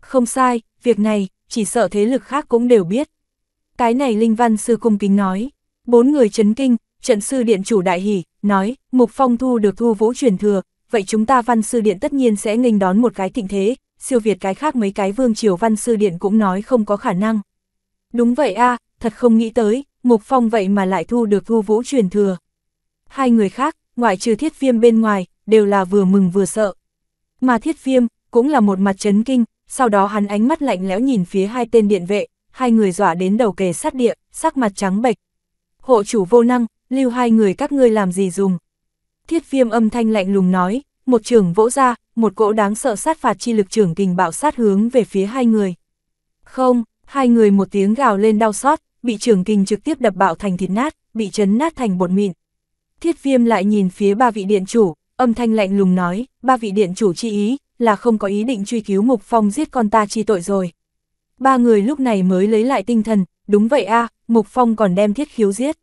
Không sai, việc này, chỉ sợ thế lực khác cũng đều biết. Cái này Linh Văn Sư cung kính nói. Bốn người chấn kinh, trần sư điện chủ đại hỉ, nói, Mục Phong thu được thu vũ truyền thừa, vậy chúng ta văn sư điện tất nhiên sẽ nghênh đón một cái thịnh thế, siêu việt cái khác mấy cái vương triều văn sư điện cũng nói không có khả năng. Đúng vậy a thật không nghĩ tới, Mục Phong vậy mà lại thu được thu vũ truyền thừa. Hai người khác, ngoại trừ thiết viêm bên ngoài, đều là vừa mừng vừa sợ. Mà thiết viêm, cũng là một mặt chấn kinh, sau đó hắn ánh mắt lạnh lẽo nhìn phía hai tên điện vệ, hai người dọa đến đầu kề sát địa, sắc mặt trắng bệch. Hộ chủ vô năng, lưu hai người các ngươi làm gì dùng. Thiết viêm âm thanh lạnh lùng nói, một trường vỗ ra, một cỗ đáng sợ sát phạt chi lực trưởng kình bạo sát hướng về phía hai người. Không, hai người một tiếng gào lên đau xót, bị trưởng kình trực tiếp đập bạo thành thịt nát, bị chấn nát thành bột mịn. Thiết viêm lại nhìn phía ba vị điện chủ, âm thanh lạnh lùng nói, ba vị điện chủ chi ý, là không có ý định truy cứu Mục Phong giết con ta chi tội rồi. Ba người lúc này mới lấy lại tinh thần, đúng vậy a Mục Phong còn đem thiết khiếu giết.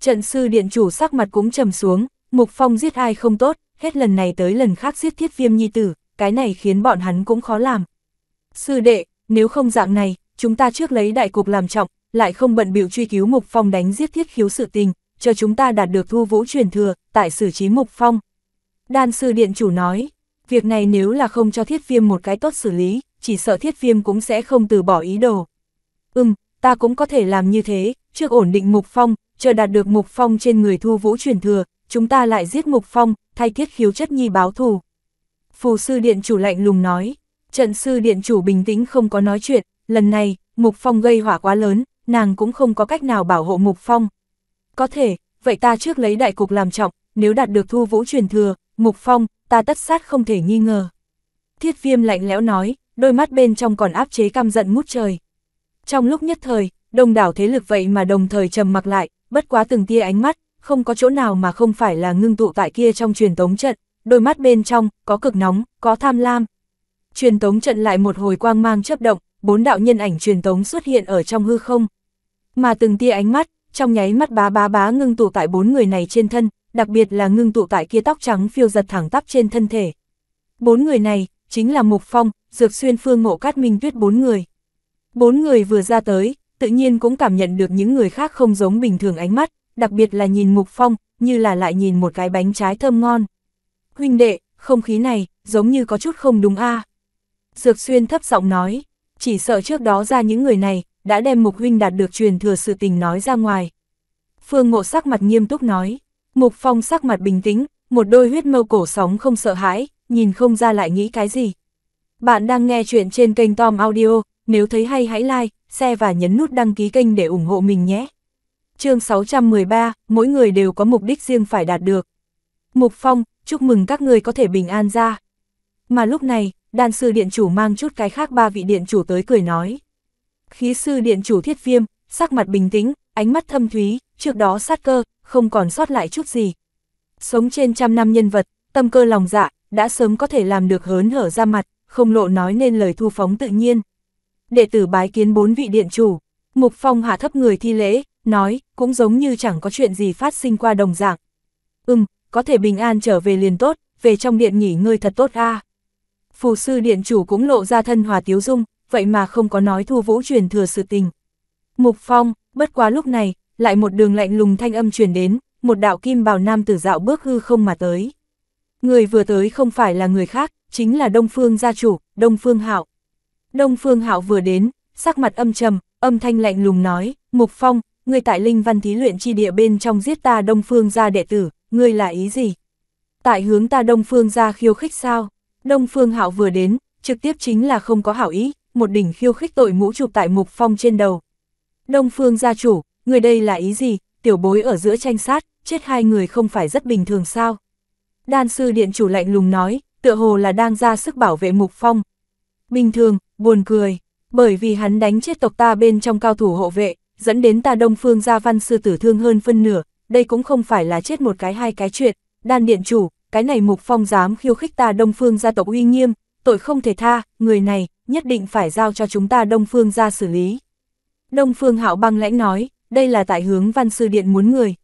Trận sư điện chủ sắc mặt cũng trầm xuống, Mục Phong giết ai không tốt, hết lần này tới lần khác giết thiết viêm nhi tử, cái này khiến bọn hắn cũng khó làm. Sư đệ, nếu không dạng này, chúng ta trước lấy đại cục làm trọng, lại không bận biểu truy cứu Mục Phong đánh giết thiết khiếu sự tình, chờ chúng ta đạt được thu vũ truyền thừa, tại xử trí Mục Phong. Đan sư điện chủ nói, việc này nếu là không cho thiết viêm một cái tốt xử lý, chỉ sợ thiết viêm cũng sẽ không từ bỏ ý đồ. Ừm, ta cũng có thể làm như thế, trước ổn định Mục Phong, chờ đạt được Mục Phong trên người Thu Vũ truyền thừa, chúng ta lại giết Mục Phong, thay thiết khiếu chất nhi báo thù. Phù sư điện chủ lạnh lùng nói, trận sư điện chủ bình tĩnh không có nói chuyện, lần này, Mục Phong gây hỏa quá lớn, nàng cũng không có cách nào bảo hộ Mục Phong. Có thể, vậy ta trước lấy đại cục làm trọng, nếu đạt được Thu Vũ truyền thừa, Mục Phong, ta tất sát không thể nghi ngờ. Thiết viêm lạnh lẽo nói, đôi mắt bên trong còn áp chế căm giận ngút trời. Trong lúc nhất thời, đông đảo thế lực vậy mà đồng thời trầm mặc lại, bất quá từng tia ánh mắt, không có chỗ nào mà không phải là ngưng tụ tại kia trong truyền tống trận, đôi mắt bên trong, có cực nóng, có tham lam. Truyền tống trận lại một hồi quang mang chấp động, bốn đạo nhân ảnh truyền tống xuất hiện ở trong hư không. Mà từng tia ánh mắt, trong nháy mắt bá bá bá ngưng tụ tại bốn người này trên thân, đặc biệt là ngưng tụ tại kia tóc trắng phiêu giật thẳng tắp trên thân thể. Bốn người này, chính là Mục Phong, Dược Xuyên Phương Mộ Cát Minh Tuyết bốn người. Bốn người vừa ra tới, tự nhiên cũng cảm nhận được những người khác không giống bình thường ánh mắt, đặc biệt là nhìn Mục Phong, như là lại nhìn một cái bánh trái thơm ngon. Huynh đệ, không khí này, giống như có chút không đúng a. Dược Xuyên thấp giọng nói, chỉ sợ trước đó ra những người này, đã đem Mục Huynh đạt được truyền thừa sự tình nói ra ngoài. Phương Ngộ sắc mặt nghiêm túc nói, Mục Phong sắc mặt bình tĩnh, một đôi huyết mâu cổ sóng không sợ hãi, nhìn không ra lại nghĩ cái gì. Bạn đang nghe chuyện trên kênh Tom Audio, nếu thấy hay hãy like, share và nhấn nút đăng ký kênh để ủng hộ mình nhé. chương 613, mỗi người đều có mục đích riêng phải đạt được. Mục Phong, chúc mừng các người có thể bình an ra. Mà lúc này, đàn sư điện chủ mang chút cái khác ba vị điện chủ tới cười nói. Khí sư điện chủ thiết viêm, sắc mặt bình tĩnh, ánh mắt thâm thúy, trước đó sát cơ, không còn sót lại chút gì. Sống trên trăm năm nhân vật, tâm cơ lòng dạ, đã sớm có thể làm được hớn hở ra mặt, không lộ nói nên lời thu phóng tự nhiên đệ tử bái kiến bốn vị điện chủ. Mục Phong hạ thấp người thi lễ, nói, cũng giống như chẳng có chuyện gì phát sinh qua đồng dạng. Ừm, có thể bình an trở về liền tốt, về trong điện nghỉ ngơi thật tốt a. Phù sư điện chủ cũng lộ ra thân hòa tiếu dung, vậy mà không có nói thu vũ truyền thừa sự tình. Mục Phong, bất quá lúc này, lại một đường lạnh lùng thanh âm truyền đến, một đạo kim bào nam tử dạo bước hư không mà tới. Người vừa tới không phải là người khác, chính là Đông Phương gia chủ, Đông Phương Hạo. Đông Phương Hạo vừa đến, sắc mặt âm trầm, âm thanh lạnh lùng nói, Mục Phong, người tại linh văn thí luyện chi địa bên trong giết ta Đông Phương gia đệ tử, người là ý gì? Tại hướng ta Đông Phương gia khiêu khích sao? Đông Phương Hạo vừa đến, trực tiếp chính là không có hảo ý, một đỉnh khiêu khích tội mũ chụp tại Mục Phong trên đầu. Đông Phương gia chủ, người đây là ý gì, tiểu bối ở giữa tranh sát, chết hai người không phải rất bình thường sao? Đan sư điện chủ lạnh lùng nói, tựa hồ là đang ra sức bảo vệ Mục Phong. Bình thường, buồn cười, bởi vì hắn đánh chết tộc ta bên trong cao thủ hộ vệ, dẫn đến ta đông phương gia văn sư tử thương hơn phân nửa, đây cũng không phải là chết một cái hai cái chuyện, đan điện chủ, cái này mục phong dám khiêu khích ta đông phương gia tộc uy nghiêm, tội không thể tha, người này, nhất định phải giao cho chúng ta đông phương gia xử lý. Đông phương hạo băng lãnh nói, đây là tại hướng văn sư điện muốn người.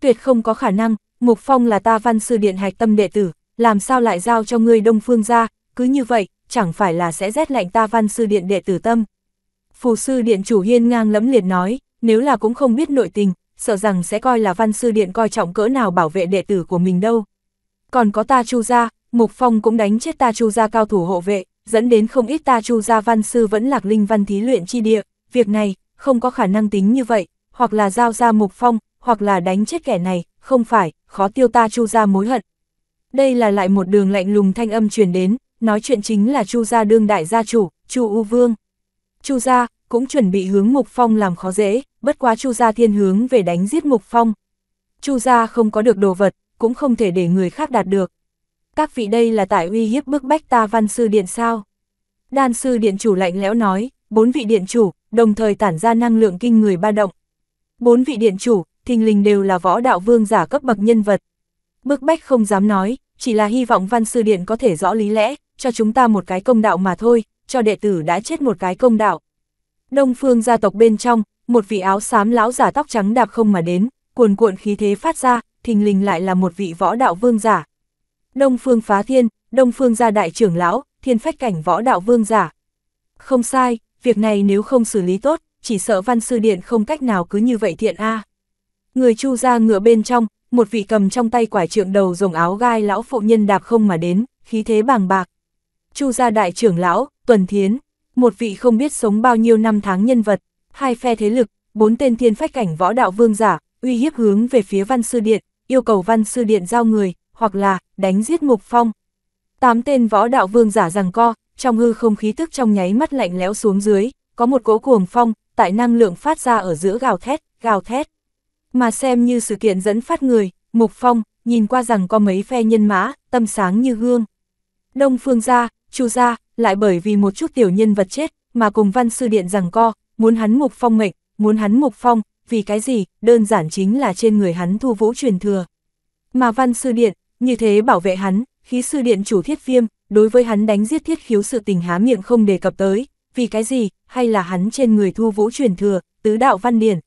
Tuyệt không có khả năng, mục phong là ta văn sư điện hạch tâm đệ tử, làm sao lại giao cho người đông phương gia, cứ như vậy, chẳng phải là sẽ rét lạnh ta văn sư điện đệ tử tâm. Phù sư điện chủ hiên ngang lẫm liệt nói, nếu là cũng không biết nội tình, sợ rằng sẽ coi là văn sư điện coi trọng cỡ nào bảo vệ đệ tử của mình đâu. Còn có ta chu gia, Mục Phong cũng đánh chết ta chu gia cao thủ hộ vệ, dẫn đến không ít ta chu gia văn sư vẫn lạc linh văn thí luyện chi địa, việc này không có khả năng tính như vậy, hoặc là giao ra Mục Phong, hoặc là đánh chết kẻ này, không phải, khó tiêu ta chu gia mối hận. Đây là lại một đường lạnh lùng thanh âm truyền đến, nói chuyện chính là Chu gia đương đại gia chủ, Chu U Vương. Chu gia cũng chuẩn bị hướng Mục Phong làm khó dễ, bất quá Chu gia thiên hướng về đánh giết Mục Phong. Chu gia không có được đồ vật, cũng không thể để người khác đạt được. Các vị đây là tại uy hiếp bức bách ta văn sư điện sao? Đan sư điện chủ lạnh lẽo nói, bốn vị điện chủ, đồng thời tản ra năng lượng kinh người ba động. Bốn vị điện chủ, thình lình đều là võ đạo vương giả cấp bậc nhân vật. Bức bách không dám nói, chỉ là hy vọng văn sư điện có thể rõ lý lẽ, cho chúng ta một cái công đạo mà thôi, cho đệ tử đã chết một cái công đạo. Đông phương gia tộc bên trong, một vị áo xám lão giả tóc trắng đạp không mà đến, cuồn cuộn khí thế phát ra, thình lình lại là một vị võ đạo vương giả. Đông phương phá thiên, đông phương gia đại trưởng lão, thiên phách cảnh võ đạo vương giả. Không sai, việc này nếu không xử lý tốt, chỉ sợ văn sư điện không cách nào cứ như vậy thiện a. Người chu ra ngựa bên trong, một vị cầm trong tay quải trượng đầu rồng áo gai lão phụ nhân đạp không mà đến, khí thế bàng bạc. Chu gia đại trưởng lão, Tuần Thiến, một vị không biết sống bao nhiêu năm tháng nhân vật, hai phe thế lực, bốn tên thiên phách cảnh võ đạo vương giả, uy hiếp hướng về phía văn sư điện, yêu cầu văn sư điện giao người, hoặc là đánh giết Mục Phong. Tám tên võ đạo vương giả rằng co, trong hư không khí tức trong nháy mắt lạnh lẽo xuống dưới, có một cỗ cuồng phong, tại năng lượng phát ra ở giữa gào thét, gào thét. Mà xem như sự kiện dẫn phát người, Mục Phong, nhìn qua rằng có mấy phe nhân mã, tâm sáng như gương. Đông phương gia, Chu gia lại bởi vì một chút tiểu nhân vật chết, mà cùng văn sư điện rằng co, muốn hắn mục phong mệnh, muốn hắn mục phong, vì cái gì, đơn giản chính là trên người hắn thu vũ truyền thừa. Mà văn sư điện, như thế bảo vệ hắn, khí sư điện chủ thiết viêm, đối với hắn đánh giết thiết khiếu sự tình há miệng không đề cập tới, vì cái gì, hay là hắn trên người thu vũ truyền thừa, tứ đạo văn điển.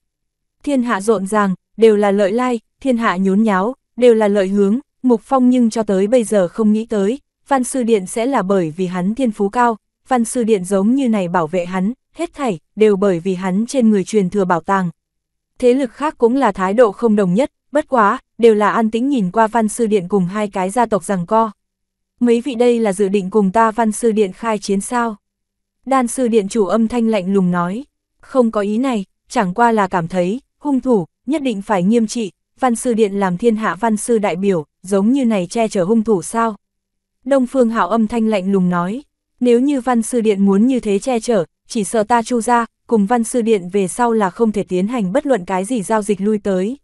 Thiên hạ rộn ràng, đều là lợi lai, thiên hạ nhốn nháo, đều là lợi hướng, mục phong nhưng cho tới bây giờ không nghĩ tới, Văn Sư Điện sẽ là bởi vì hắn thiên phú cao, Văn Sư Điện giống như này bảo vệ hắn, hết thảy, đều bởi vì hắn trên người truyền thừa bảo tàng. Thế lực khác cũng là thái độ không đồng nhất, bất quá, đều là an tĩnh nhìn qua Văn Sư Điện cùng hai cái gia tộc rằng co. Mấy vị đây là dự định cùng ta Văn Sư Điện khai chiến sao? Đan Sư Điện chủ âm thanh lạnh lùng nói, không có ý này, chẳng qua là cảm thấy, hung thủ, nhất định phải nghiêm trị, Văn Sư Điện làm thiên hạ Văn Sư đại biểu, giống như này che chở hung thủ sao? Đông Phương Hảo âm thanh lạnh lùng nói, nếu như văn sư điện muốn như thế che chở, chỉ sợ ta chu ra, cùng văn sư điện về sau là không thể tiến hành bất luận cái gì giao dịch lui tới.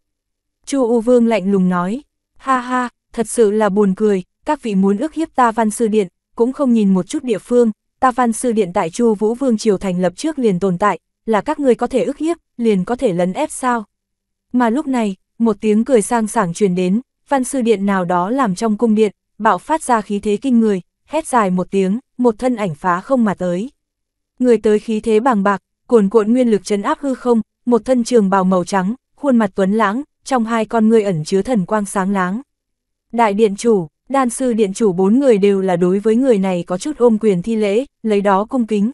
Chu U Vương lạnh lùng nói, ha ha, thật sự là buồn cười, các vị muốn ước hiếp ta văn sư điện, cũng không nhìn một chút địa phương, ta văn sư điện tại Chu Vũ Vương Triều thành lập trước liền tồn tại, là các người có thể ước hiếp, liền có thể lấn ép sao. Mà lúc này, một tiếng cười sang sảng truyền đến, văn sư điện nào đó làm trong cung điện, bạo phát ra khí thế kinh người, hét dài một tiếng, một thân ảnh phá không mà tới. Người tới khí thế bàng bạc, cuồn cuộn nguyên lực chấn áp hư không, một thân trường bào màu trắng, khuôn mặt tuấn lãng, trong hai con người ẩn chứa thần quang sáng láng. Đại điện chủ, đan sư điện chủ bốn người đều là đối với người này có chút ôm quyền thi lễ, lấy đó cung kính.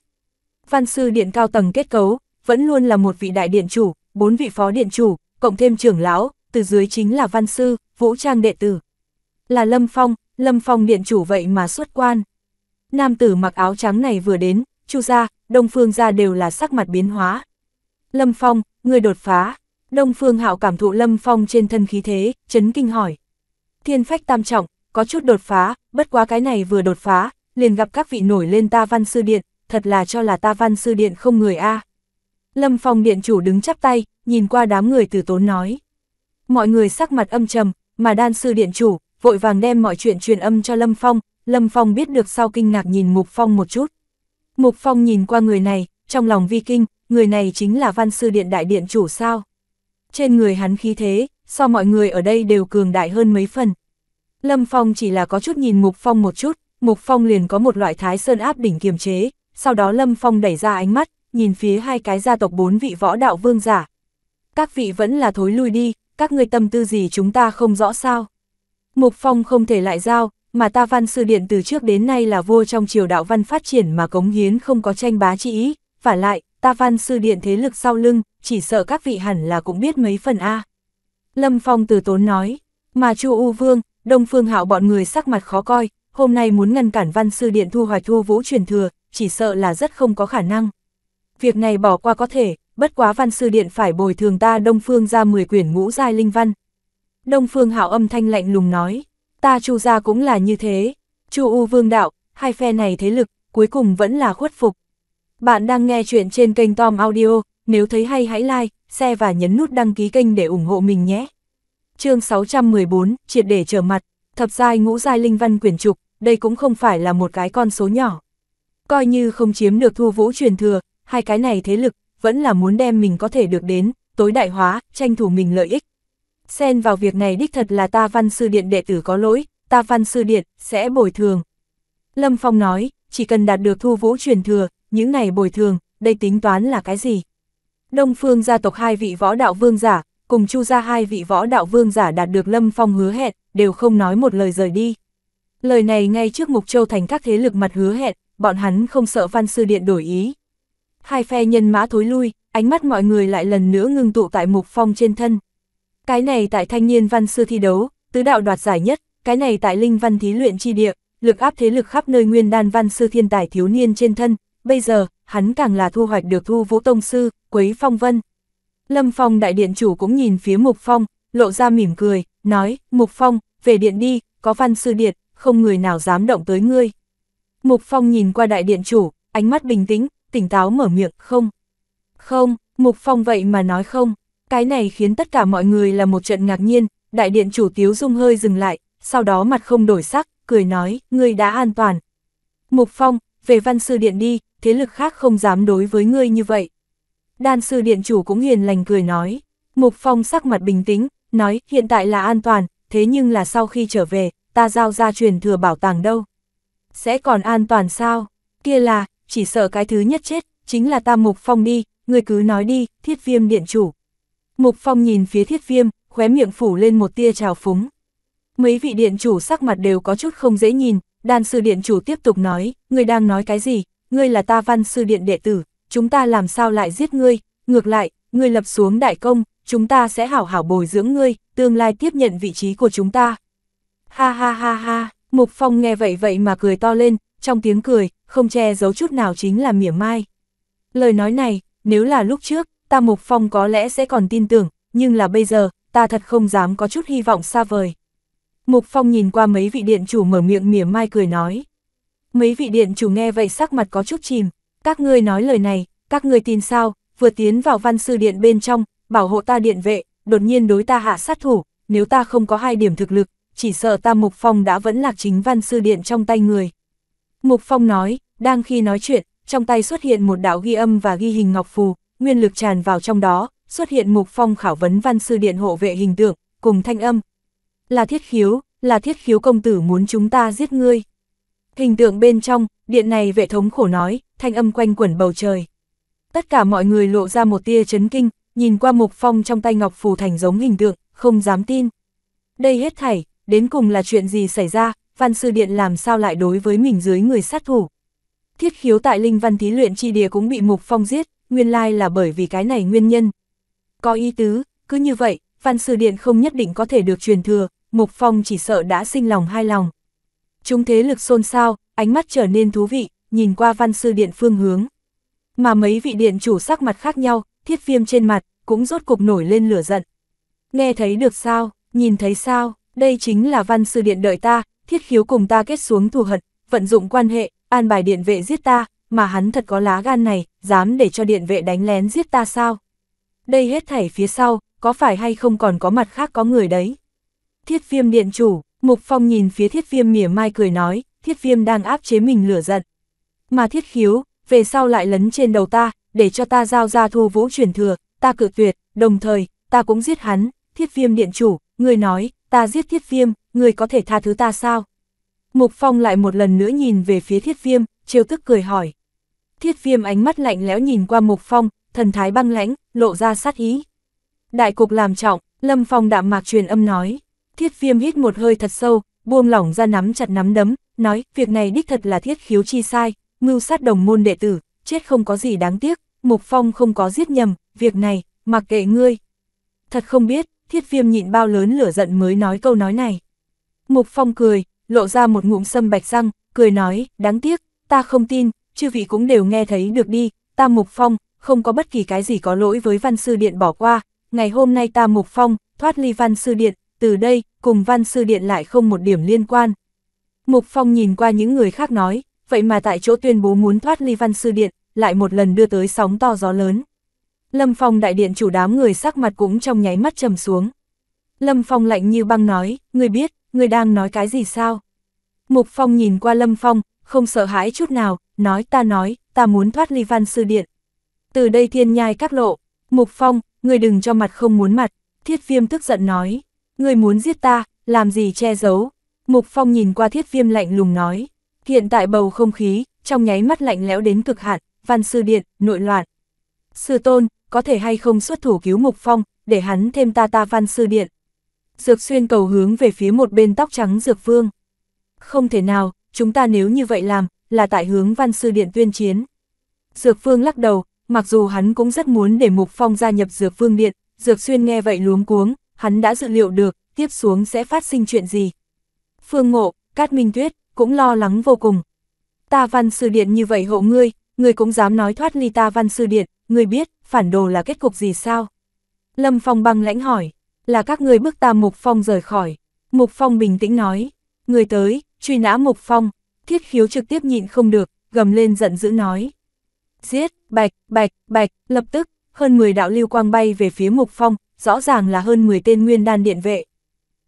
Văn sư điện cao tầng kết cấu, vẫn luôn là một vị đại điện chủ, bốn vị phó điện chủ, cộng thêm trưởng lão, từ dưới chính là văn sư, vũ trang đệ tử. Là Lâm Phong, Lâm Phong điện chủ vậy mà xuất quan. Nam tử mặc áo trắng này vừa đến, Chu gia, Đông Phương gia đều là sắc mặt biến hóa. Lâm Phong, người đột phá. Đông Phương Hạo cảm thụ Lâm Phong trên thân khí thế, chấn kinh hỏi. Thiên phách tam trọng, có chút đột phá, bất quá cái này vừa đột phá, liền gặp các vị nổi lên ta văn sư điện, thật là cho là ta văn sư điện không người a. Lâm Phong điện chủ đứng chắp tay, nhìn qua đám người từ tốn nói. Mọi người sắc mặt âm trầm, mà đan sư điện chủ, vội vàng đem mọi chuyện truyền âm cho Lâm Phong, Lâm Phong biết được sau kinh ngạc nhìn Mục Phong một chút. Mục Phong nhìn qua người này, trong lòng vi kinh, người này chính là văn sư điện đại điện chủ sao. Trên người hắn khí thế, so mọi người ở đây đều cường đại hơn mấy phần. Lâm Phong chỉ là có chút nhìn Mục Phong một chút, Mục Phong liền có một loại thái sơn áp đỉnh kiềm chế, sau đó Lâm Phong đẩy ra ánh mắt, nhìn phía hai cái gia tộc bốn vị võ đạo vương giả. Các vị vẫn là thối lui đi, các ngươi tâm tư gì chúng ta không rõ sao. Mục Phong không thể lại giao, mà ta văn sư điện từ trước đến nay là vua trong triều đạo văn phát triển mà cống hiến không có tranh bá chi ý, và lại, ta văn sư điện thế lực sau lưng, chỉ sợ các vị hẳn là cũng biết mấy phần A. Lâm Phong từ tốn nói, mà chu U Vương, Đông Phương Hạo bọn người sắc mặt khó coi, hôm nay muốn ngăn cản văn sư điện thu hoạch thu vũ truyền thừa, chỉ sợ là rất không có khả năng. Việc này bỏ qua có thể, bất quá văn sư điện phải bồi thường ta Đông Phương ra 10 quyển ngũ giai linh văn, Đông Phương Hạo âm thanh lạnh lùng nói, ta Chu gia cũng là như thế, Chu U Vương đạo, hai phe này thế lực, cuối cùng vẫn là khuất phục. Bạn đang nghe chuyện trên kênh Tom Audio, nếu thấy hay hãy like, share và nhấn nút đăng ký kênh để ủng hộ mình nhé. Chương 614, triệt để trở mặt, thập giai ngũ giai linh văn quyển trục, đây cũng không phải là một cái con số nhỏ. Coi như không chiếm được thu vũ truyền thừa, hai cái này thế lực, vẫn là muốn đem mình có thể được đến, tối đại hóa, tranh thủ mình lợi ích, xen vào việc này đích thật là ta văn sư điện đệ tử có lỗi, ta văn sư điện sẽ bồi thường. Lâm Phong nói, chỉ cần đạt được thu vũ truyền thừa, những này bồi thường, đây tính toán là cái gì? Đông phương gia tộc hai vị võ đạo vương giả, cùng chu gia hai vị võ đạo vương giả đạt được Lâm Phong hứa hẹn, đều không nói một lời rời đi. Lời này ngay trước Mục Châu thành các thế lực mặt hứa hẹn, bọn hắn không sợ văn sư điện đổi ý. Hai phe nhân mã thối lui, ánh mắt mọi người lại lần nữa ngưng tụ tại Mục Phong trên thân. Cái này tại thanh niên văn sư thi đấu, tứ đạo đoạt giải nhất, cái này tại linh văn thí luyện chi địa, lực áp thế lực khắp nơi nguyên đan văn sư thiên tài thiếu niên trên thân, bây giờ, hắn càng là thu hoạch được thu vũ tông sư, quấy phong vân. Lâm Phong đại điện chủ cũng nhìn phía Mục Phong, lộ ra mỉm cười, nói, Mục Phong, về điện đi, có văn sư điện, không người nào dám động tới ngươi. Mục Phong nhìn qua đại điện chủ, ánh mắt bình tĩnh, tỉnh táo mở miệng, không. Không, Mục Phong vậy mà nói không. Cái này khiến tất cả mọi người là một trận ngạc nhiên, đại điện chủ Tiếu Dung hơi dừng lại, sau đó mặt không đổi sắc, cười nói, ngươi đã an toàn. Mục Phong, về văn sư điện đi, thế lực khác không dám đối với ngươi như vậy. Đan sư điện chủ cũng hiền lành cười nói, Mục Phong sắc mặt bình tĩnh, nói hiện tại là an toàn, thế nhưng là sau khi trở về, ta giao ra truyền thừa bảo tàng đâu. Sẽ còn an toàn sao? Kia là, chỉ sợ cái thứ nhất chết, chính là ta Mục Phong đi, ngươi cứ nói đi, thiết viêm điện chủ. Mục Phong nhìn phía thiết viêm, khóe miệng phủ lên một tia trào phúng. Mấy vị điện chủ sắc mặt đều có chút không dễ nhìn, đàn sư điện chủ tiếp tục nói, ngươi đang nói cái gì, ngươi là ta văn sư điện đệ tử, chúng ta làm sao lại giết ngươi, ngược lại, ngươi lập xuống đại công, chúng ta sẽ hảo hảo bồi dưỡng ngươi, tương lai tiếp nhận vị trí của chúng ta. Ha ha ha ha, Mục Phong nghe vậy vậy mà cười to lên, trong tiếng cười, không che giấu chút nào chính là mỉa mai. Lời nói này, nếu là lúc trước, ta Mục Phong có lẽ sẽ còn tin tưởng, nhưng là bây giờ, ta thật không dám có chút hy vọng xa vời. Mục Phong nhìn qua mấy vị điện chủ mở miệng mỉa mai cười nói. Mấy vị điện chủ nghe vậy sắc mặt có chút chìm, các ngươi nói lời này, các ngươi tin sao, vừa tiến vào văn sư điện bên trong, bảo hộ ta điện vệ, đột nhiên đối ta hạ sát thủ, nếu ta không có hai điểm thực lực, chỉ sợ ta Mục Phong đã vẫn lạc chính văn sư điện trong tay người. Mục Phong nói, đang khi nói chuyện, trong tay xuất hiện một đạo ghi âm và ghi hình ngọc phù, nguyên lực tràn vào trong đó, xuất hiện mục phong khảo vấn văn sư điện hộ vệ hình tượng, cùng thanh âm. Là thiết khiếu, là thiết khiếu công tử muốn chúng ta giết ngươi. Hình tượng bên trong, điện này vệ thống khổ nói, thanh âm quanh quẩn bầu trời. Tất cả mọi người lộ ra một tia chấn kinh, nhìn qua mục phong trong tay ngọc phù thành giống hình tượng, không dám tin. Đây hết thảy, đến cùng là chuyện gì xảy ra, văn sư điện làm sao lại đối với mình dưới người sát thủ. Thiết khiếu tại linh văn thí luyện chi địa cũng bị mục phong giết, nguyên lai là bởi vì cái này nguyên nhân. Có ý tứ, cứ như vậy, văn sư điện không nhất định có thể được truyền thừa, Mục Phong chỉ sợ đã sinh lòng hai lòng. Chúng thế lực xôn xao, ánh mắt trở nên thú vị, nhìn qua văn sư điện phương hướng. Mà mấy vị điện chủ sắc mặt khác nhau, thiết viêm trên mặt, cũng rốt cục nổi lên lửa giận. Nghe thấy được sao, nhìn thấy sao, đây chính là văn sư điện đợi ta, thiết khiếu cùng ta kết xuống thù hận, vận dụng quan hệ, an bài điện vệ giết ta, mà hắn thật có lá gan này, dám để cho điện vệ đánh lén giết ta sao? Đây hết thảy phía sau, có phải hay không còn có mặt khác có người đấy? Thiết viêm điện chủ, Mục Phong nhìn phía thiết viêm mỉa mai cười nói, thiết viêm đang áp chế mình lửa giận. Mà thiết khiếu, về sau lại lấn trên đầu ta, để cho ta giao ra thu vũ truyền thừa, ta cự tuyệt, đồng thời, ta cũng giết hắn, thiết viêm điện chủ, người nói, ta giết thiết viêm, người có thể tha thứ ta sao? Mục Phong lại một lần nữa nhìn về phía thiết viêm, trêu tức cười hỏi. Thiết viêm ánh mắt lạnh lẽo nhìn qua Mục Phong, thần thái băng lãnh, lộ ra sát ý. Đại cục làm trọng, Lâm Phong đạm mạc truyền âm nói. Thiết viêm hít một hơi thật sâu, buông lỏng ra nắm chặt nắm đấm, nói việc này đích thật là thiết khiếu chi sai, mưu sát đồng môn đệ tử, chết không có gì đáng tiếc, Mục Phong không có giết nhầm, việc này, mặc kệ ngươi. Thật không biết, thiết viêm nhịn bao lớn lửa giận mới nói câu nói này. Mục Phong cười, lộ ra một ngụm sâm bạch răng, cười nói, đáng tiếc, ta không tin, chư vị cũng đều nghe thấy được đi, ta Mục Phong, không có bất kỳ cái gì có lỗi với Văn Sư Điện bỏ qua, ngày hôm nay ta Mục Phong, thoát ly Văn Sư Điện, từ đây, cùng Văn Sư Điện lại không một điểm liên quan. Mục Phong nhìn qua những người khác nói, vậy mà tại chỗ tuyên bố muốn thoát ly Văn Sư Điện, lại một lần đưa tới sóng to gió lớn. Lâm Phong đại điện chủ đám người sắc mặt cũng trong nháy mắt trầm xuống. Lâm Phong lạnh như băng nói, ngươi biết, ngươi đang nói cái gì sao? Mục Phong nhìn qua Lâm Phong, không sợ hãi chút nào, nói ta nói, ta muốn thoát ly văn sư điện. Từ đây thiên nhai các lộ, mục phong, người đừng cho mặt không muốn mặt, thiết viêm tức giận nói, người muốn giết ta, làm gì che giấu. Mục phong nhìn qua thiết viêm lạnh lùng nói, hiện tại bầu không khí, trong nháy mắt lạnh lẽo đến cực hạn, văn sư điện, nội loạn. Sư tôn, có thể hay không xuất thủ cứu mục phong, để hắn thêm ta ta văn sư điện. Dược xuyên cầu hướng về phía một bên tóc trắng dược vương. Không thể nào, chúng ta nếu như vậy làm, là tại hướng văn sư điện tuyên chiến. Dược Phương lắc đầu, mặc dù hắn cũng rất muốn để Mục Phong gia nhập Dược Phương điện, Dược Xuyên nghe vậy luống cuống, hắn đã dự liệu được, tiếp xuống sẽ phát sinh chuyện gì. Phương Ngộ, Cát Minh Tuyết, cũng lo lắng vô cùng. Ta văn sư điện như vậy hộ ngươi, ngươi cũng dám nói thoát ly ta văn sư điện, ngươi biết, phản đồ là kết cục gì sao? Lâm Phong băng lãnh hỏi, là các ngươi bước ta Mục Phong rời khỏi. Mục Phong bình tĩnh nói, ngươi tới, truy nã Mục Phong, thiết khiếu trực tiếp nhịn không được, gầm lên giận dữ nói. Giết, bạch, bạch, bạch, lập tức, hơn 10 đạo lưu quang bay về phía Mục Phong, rõ ràng là hơn 10 tên nguyên đan điện vệ.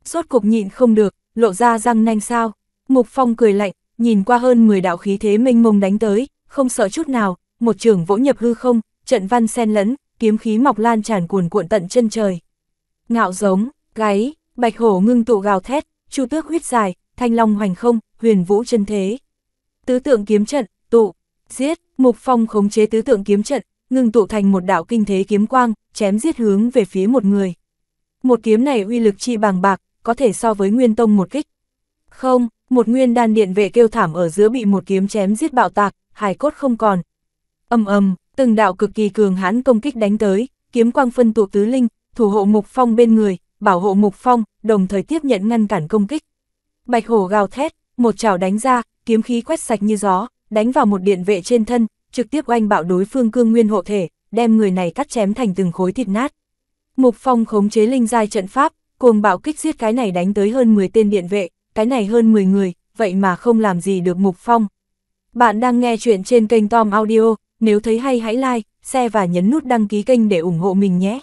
Sốt cục nhịn không được, lộ ra răng nanh sao. Mục Phong cười lạnh, nhìn qua hơn 10 đạo khí thế mênh mông đánh tới, không sợ chút nào, một trường vỗ nhập hư không, trận văn sen lẫn, kiếm khí mọc lan tràn cuồn cuộn tận chân trời. Ngạo giống, gáy, bạch hổ ngưng tụ gào thét, chu tước huyết dài, thanh long hoành không, huyền vũ chân thế. Tứ tượng kiếm trận, tụ, giết, Mục Phong khống chế tứ tượng kiếm trận, ngừng tụ thành một đạo kinh thế kiếm quang, chém giết hướng về phía một người. Một kiếm này uy lực chi bằng bạc, có thể so với Nguyên Tông một kích. Không, một nguyên đan điện vệ kêu thảm ở giữa bị một kiếm chém giết bạo tạc, hài cốt không còn. Âm ầm, từng đạo cực kỳ cường hãn công kích đánh tới, kiếm quang phân tụ tứ linh, thủ hộ Mục Phong bên người, bảo hộ Mục Phong, đồng thời tiếp nhận ngăn cản công kích bạch hổ gào thét, một chảo đánh ra, kiếm khí quét sạch như gió, đánh vào một điện vệ trên thân, trực tiếp oanh bạo đối phương cương nguyên hộ thể, đem người này cắt chém thành từng khối thịt nát. Mục Phong khống chế linh giai trận pháp, cuồng bạo kích giết cái này đánh tới hơn 10 tên điện vệ, cái này hơn 10 người, vậy mà không làm gì được Mục Phong. Bạn đang nghe chuyện trên kênh Tom Audio, nếu thấy hay hãy like, share và nhấn nút đăng ký kênh để ủng hộ mình nhé.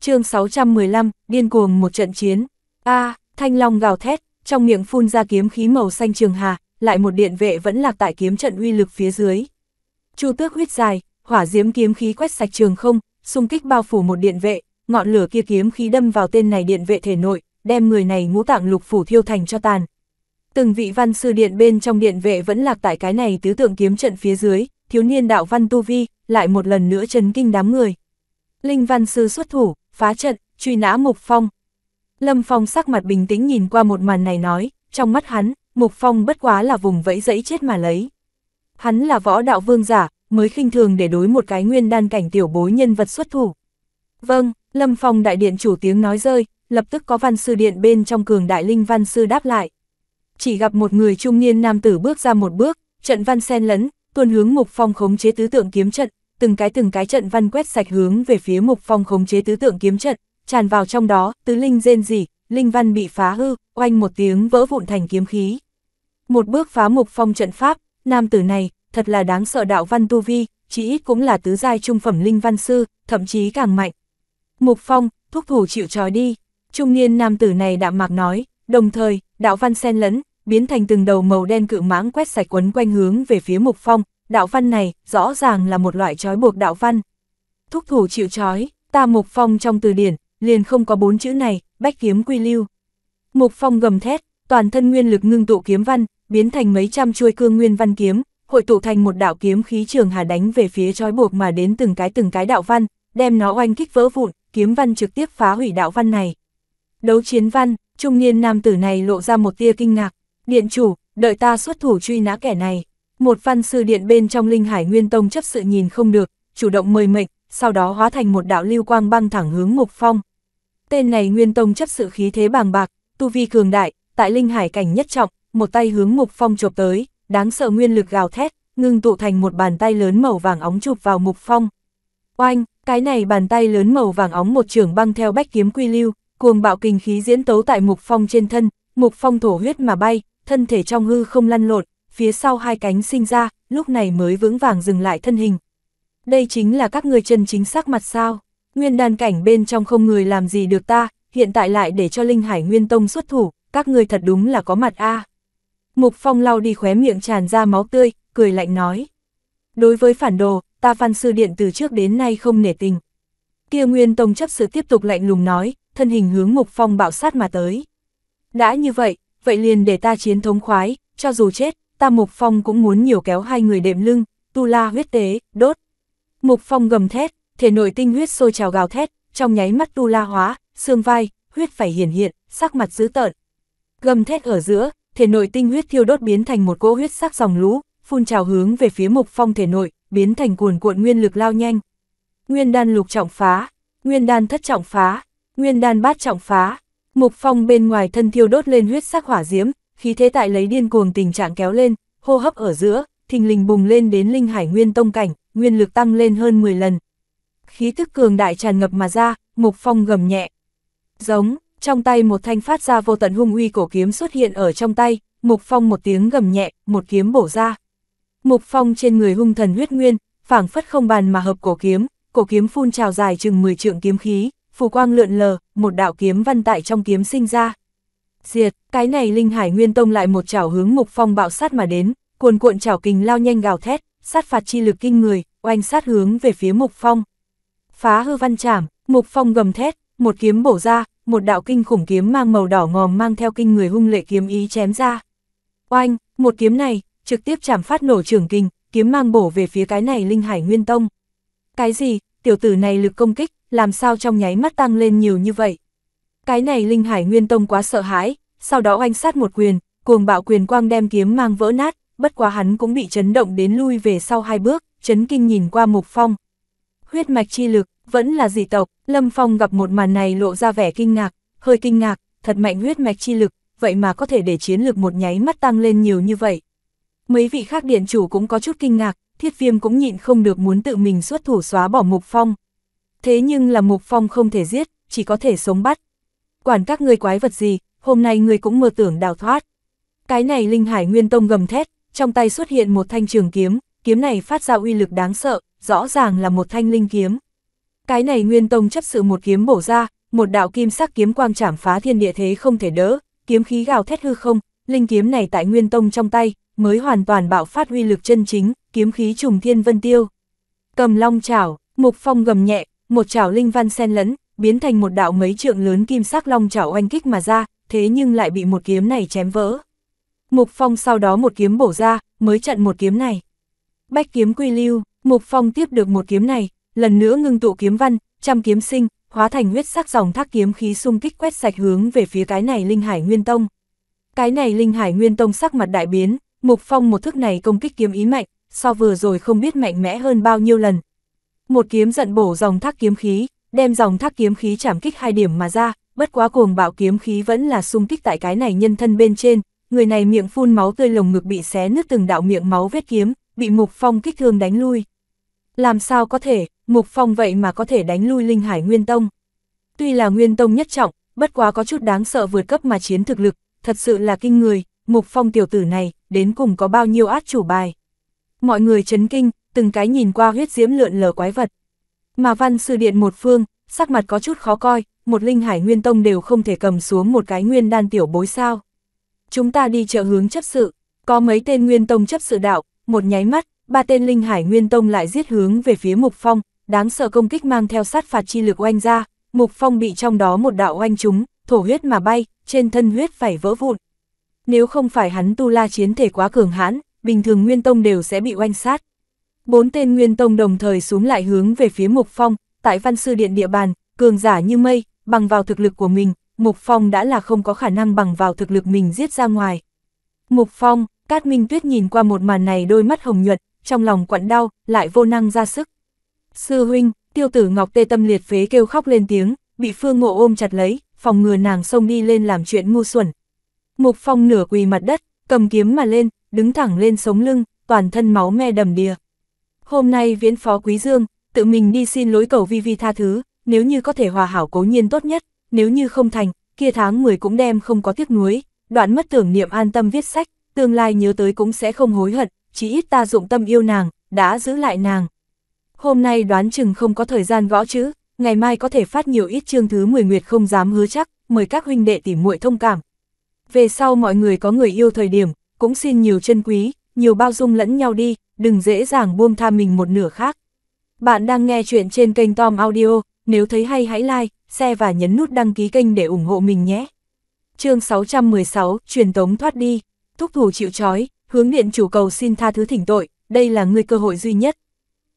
Chương 615, điên cuồng một trận chiến. A, Thanh Long gào thét, trong miệng phun ra kiếm khí màu xanh trường hà, lại một điện vệ vẫn lạc tại kiếm trận uy lực phía dưới. Chu tước huyết dài, hỏa diễm kiếm khí quét sạch trường không, xung kích bao phủ một điện vệ, ngọn lửa kia kiếm khí đâm vào tên này điện vệ thể nội, đem người này ngũ tạng lục phủ thiêu thành cho tàn. Từng vị văn sư điện bên trong điện vệ vẫn lạc tại cái này tứ tượng kiếm trận phía dưới, thiếu niên đạo văn tu vi, lại một lần nữa chấn kinh đám người. Linh văn sư xuất thủ, phá trận, truy nã mục phong, Lâm Phong sắc mặt bình tĩnh nhìn qua một màn này nói, trong mắt hắn, Mục Phong bất quá là vùng vẫy dẫy chết mà lấy. Hắn là võ đạo vương giả, mới khinh thường để đối một cái nguyên đan cảnh tiểu bối nhân vật xuất thủ. Vâng, Lâm Phong đại điện chủ tiếng nói rơi, lập tức có văn sư điện bên trong cường đại linh văn sư đáp lại. Chỉ gặp một người trung niên nam tử bước ra một bước, trận văn sen lẫn, tuôn hướng Mục Phong khống chế tứ tượng kiếm trận, từng cái từng cái trận văn quét sạch hướng về phía Mục Phong khống chế tứ tượng kiếm trận, tràn vào trong đó, tứ linh rên rỉ, linh văn bị phá hư, oanh một tiếng vỡ vụn thành kiếm khí. Một bước phá mục phong trận pháp, nam tử này, thật là đáng sợ đạo văn tu vi, chỉ ít cũng là tứ giai trung phẩm linh văn sư, thậm chí càng mạnh. Mục phong, thúc thủ chịu trói đi, trung niên nam tử này đạm mạc nói, đồng thời, đạo văn xen lẫn, biến thành từng đầu màu đen cự mãng quét sạch quấn quanh hướng về phía mục phong, đạo văn này, rõ ràng là một loại trói buộc đạo văn. Thúc thủ chịu trói, ta mục phong trong từ điển, liền không có bốn chữ này, bách kiếm quy lưu. Mục Phong gầm thét, toàn thân nguyên lực ngưng tụ kiếm văn, biến thành mấy trăm chuôi cương nguyên văn kiếm, hội tụ thành một đạo kiếm khí trường hà đánh về phía trói buộc mà đến từng cái từng cái đạo văn, đem nó oanh kích vỡ vụn, kiếm văn trực tiếp phá hủy đạo văn này. Đấu chiến văn, trung niên nam tử này lộ ra một tia kinh ngạc, điện chủ, đợi ta xuất thủ truy nã kẻ này. Một văn sư điện bên trong linh hải nguyên tông chấp sự nhìn không được, chủ động mời mệnh, sau đó hóa thành một đạo lưu quang băng thẳng hướng mục phong. Tên này Nguyên Tông chấp sự khí thế bàng bạc, tu vi cường đại, tại linh hải cảnh nhất trọng, một tay hướng Mục Phong chộp tới, đáng sợ nguyên lực gào thét, ngưng tụ thành một bàn tay lớn màu vàng óng chụp vào Mục Phong. Oanh, cái này bàn tay lớn màu vàng óng một trường băng theo bách kiếm quy lưu, cuồng bạo kinh khí diễn tấu tại Mục Phong trên thân, Mục Phong thổ huyết mà bay, thân thể trong hư không lăn lộn, phía sau hai cánh sinh ra, lúc này mới vững vàng dừng lại thân hình. Đây chính là các người chân chính sắc mặt sao? nguyên đan cảnh bên trong không người làm gì được ta, hiện tại lại để cho Linh Hải Nguyên Tông xuất thủ, các người thật đúng là có mặt a. Mục Phong lau đi khóe miệng tràn ra máu tươi, cười lạnh nói. Đối với phản đồ, ta văn sư điện từ trước đến nay không nể tình. Kia Nguyên Tông chấp sự tiếp tục lạnh lùng nói, thân hình hướng Mục Phong bạo sát mà tới. Đã như vậy, vậy liền để ta chiến thống khoái, cho dù chết, ta Mục Phong cũng muốn nhiều kéo hai người đệm lưng, tu la huyết tế, đốt. Mục Phong gầm thét, thể nội tinh huyết sôi trào gào thét, trong nháy mắt tu la hóa, xương vai, huyết phải hiển hiện, sắc mặt dữ tợn. Gầm thét ở giữa, thể nội tinh huyết thiêu đốt biến thành một cỗ huyết sắc dòng lũ, phun trào hướng về phía Mục Phong thể nội, biến thành cuồn cuộn nguyên lực lao nhanh. Nguyên đan lục trọng phá, nguyên đan thất trọng phá, nguyên đan bát trọng phá. Mục Phong bên ngoài thân thiêu đốt lên huyết sắc hỏa diễm, khí thế tại lấy điên cuồng tình trạng kéo lên, hô hấp ở giữa, thình lình bùng lên đến linh hải nguyên tông cảnh, nguyên lực tăng lên hơn 10 lần khí tức cường đại tràn ngập mà ra, Mục Phong gầm nhẹ. Giống, trong tay một thanh phát ra vô tận hung uy cổ kiếm xuất hiện ở trong tay, Mục Phong một tiếng gầm nhẹ, một kiếm bổ ra. Mục Phong trên người hung thần huyết nguyên, phảng phất không bàn mà hợp cổ kiếm, cổ kiếm phun trào dài chừng 10 trượng kiếm khí, phù quang lượn lờ, một đạo kiếm văn tại trong kiếm sinh ra. Diệt, cái này linh hải nguyên tông lại một chảo hướng Mục Phong bạo sát mà đến, cuồn cuộn chảo kình lao nhanh gào thét, sát phạt chi lực kinh người, oanh sát hướng về phía Mục Phong phá hư văn chảm, mục phong gầm thét, một kiếm bổ ra, một đạo kinh khủng kiếm mang màu đỏ ngòm mang theo kinh người hung lệ kiếm ý chém ra. Oanh, một kiếm này, trực tiếp chạm phát nổ trưởng kinh, kiếm mang bổ về phía cái này linh hải nguyên tông. Cái gì, tiểu tử này lực công kích, làm sao trong nháy mắt tăng lên nhiều như vậy? Cái này linh hải nguyên tông quá sợ hãi, sau đó oanh sát một quyền, cuồng bạo quyền quang đem kiếm mang vỡ nát, bất quá hắn cũng bị chấn động đến lui về sau hai bước, chấn kinh nhìn qua mục phong, huyết mạch chi lực, vẫn là dị tộc, Lâm Phong gặp một màn này lộ ra vẻ kinh ngạc, hơi kinh ngạc, thật mạnh huyết mạch chi lực, vậy mà có thể để chiến lực một nháy mắt tăng lên nhiều như vậy. Mấy vị khác điện chủ cũng có chút kinh ngạc, thiết viêm cũng nhịn không được muốn tự mình xuất thủ xóa bỏ Mục Phong. Thế nhưng là Mục Phong không thể giết, chỉ có thể sống bắt. Quản các ngươi quái vật gì, hôm nay ngươi cũng mơ tưởng đào thoát. Cái này Linh Hải Nguyên Tông gầm thét, trong tay xuất hiện một thanh trường kiếm, kiếm này phát ra uy lực đáng sợ, rõ ràng là một thanh linh kiếm. Cái này Nguyên Tông chấp sự một kiếm bổ ra, một đạo kim sắc kiếm quang chảm phá thiên địa thế không thể đỡ, kiếm khí gào thét hư không, linh kiếm này tại Nguyên Tông trong tay, mới hoàn toàn bạo phát uy lực chân chính, kiếm khí trùng thiên vân tiêu. Cầm long chảo, Mục Phong gầm nhẹ, một chảo linh văn xen lẫn, biến thành một đạo mấy trượng lớn kim sắc long chảo oanh kích mà ra, thế nhưng lại bị một kiếm này chém vỡ. Mục Phong sau đó một kiếm bổ ra, mới chặn một kiếm này. Bách kiếm quy lưu, Mục Phong tiếp được một kiếm này, lần nữa ngưng tụ kiếm văn, trăm kiếm sinh, hóa thành huyết sắc dòng thác kiếm khí xung kích quét sạch hướng về phía cái này Linh Hải Nguyên Tông. Cái này Linh Hải Nguyên Tông sắc mặt đại biến, Mục Phong một thức này công kích kiếm ý mạnh, so vừa rồi không biết mạnh mẽ hơn bao nhiêu lần. Một kiếm giận bổ dòng thác kiếm khí, đem dòng thác kiếm khí chạm kích hai điểm mà ra, bất quá cuồng bạo kiếm khí vẫn là xung kích tại cái này nhân thân bên trên, người này miệng phun máu tươi lồng ngực bị xé nứt từng đạo miệng máu vết kiếm, bị Mục Phong kích thương đánh lui. Làm sao có thể, Mục Phong vậy mà có thể đánh lui Linh Hải Nguyên Tông. Tuy là Nguyên Tông nhất trọng, bất quá có chút đáng sợ vượt cấp mà chiến thực lực, thật sự là kinh người, Mục Phong tiểu tử này, đến cùng có bao nhiêu át chủ bài. Mọi người chấn kinh, từng cái nhìn qua huyết diễm lượn lờ quái vật. Mà văn sư điện một phương, sắc mặt có chút khó coi, một linh hải nguyên tông đều không thể cầm xuống một cái nguyên đan tiểu bối sao. Chúng ta đi chợ hướng chấp sự, có mấy tên nguyên tông chấp sự đạo, một nháy mắt, ba tên linh hải nguyên tông lại giết hướng về phía Mục Phong, đáng sợ công kích mang theo sát phạt chi lực oanh ra, Mục Phong bị trong đó một đạo oanh chúng thổ huyết mà bay, trên thân huyết phải vỡ vụn. Nếu không phải hắn tu la chiến thể quá cường hãn, bình thường nguyên tông đều sẽ bị oanh sát. Bốn tên nguyên tông đồng thời xuống lại hướng về phía Mục Phong, tại văn sư điện địa bàn, cường giả như mây, bằng vào thực lực của mình, Mục Phong đã là không có khả năng bằng vào thực lực mình giết ra ngoài. Mục Phong, Cát Minh Tuyết nhìn qua một màn này đôi mắt hồng nhuận, trong lòng quặn đau, lại vô năng ra sức. Sư huynh, tiêu tử Ngọc tê tâm liệt phế kêu khóc lên tiếng, bị Phương Ngộ ôm chặt lấy, phòng ngừa nàng xông đi lên làm chuyện ngu xuẩn. Mục Phong nửa quỳ mặt đất, cầm kiếm mà lên, đứng thẳng lên sống lưng, toàn thân máu me đầm đìa. Hôm nay viễn phó Quý Dương, tự mình đi xin lỗi cầu Vi Vi tha thứ, nếu như có thể hòa hảo cố nhiên tốt nhất, nếu như không thành, kia tháng 10 cũng đem không có tiếc nuối, đoạn mất tưởng niệm an tâm viết sách tương lai nhớ tới cũng sẽ không hối hận, chỉ ít ta dụng tâm yêu nàng, đã giữ lại nàng. Hôm nay đoán chừng không có thời gian gõ chữ, ngày mai có thể phát nhiều ít chương thứ 10 nguyệt không dám hứa chắc, mời các huynh đệ tỉ muội thông cảm. Về sau mọi người có người yêu thời điểm, cũng xin nhiều chân quý, nhiều bao dung lẫn nhau đi, đừng dễ dàng buông tha mình một nửa khác. Bạn đang nghe chuyện trên kênh Tom Audio, nếu thấy hay hãy like, share và nhấn nút đăng ký kênh để ủng hộ mình nhé. Chương 616, truyền tống thoát đi thúc thủ chịu trói, hướng điện chủ cầu xin tha thứ thỉnh tội, đây là ngươi cơ hội duy nhất.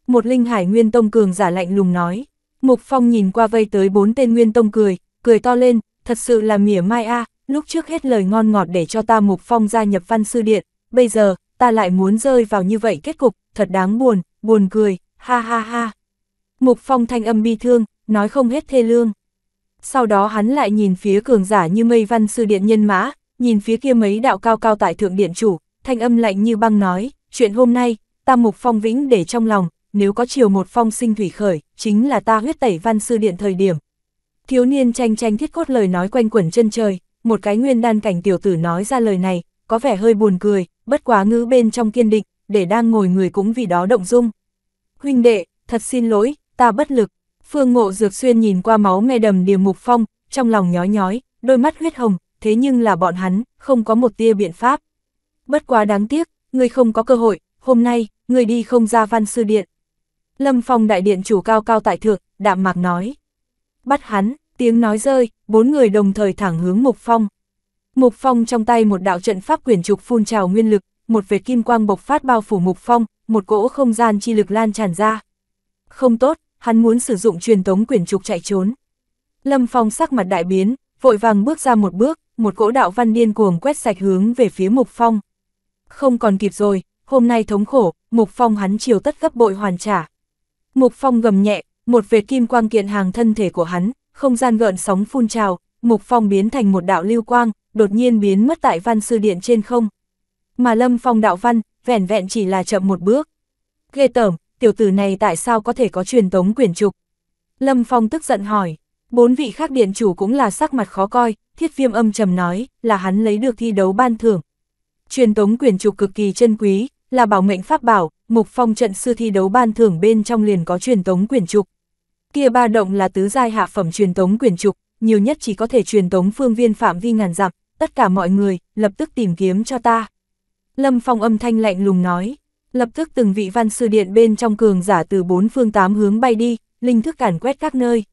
Một linh hải nguyên tông cường giả lạnh lùng nói, Mục Phong nhìn qua vây tới bốn tên nguyên tông cười, cười to lên, thật sự là mỉa mai a lúc trước hết lời ngon ngọt để cho ta Mục Phong gia nhập văn sư điện, bây giờ, ta lại muốn rơi vào như vậy kết cục, thật đáng buồn, buồn cười, ha ha ha. Mục Phong thanh âm bi thương, nói không hết thê lương. Sau đó hắn lại nhìn phía cường giả như mây văn sư điện nhân mã, nhìn phía kia mấy đạo cao cao tại thượng điện chủ, thanh âm lạnh như băng nói, chuyện hôm nay, ta mục phong vĩnh để trong lòng, nếu có chiều một phong sinh thủy khởi, chính là ta huyết tẩy văn sư điện thời điểm. Thiếu niên tranh tranh thiết cốt lời nói quanh quẩn chân trời, một cái nguyên đan cảnh tiểu tử nói ra lời này, có vẻ hơi buồn cười, bất quá ngữ bên trong kiên định, để đang ngồi người cũng vì đó động dung. Huynh đệ, thật xin lỗi, ta bất lực. Phương Ngộ Dược Xuyên nhìn qua máu me đầm điềm mục phong, trong lòng nhói nhói, đôi mắt huyết hồng, thế nhưng là bọn hắn, không có một tia biện pháp. Bất quá đáng tiếc, người không có cơ hội, hôm nay, người đi không ra văn sư điện. Lâm Phong đại điện chủ cao cao tại thượng, đạm mạc nói. Bắt hắn, tiếng nói rơi, bốn người đồng thời thẳng hướng Mục Phong. Mục Phong trong tay một đạo trận pháp quyển trục phun trào nguyên lực, một vệt kim quang bộc phát bao phủ Mục Phong, một cỗ không gian chi lực lan tràn ra. Không tốt, hắn muốn sử dụng truyền tống quyển trục chạy trốn. Lâm Phong sắc mặt đại biến, vội vàng bước ra một bước, một cỗ đạo văn điên cuồng quét sạch hướng về phía Mục Phong. Không còn kịp rồi, hôm nay thống khổ, Mục Phong hắn chiều tất gấp bội hoàn trả. Mục Phong gầm nhẹ, một vệt kim quang kiện hàng thân thể của hắn, không gian gợn sóng phun trào, Mục Phong biến thành một đạo lưu quang, đột nhiên biến mất tại văn sư điện trên không. Mà Lâm Phong đạo văn, vẻn vẹn chỉ là chậm một bước. Ghê tởm, tiểu tử này tại sao có thể có truyền tống quyển trục? Lâm Phong tức giận hỏi. Bốn vị khác điện chủ cũng là sắc mặt khó coi, thiết viêm âm trầm nói, là hắn lấy được thi đấu ban thưởng. Truyền tống quyền trục cực kỳ chân quý, là bảo mệnh pháp bảo, mục phong trận sư thi đấu ban thưởng bên trong liền có truyền tống quyền trục. Kia ba động là tứ giai hạ phẩm truyền tống quyền trục, nhiều nhất chỉ có thể truyền tống phương viên phạm vi ngàn dặm, tất cả mọi người, lập tức tìm kiếm cho ta. Lâm Phong âm thanh lạnh lùng nói, lập tức từng vị văn sư điện bên trong cường giả từ bốn phương tám hướng bay đi, linh thức càn quét các nơi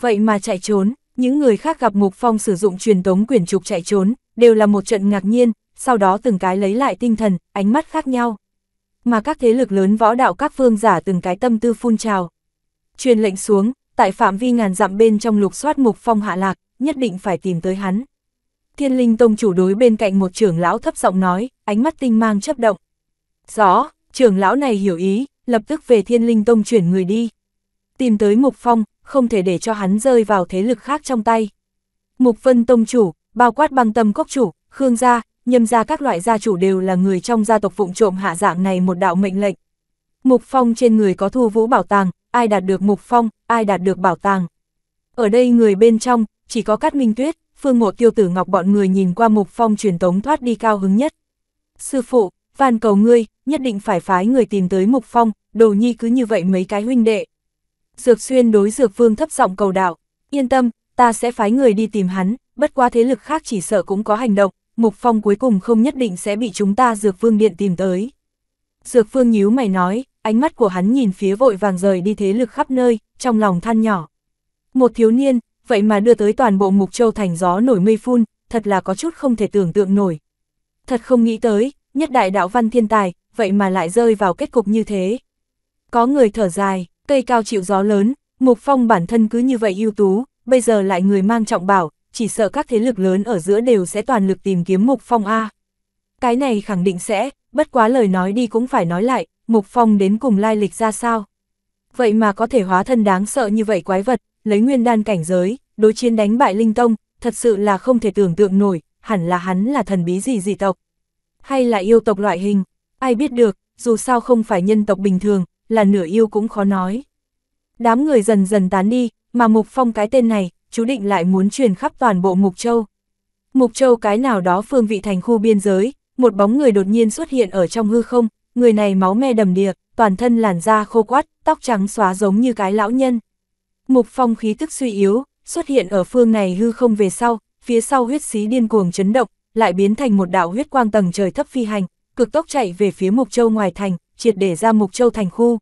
vậy mà chạy trốn, những người khác gặp Mục Phong sử dụng truyền tống quyển trục chạy trốn, đều là một trận ngạc nhiên, sau đó từng cái lấy lại tinh thần, ánh mắt khác nhau. Mà các thế lực lớn võ đạo các phương giả từng cái tâm tư phun trào. Truyền lệnh xuống, tại phạm vi ngàn dặm bên trong lục soát Mục Phong hạ lạc, nhất định phải tìm tới hắn. Thiên Linh Tông chủ đối bên cạnh một trưởng lão thấp giọng nói, ánh mắt tinh mang chấp động. Rõ, trưởng lão này hiểu ý, lập tức về Thiên Linh Tông chuyển người đi. Tìm tới Mục Phong, không thể để cho hắn rơi vào thế lực khác trong tay. Mục Vân Tông chủ, bao quát băng tâm cốc chủ, Khương gia, nhâm gia các loại gia chủ đều là người trong gia tộc vụng trộm hạ dạng này một đạo mệnh lệnh. Mục Phong trên người có thu vũ bảo tàng, ai đạt được Mục Phong, ai đạt được bảo tàng. Ở đây người bên trong, chỉ có Cát Minh Tuyết, Phương Mộ Tiêu Tử Ngọc bọn người nhìn qua Mục Phong truyền tống thoát đi cao hứng nhất. Sư phụ, van cầu ngươi, nhất định phải phái người tìm tới Mục Phong, đồ nhi cứ như vậy mấy cái huynh đệ, Dược xuyên đối dược vương thấp giọng cầu đạo, yên tâm, ta sẽ phái người đi tìm hắn, bất quá thế lực khác chỉ sợ cũng có hành động, mục phong cuối cùng không nhất định sẽ bị chúng ta dược vương điện tìm tới. Dược vương nhíu mày nói, ánh mắt của hắn nhìn phía vội vàng rời đi thế lực khắp nơi, trong lòng than nhỏ. Một thiếu niên, vậy mà đưa tới toàn bộ mục châu thành gió nổi mây phun, thật là có chút không thể tưởng tượng nổi. Thật không nghĩ tới, nhất đại đạo văn thiên tài, vậy mà lại rơi vào kết cục như thế. Có người thở dài, cây cao chịu gió lớn, Mục Phong bản thân cứ như vậy ưu tú, bây giờ lại người mang trọng bảo, chỉ sợ các thế lực lớn ở giữa đều sẽ toàn lực tìm kiếm Mục Phong A. Cái này khẳng định sẽ, bất quá lời nói đi cũng phải nói lại, Mục Phong đến cùng lai lịch ra sao. Vậy mà có thể hóa thân đáng sợ như vậy quái vật, lấy nguyên đan cảnh giới, đối chiến đánh bại Linh Tông, thật sự là không thể tưởng tượng nổi, hẳn là hắn là thần bí gì dị tộc. Hay là yêu tộc loại hình, ai biết được, dù sao không phải nhân tộc bình thường, là nửa yêu cũng khó nói. Đám người dần dần tán đi, mà Mục Phong cái tên này, chú định lại muốn truyền khắp toàn bộ Mục Châu. Mục Châu cái nào đó phương vị thành khu biên giới, một bóng người đột nhiên xuất hiện ở trong hư không, người này máu me đầm đìa, toàn thân làn da khô quắt, tóc trắng xóa giống như cái lão nhân. Mục Phong khí tức suy yếu, xuất hiện ở phương này hư không về sau, phía sau huyết xí điên cuồng chấn động, lại biến thành một đạo huyết quang tầng trời thấp phi hành, cực tốc chạy về phía Mục Châu ngoài thành, triệt để ra Mục Châu thành khu.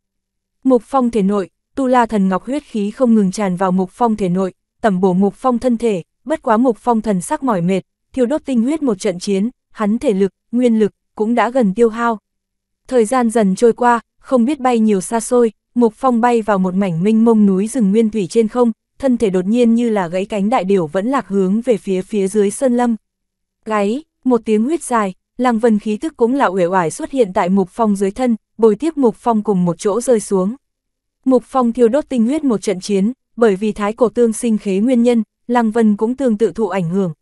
Mục Phong thể nội, Tu La thần ngọc huyết khí không ngừng tràn vào Mục Phong thể nội, tẩm bổ Mục Phong thân thể, bất quá Mục Phong thần sắc mỏi mệt, thiêu đốt tinh huyết một trận chiến, hắn thể lực, nguyên lực cũng đã gần tiêu hao. Thời gian dần trôi qua, không biết bay nhiều xa xôi, Mục Phong bay vào một mảnh minh mông núi rừng nguyên thủy trên không, thân thể đột nhiên như là gãy cánh đại điểu vẫn lạc hướng về phía phía dưới sơn lâm. Gáy, một tiếng huyết dài, lăng vân khí tức cũng là uể oải xuất hiện tại mục phong dưới thân, bồi tiếp mục phong cùng một chỗ rơi xuống. Mục phong thiêu đốt tinh huyết một trận chiến, bởi vì thái cổ tương sinh khế nguyên nhân, lăng vân cũng tương tự thụ ảnh hưởng.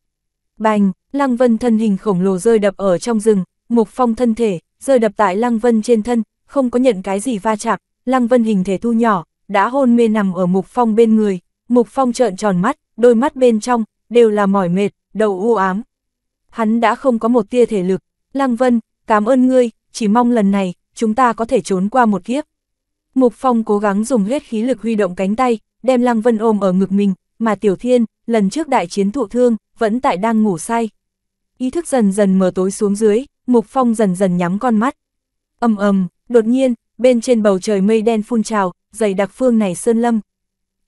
Bành, lăng vân thân hình khổng lồ rơi đập ở trong rừng, mục phong thân thể, rơi đập tại lăng vân trên thân, không có nhận cái gì va chạm, lăng vân hình thể thu nhỏ, đã hôn mê nằm ở mục phong bên người, mục phong trợn tròn mắt, đôi mắt bên trong, đều là mỏi mệt, đầu u ám, hắn đã không có một tia thể lực. Lăng Vân, cảm ơn ngươi, chỉ mong lần này, chúng ta có thể trốn qua một kiếp. Mục Phong cố gắng dùng huyết khí lực huy động cánh tay, đem Lăng Vân ôm ở ngực mình, mà Tiểu Thiên, lần trước đại chiến thụ thương, vẫn tại đang ngủ say. Ý thức dần dần mở tối xuống dưới, Mục Phong dần dần nhắm con mắt. ầm ầm, đột nhiên, bên trên bầu trời mây đen phun trào, dày đặc phương này sơn lâm.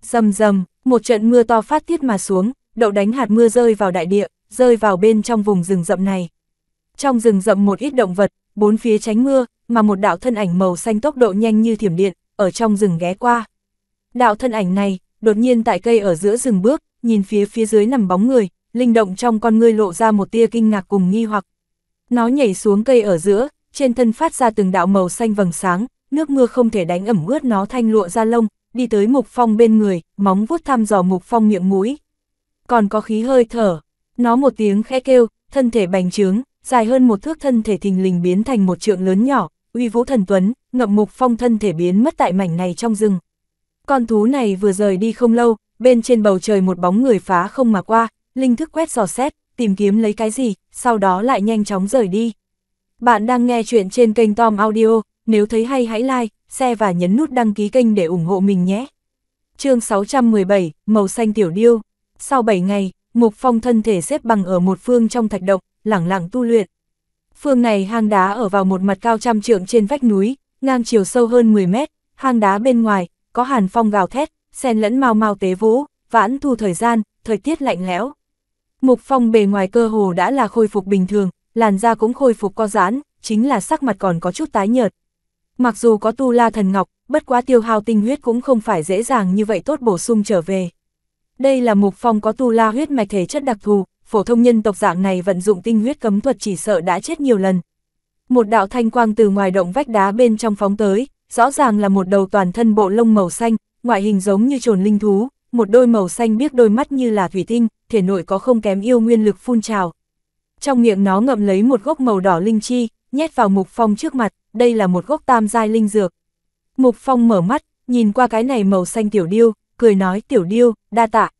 Rầm rầm, một trận mưa to phát tiết mà xuống, đậu đánh hạt mưa rơi vào đại địa, rơi vào bên trong vùng rừng rậm này. Trong rừng rậm một ít động vật, bốn phía tránh mưa, mà một đạo thân ảnh màu xanh tốc độ nhanh như thiểm điện, ở trong rừng ghé qua. Đạo thân ảnh này, đột nhiên tại cây ở giữa rừng bước, nhìn phía phía dưới nằm bóng người, linh động trong con ngươi lộ ra một tia kinh ngạc cùng nghi hoặc. Nó nhảy xuống cây ở giữa, trên thân phát ra từng đạo màu xanh vầng sáng, nước mưa không thể đánh ẩm ướt nó thanh lụa ra lông, đi tới Mục Phong bên người, móng vuốt thăm dò Mục Phong miệng mũi. Còn có khí hơi thở, nó một tiếng khẽ kêu, thân thể bành trướng, dài hơn một thước thân thể thình lình biến thành một trượng lớn nhỏ, uy vũ thần tuấn, ngậm mục phong thân thể biến mất tại mảnh này trong rừng. Con thú này vừa rời đi không lâu, bên trên bầu trời một bóng người phá không mà qua, linh thức quét dò xét, tìm kiếm lấy cái gì, sau đó lại nhanh chóng rời đi. Bạn đang nghe chuyện trên kênh Tom Audio, nếu thấy hay hãy like, share và nhấn nút đăng ký kênh để ủng hộ mình nhé. chương 617, Màu xanh tiểu điêu. Sau 7 ngày, Mục Phong thân thể xếp bằng ở một phương trong thạch động, lẳng lặng tu luyện. Phương này hang đá ở vào một mặt cao trăm trượng trên vách núi, ngang chiều sâu hơn 10 mét, hang đá bên ngoài, có hàn phong gào thét, xen lẫn mau mau tế vũ, vãn thu thời gian, thời tiết lạnh lẽo. Mục Phong bề ngoài cơ hồ đã là khôi phục bình thường, làn da cũng khôi phục co giãn, chính là sắc mặt còn có chút tái nhợt. Mặc dù có tu la thần ngọc, bất quá tiêu hao tinh huyết cũng không phải dễ dàng như vậy tốt bổ sung trở về. Đây là mục phong có tu la huyết mạch thể chất đặc thù, phổ thông nhân tộc dạng này vận dụng tinh huyết cấm thuật chỉ sợ đã chết nhiều lần. Một đạo thanh quang từ ngoài động vách đá bên trong phóng tới, rõ ràng là một đầu toàn thân bộ lông màu xanh, ngoại hình giống như trồn linh thú, một đôi màu xanh biếc đôi mắt như là thủy tinh, thể nội có không kém yêu nguyên lực phun trào. Trong miệng nó ngậm lấy một gốc màu đỏ linh chi, nhét vào Mục Phong trước mặt, đây là một gốc tam giai linh dược. Mục Phong mở mắt, nhìn qua cái này màu xanh tiểu điêu, cười nói tiểu điêu, đa tạ.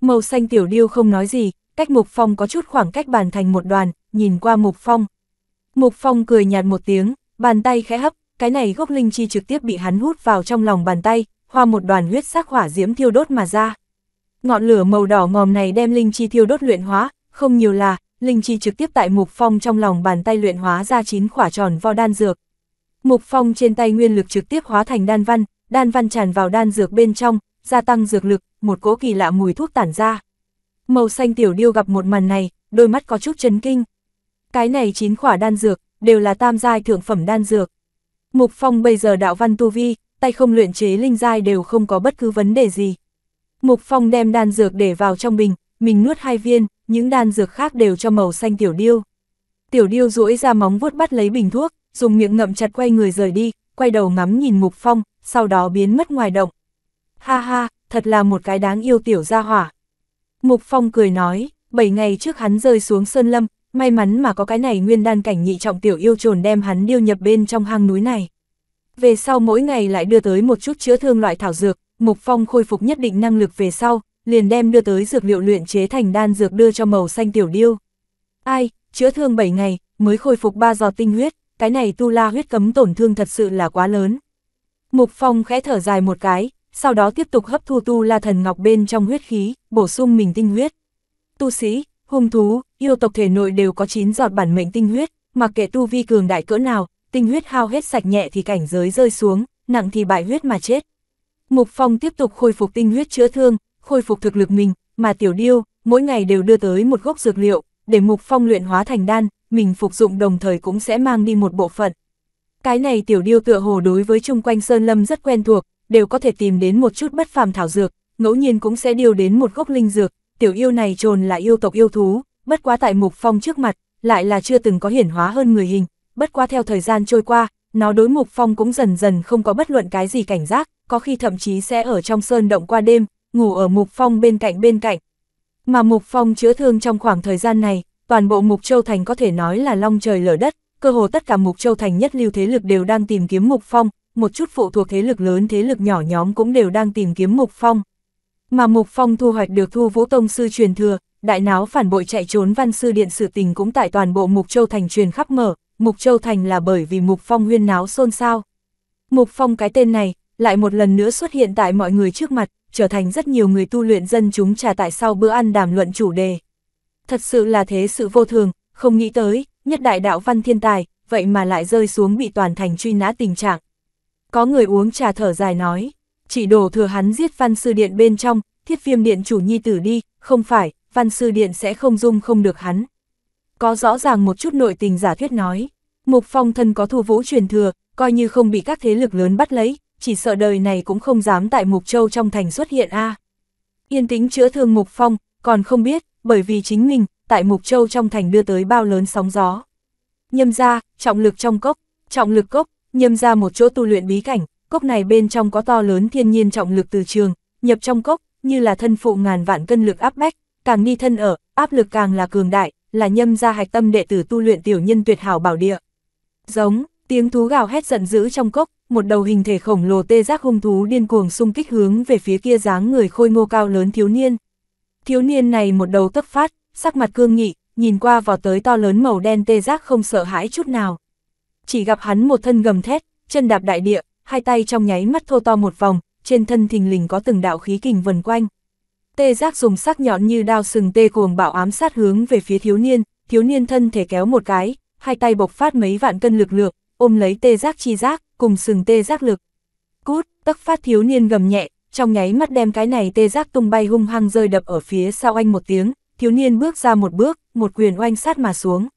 Màu xanh tiểu điêu không nói gì, cách Mục Phong có chút khoảng cách bàn thành một đoàn, nhìn qua Mục Phong. Mục Phong cười nhạt một tiếng, bàn tay khẽ hấp, cái này gốc linh chi trực tiếp bị hắn hút vào trong lòng bàn tay, hoa một đoàn huyết sắc hỏa diễm thiêu đốt mà ra. Ngọn lửa màu đỏ ngòm này đem linh chi thiêu đốt luyện hóa, không nhiều là, linh chi trực tiếp tại Mục Phong trong lòng bàn tay luyện hóa ra chín khỏa tròn vo đan dược. Mục Phong trên tay nguyên lực trực tiếp hóa thành đan văn, đan văn tràn vào đan dược bên trong, gia tăng dược lực, một cỗ kỳ lạ mùi thuốc tản ra. Màu xanh tiểu điêu gặp một màn này, đôi mắt có chút chấn kinh. Cái này chín khỏa đan dược, đều là tam giai thượng phẩm đan dược. Mục Phong bây giờ đạo văn tu vi, tay không luyện chế linh giai đều không có bất cứ vấn đề gì. Mục Phong đem đan dược để vào trong bình, mình nuốt hai viên, những đan dược khác đều cho màu xanh tiểu điêu. Tiểu điêu duỗi ra móng vuốt bắt lấy bình thuốc, dùng miệng ngậm chặt quay người rời đi, quay đầu ngắm nhìn Mục Phong, sau đó biến mất ngoài động ha ha, thật là một cái đáng yêu tiểu gia hỏa. Mục Phong cười nói, 7 ngày trước hắn rơi xuống Sơn Lâm, may mắn mà có cái này nguyên đan cảnh nhị trọng tiểu yêu trồn đem hắn điêu nhập bên trong hang núi này. Về sau mỗi ngày lại đưa tới một chút chữa thương loại thảo dược, Mục Phong khôi phục nhất định năng lực về sau, liền đem đưa tới dược liệu luyện chế thành đan dược đưa cho màu xanh tiểu điêu. Ai, chữa thương 7 ngày, mới khôi phục 3 giò tinh huyết, cái này tu la huyết cấm tổn thương thật sự là quá lớn. Mục Phong khẽ thở dài một cái, sau đó tiếp tục hấp thu tu la thần ngọc bên trong huyết khí, bổ sung mình tinh huyết. Tu sĩ, hung thú, yêu tộc thể nội đều có 9 giọt bản mệnh tinh huyết, mặc kệ tu vi cường đại cỡ nào, tinh huyết hao hết sạch nhẹ thì cảnh giới rơi xuống, nặng thì bại huyết mà chết. Mục Phong tiếp tục khôi phục tinh huyết chữa thương, khôi phục thực lực mình, mà Tiểu Điêu, mỗi ngày đều đưa tới một gốc dược liệu, để Mục Phong luyện hóa thành đan, mình phục dụng đồng thời cũng sẽ mang đi một bộ phận. Cái này Tiểu Điêu tựa hồ đối với chung quanh Sơn Lâm rất quen thuộc, đều có thể tìm đến một chút bất phàm thảo dược, ngẫu nhiên cũng sẽ điều đến một gốc linh dược, tiểu yêu này trồn là yêu tộc yêu thú, bất quá tại mục phong trước mặt, lại là chưa từng có hiển hóa hơn người hình, bất quá theo thời gian trôi qua, nó đối mục phong cũng dần dần không có bất luận cái gì cảnh giác, có khi thậm chí sẽ ở trong sơn động qua đêm, ngủ ở mục phong bên cạnh bên cạnh. Mà mục phong chữa thương trong khoảng thời gian này, toàn bộ mục châu thành có thể nói là long trời lở đất, cơ hồ tất cả mục châu thành nhất lưu thế lực đều đang tìm kiếm mục phong, một chút phụ thuộc thế lực lớn thế lực nhỏ nhóm cũng đều đang tìm kiếm Mục Phong. Mà Mục Phong thu hoạch được thu vũ tông sư truyền thừa, đại náo phản bội chạy trốn văn sư điện sự tình cũng tại toàn bộ Mục Châu Thành truyền khắp mở, Mục Châu Thành là bởi vì Mục Phong huyên náo xôn xao. Mục Phong cái tên này, lại một lần nữa xuất hiện tại mọi người trước mặt, trở thành rất nhiều người tu luyện dân chúng trà tại sau bữa ăn đàm luận chủ đề. Thật sự là thế sự vô thường, không nghĩ tới, nhất đại đạo văn thiên tài, vậy mà lại rơi xuống bị toàn thành truy nã tình trạng, có người uống trà thở dài nói, chỉ đổ thừa hắn giết văn sư điện bên trong, thiết viêm điện chủ nhi tử đi, không phải, văn sư điện sẽ không dung không được hắn. Có rõ ràng một chút nội tình giả thuyết nói, mục phong thân có thu vũ truyền thừa, coi như không bị các thế lực lớn bắt lấy, chỉ sợ đời này cũng không dám tại mục châu trong thành xuất hiện a Yên tĩnh chữa thương mục phong, còn không biết, bởi vì chính mình, tại mục châu trong thành đưa tới bao lớn sóng gió. Nhâm ra, trọng lực trong cốc, trọng lực cốc, nhâm ra một chỗ tu luyện bí cảnh, cốc này bên trong có to lớn thiên nhiên trọng lực từ trường, nhập trong cốc, như là thân phụ ngàn vạn cân lực áp bách, càng ni thân ở, áp lực càng là cường đại, là nhâm ra hạch tâm đệ tử tu luyện tiểu nhân tuyệt hảo bảo địa. Giống, tiếng thú gào hét giận dữ trong cốc, một đầu hình thể khổng lồ tê giác hung thú điên cuồng xung kích hướng về phía kia dáng người khôi ngô cao lớn thiếu niên. Thiếu niên này một đầu tấp phát, sắc mặt cương nghị, nhìn qua vào tới to lớn màu đen tê giác không sợ hãi chút nào chỉ gặp hắn một thân gầm thét, chân đạp đại địa, hai tay trong nháy mắt thô to một vòng, trên thân thình lình có từng đạo khí kình vần quanh. Tê giác dùng sắc nhọn như đao sừng tê cuồng bảo ám sát hướng về phía thiếu niên, thiếu niên thân thể kéo một cái, hai tay bộc phát mấy vạn cân lực lượng, ôm lấy tê giác chi giác, cùng sừng tê giác lực. Cút, tắc phát thiếu niên gầm nhẹ, trong nháy mắt đem cái này tê giác tung bay hung hăng rơi đập ở phía sau anh một tiếng, thiếu niên bước ra một bước, một quyền oanh sát mà xuống.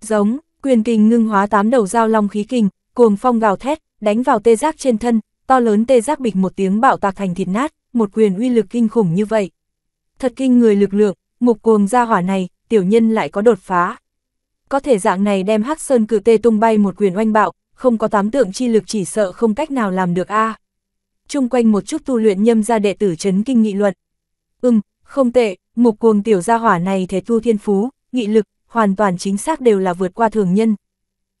Giống, Quyền kình ngưng hóa tám đầu dao long khí kình, cuồng phong gào thét, đánh vào tê giác trên thân, to lớn tê giác bịch một tiếng bạo tạc thành thịt nát, một quyền uy lực kinh khủng như vậy. Thật kinh người lực lượng, mục cuồng gia hỏa này, tiểu nhân lại có đột phá. Có thể dạng này đem Hắc Sơn cử tê tung bay một quyền oanh bạo, không có tám tượng chi lực chỉ sợ không cách nào làm được a. Trung quanh một chút tu luyện nhâm ra đệ tử chấn kinh nghị luận. Ừm, không tệ, mục cuồng tiểu gia hỏa này thể tu thiên phú, nghị lực, hoàn toàn chính xác đều là vượt qua thường nhân.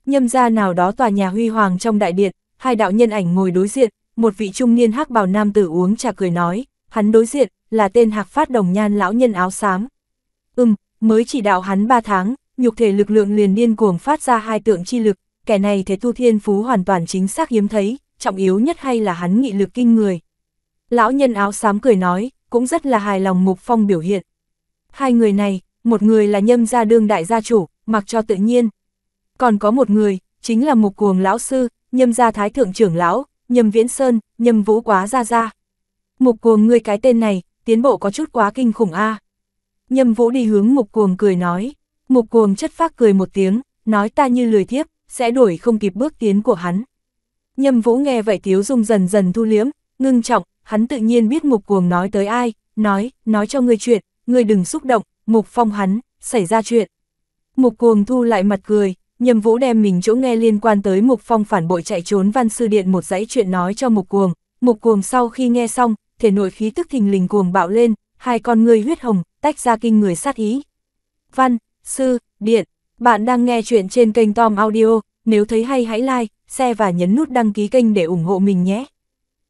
Nhâm ra nào đó tòa nhà huy hoàng trong đại điện, hai đạo nhân ảnh ngồi đối diện, một vị trung niên hắc bào nam tử uống trà cười nói, hắn đối diện là tên hạc phát đồng nhan lão nhân áo xám. Ừm, mới chỉ đạo hắn 3 tháng, nhục thể lực lượng liền điên cuồng phát ra hai tượng chi lực, kẻ này thế tu thiên phú hoàn toàn chính xác hiếm thấy, trọng yếu nhất hay là hắn nghị lực kinh người. Lão nhân áo xám cười nói, cũng rất là hài lòng Mục Phong biểu hiện. Hai người này, một người là nhâm gia đương đại gia chủ, mặc cho tự nhiên. Còn có một người, chính là mục cuồng lão sư, nhâm gia thái thượng trưởng lão, nhâm viễn sơn, nhâm vũ quá gia gia. Mục cuồng ngươi cái tên này, tiến bộ có chút quá kinh khủng a. Nhâm vũ đi hướng mục cuồng cười nói, mục cuồng chất phác cười một tiếng, nói ta như lười thiếp, sẽ đuổi không kịp bước tiến của hắn. Nhâm vũ nghe vậy tiếu dung dần dần thu liếm, ngưng trọng, hắn tự nhiên biết mục cuồng nói tới ai, nói, nói cho ngươi chuyện, ngươi đừng xúc động, mục phong hắn, xảy ra chuyện. Mục cuồng thu lại mặt cười, Nhâm vũ đem mình chỗ nghe liên quan tới mục phong phản bội chạy trốn văn sư điện một dãy chuyện nói cho mục cuồng. Mục cuồng sau khi nghe xong, thể nội khí tức thình lình cuồng bạo lên, hai con người huyết hồng, tách ra kinh người sát ý. Văn, sư, điện, bạn đang nghe chuyện trên kênh Tom Audio, nếu thấy hay hãy like, share và nhấn nút đăng ký kênh để ủng hộ mình nhé.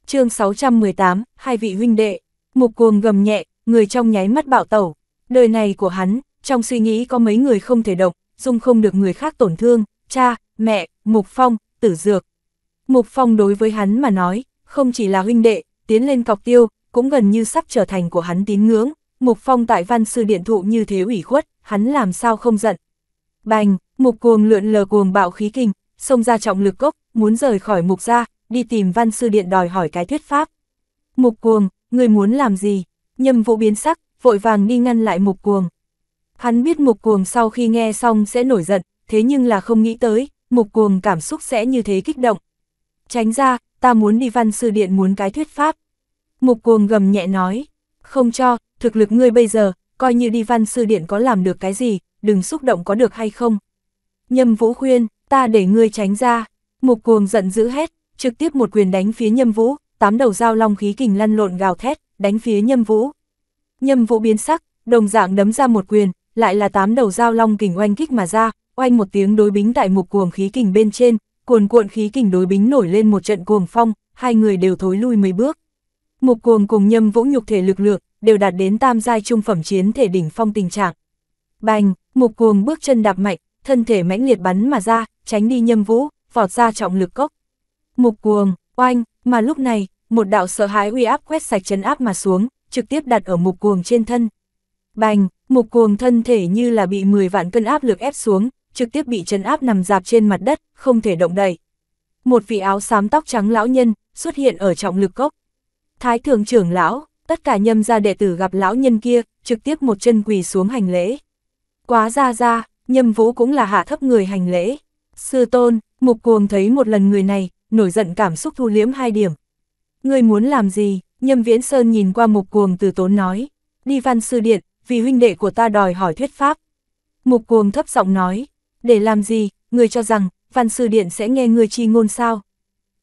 chương 618, hai vị huynh đệ, mục cuồng gầm nhẹ, người trong nháy mắt bạo tẩu. Đời này của hắn, trong suy nghĩ có mấy người không thể động, dung không được người khác tổn thương, cha, mẹ, Mục Phong, Tử Dược. Mục Phong đối với hắn mà nói, không chỉ là huynh đệ, tiến lên cọc tiêu, cũng gần như sắp trở thành của hắn tín ngưỡng, Mục Phong tại văn sư điện thụ như thế ủy khuất, hắn làm sao không giận. Bành, Mục Cuồng lượn lờ cuồng bạo khí kình, xông ra trọng lực cốc, muốn rời khỏi Mục ra, đi tìm văn sư điện đòi hỏi cái thuyết pháp. Mục Cuồng, người muốn làm gì? Nhâm vụ biến sắc, vội vàng đi ngăn lại mục cuồng. Hắn biết mục cuồng sau khi nghe xong sẽ nổi giận, thế nhưng là không nghĩ tới, mục cuồng cảm xúc sẽ như thế kích động. Tránh ra, ta muốn đi văn sư điện muốn cái thuyết pháp. Mục cuồng gầm nhẹ nói, không cho, thực lực ngươi bây giờ, coi như đi văn sư điện có làm được cái gì, đừng xúc động có được hay không. Nhâm vũ khuyên, ta để ngươi tránh ra, mục cuồng giận dữ hết trực tiếp một quyền đánh phía nhâm vũ, tám đầu dao long khí kình lăn lộn gào thét, đánh phía nhâm vũ. Nhâm vũ biến sắc, đồng dạng đấm ra một quyền, lại là tám đầu dao long kình oanh kích mà ra, oanh một tiếng đối bính tại mục cuồng khí kình bên trên, cuồn cuộn khí kình đối bính nổi lên một trận cuồng phong, hai người đều thối lui mấy bước. Mục cuồng cùng nhâm vũ nhục thể lực lượng, đều đạt đến tam giai trung phẩm chiến thể đỉnh phong tình trạng. Bành, mục cuồng bước chân đạp mạnh, thân thể mãnh liệt bắn mà ra, tránh đi nhâm vũ, vọt ra trọng lực cốc. Mục cuồng, oanh, mà lúc này, một đạo sợ hãi uy áp quét sạch chân áp mà xuống, trực tiếp đặt ở mục cuồng trên thân. Bành, mục cuồng thân thể như là bị 10 vạn cân áp lực ép xuống, trực tiếp bị trấn áp nằm dạp trên mặt đất, không thể động đậy. Một vị áo xám tóc trắng lão nhân xuất hiện ở trọng lực cốc. Thái thượng trưởng lão, tất cả nhâm gia đệ tử gặp lão nhân kia, trực tiếp một chân quỳ xuống hành lễ. Quá ra ra, nhâm vũ cũng là hạ thấp người hành lễ. Sư tôn, mục cuồng thấy một lần người này, nổi giận cảm xúc thu liếm hai điểm. Người muốn làm gì, Nhâm Viễn Sơn nhìn qua mục cuồng từ tốn nói, đi văn sư điện, vì huynh đệ của ta đòi hỏi thuyết pháp. Mục cuồng thấp giọng nói, để làm gì, người cho rằng, văn sư điện sẽ nghe người chi ngôn sao?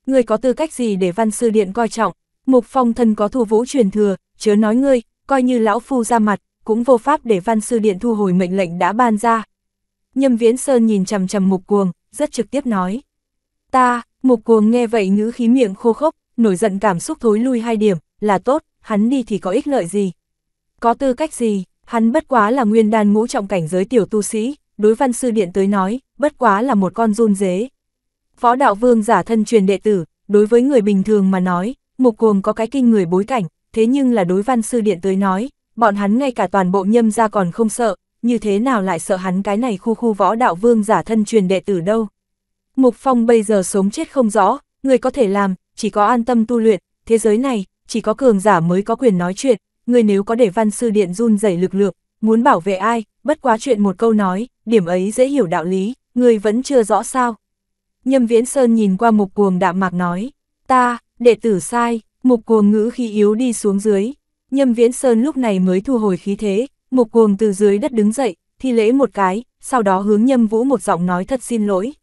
Người có tư cách gì để văn sư điện coi trọng, mục phong thân có thu vũ truyền thừa, chớ nói ngươi, coi như lão phu ra mặt, cũng vô pháp để văn sư điện thu hồi mệnh lệnh đã ban ra. Nhâm Viễn Sơn nhìn chằm chằm mục cuồng, rất trực tiếp nói. Ta, mục cuồng nghe vậy ngữ khí miệng khô khốc, nổi giận cảm xúc thối lui hai điểm, là tốt, hắn đi thì có ích lợi gì? Có tư cách gì? Hắn bất quá là nguyên đan ngũ trọng cảnh giới tiểu tu sĩ, đối văn sư điện tới nói, bất quá là một con run dế. phó đạo vương giả thân truyền đệ tử, đối với người bình thường mà nói, mục cuồng có cái kinh người bối cảnh, thế nhưng là đối văn sư điện tới nói, bọn hắn ngay cả toàn bộ nhâm ra còn không sợ, như thế nào lại sợ hắn cái này khu khu võ đạo vương giả thân truyền đệ tử đâu. Mục Phong bây giờ sống chết không rõ, người có thể làm, chỉ có an tâm tu luyện, thế giới này, chỉ có cường giả mới có quyền nói chuyện, người nếu có để văn sư điện run dày lực lượng, muốn bảo vệ ai, bất quá chuyện một câu nói, điểm ấy dễ hiểu đạo lý, người vẫn chưa rõ sao. Nhâm Viễn Sơn nhìn qua mục cuồng đạm mạc nói, ta, đệ tử sai, mục cuồng ngữ khí yếu đi xuống dưới. Nhâm Viễn Sơn lúc này mới thu hồi khí thế, mục cuồng từ dưới đất đứng dậy, thi lễ một cái, sau đó hướng Nhâm Vũ một giọng nói thật xin lỗi.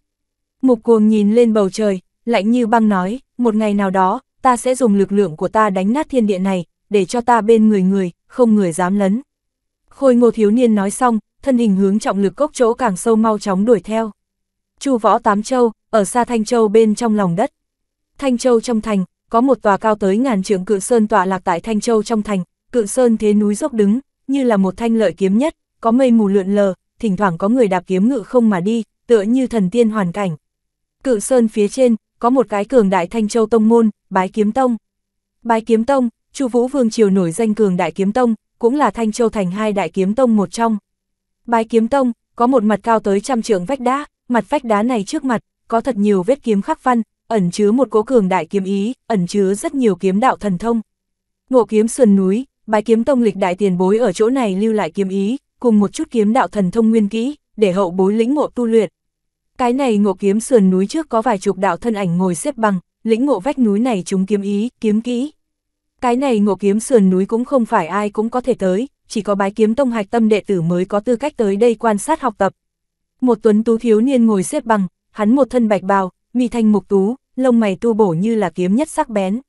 Mục cuồng nhìn lên bầu trời, lạnh như băng nói, một ngày nào đó, ta sẽ dùng lực lượng của ta đánh nát thiên địa này, để cho ta bên người người, không người dám lấn. Khôi ngô thiếu niên nói xong, thân hình hướng trọng lực cốc chỗ càng sâu mau chóng đuổi theo. Chu võ Tám Châu, ở xa Thanh Châu bên trong lòng đất. Thanh Châu trong thành, có một tòa cao tới ngàn trượng cự sơn tọa lạc tại Thanh Châu trong thành, cự sơn thế núi dốc đứng, như là một thanh lợi kiếm nhất, có mây mù lượn lờ, thỉnh thoảng có người đạp kiếm ngự không mà đi, tựa như thần tiên hoàn cảnh. Cự sơn phía trên, có một cái cường đại Thanh Châu Tông môn, Bái Kiếm Tông. Bái Kiếm Tông, Chu Vũ Vương Triều nổi danh cường đại kiếm tông, cũng là Thanh Châu thành hai đại kiếm tông một trong. Bái Kiếm Tông, có một mặt cao tới trăm trượng vách đá, mặt vách đá này trước mặt, có thật nhiều vết kiếm khắc văn, ẩn chứa một cố cường đại kiếm ý, ẩn chứa rất nhiều kiếm đạo thần thông. Ngộ kiếm sườn núi, bái kiếm tông lịch đại tiền bối ở chỗ này lưu lại kiếm ý, cùng một chút kiếm đạo thần thông nguyên kỹ, để hậu bối lĩnh ngộ tu luyện. Cái này ngộ kiếm sườn núi trước có vài chục đạo thân ảnh ngồi xếp bằng, lĩnh ngộ vách núi này chúng kiếm ý, kiếm kỹ. Cái này ngộ kiếm sườn núi cũng không phải ai cũng có thể tới, chỉ có bái kiếm tông hạch tâm đệ tử mới có tư cách tới đây quan sát học tập. Một tuấn tú thiếu niên ngồi xếp bằng, hắn một thân bạch bào, mi thanh mục tú, lông mày tu bổ như là kiếm nhất sắc bén.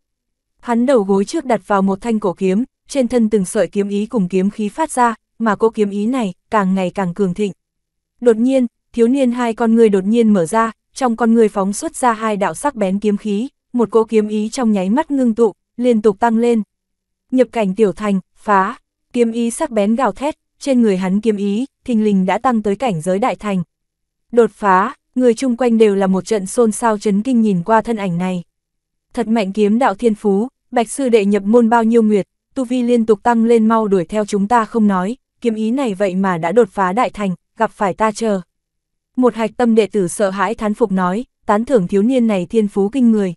Hắn đầu gối trước đặt vào một thanh cổ kiếm, trên thân từng sợi kiếm ý cùng kiếm khí phát ra, mà cô kiếm ý này càng ngày càng cường thịnh. Đột nhiên, thiếu niên hai con người đột nhiên mở ra, trong con người phóng xuất ra hai đạo sắc bén kiếm khí, một cỗ kiếm ý trong nháy mắt ngưng tụ, liên tục tăng lên. Nhập cảnh tiểu thành, phá, kiếm ý sắc bén gào thét, trên người hắn kiếm ý, thình lình đã tăng tới cảnh giới đại thành. Đột phá, người chung quanh đều là một trận xôn xao chấn kinh nhìn qua thân ảnh này. Thật mạnh kiếm đạo thiên phú, bạch sư đệ nhập môn bao nhiêu nguyệt, tu vi liên tục tăng lên mau đuổi theo chúng ta không nói, kiếm ý này vậy mà đã đột phá đại thành, gặp phải ta chờ. Một hạch tâm đệ tử sợ hãi thán phục nói, tán thưởng thiếu niên này thiên phú kinh người.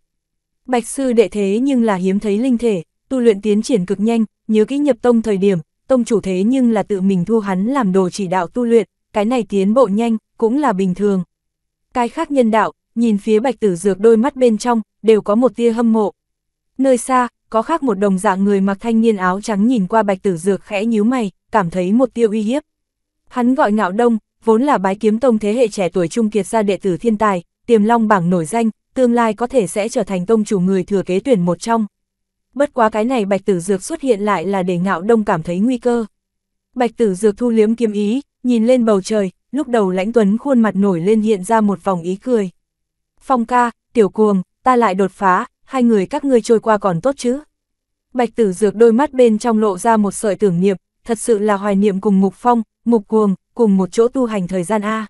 Bạch sư đệ thế nhưng là hiếm thấy linh thể, tu luyện tiến triển cực nhanh, nhớ kỹ nhập tông thời điểm, tông chủ thế nhưng là tự mình thu hắn làm đồ chỉ đạo tu luyện, cái này tiến bộ nhanh, cũng là bình thường. Cái khác nhân đạo, nhìn phía bạch tử dược đôi mắt bên trong, đều có một tia hâm mộ. Nơi xa, có khác một đồng dạng người mặc thanh niên áo trắng nhìn qua bạch tử dược khẽ nhíu mày, cảm thấy một tia uy hiếp. Hắn gọi ngạo đông, vốn là bái kiếm tông thế hệ trẻ tuổi trung kiệt ra đệ tử thiên tài, tiềm long bảng nổi danh, tương lai có thể sẽ trở thành tông chủ người thừa kế tuyển một trong. Bất quá cái này bạch tử dược xuất hiện lại là để ngạo đông cảm thấy nguy cơ. Bạch tử dược thu liếm kiếm ý, nhìn lên bầu trời, lúc đầu lãnh tuấn khuôn mặt nổi lên hiện ra một vòng ý cười. Phong ca, tiểu cuồng, ta lại đột phá, hai người các ngươi trôi qua còn tốt chứ. Bạch tử dược đôi mắt bên trong lộ ra một sợi tưởng niệm, thật sự là hoài niệm cùng Mục Phong, Mục Cuồng, cùng một chỗ tu hành thời gian A.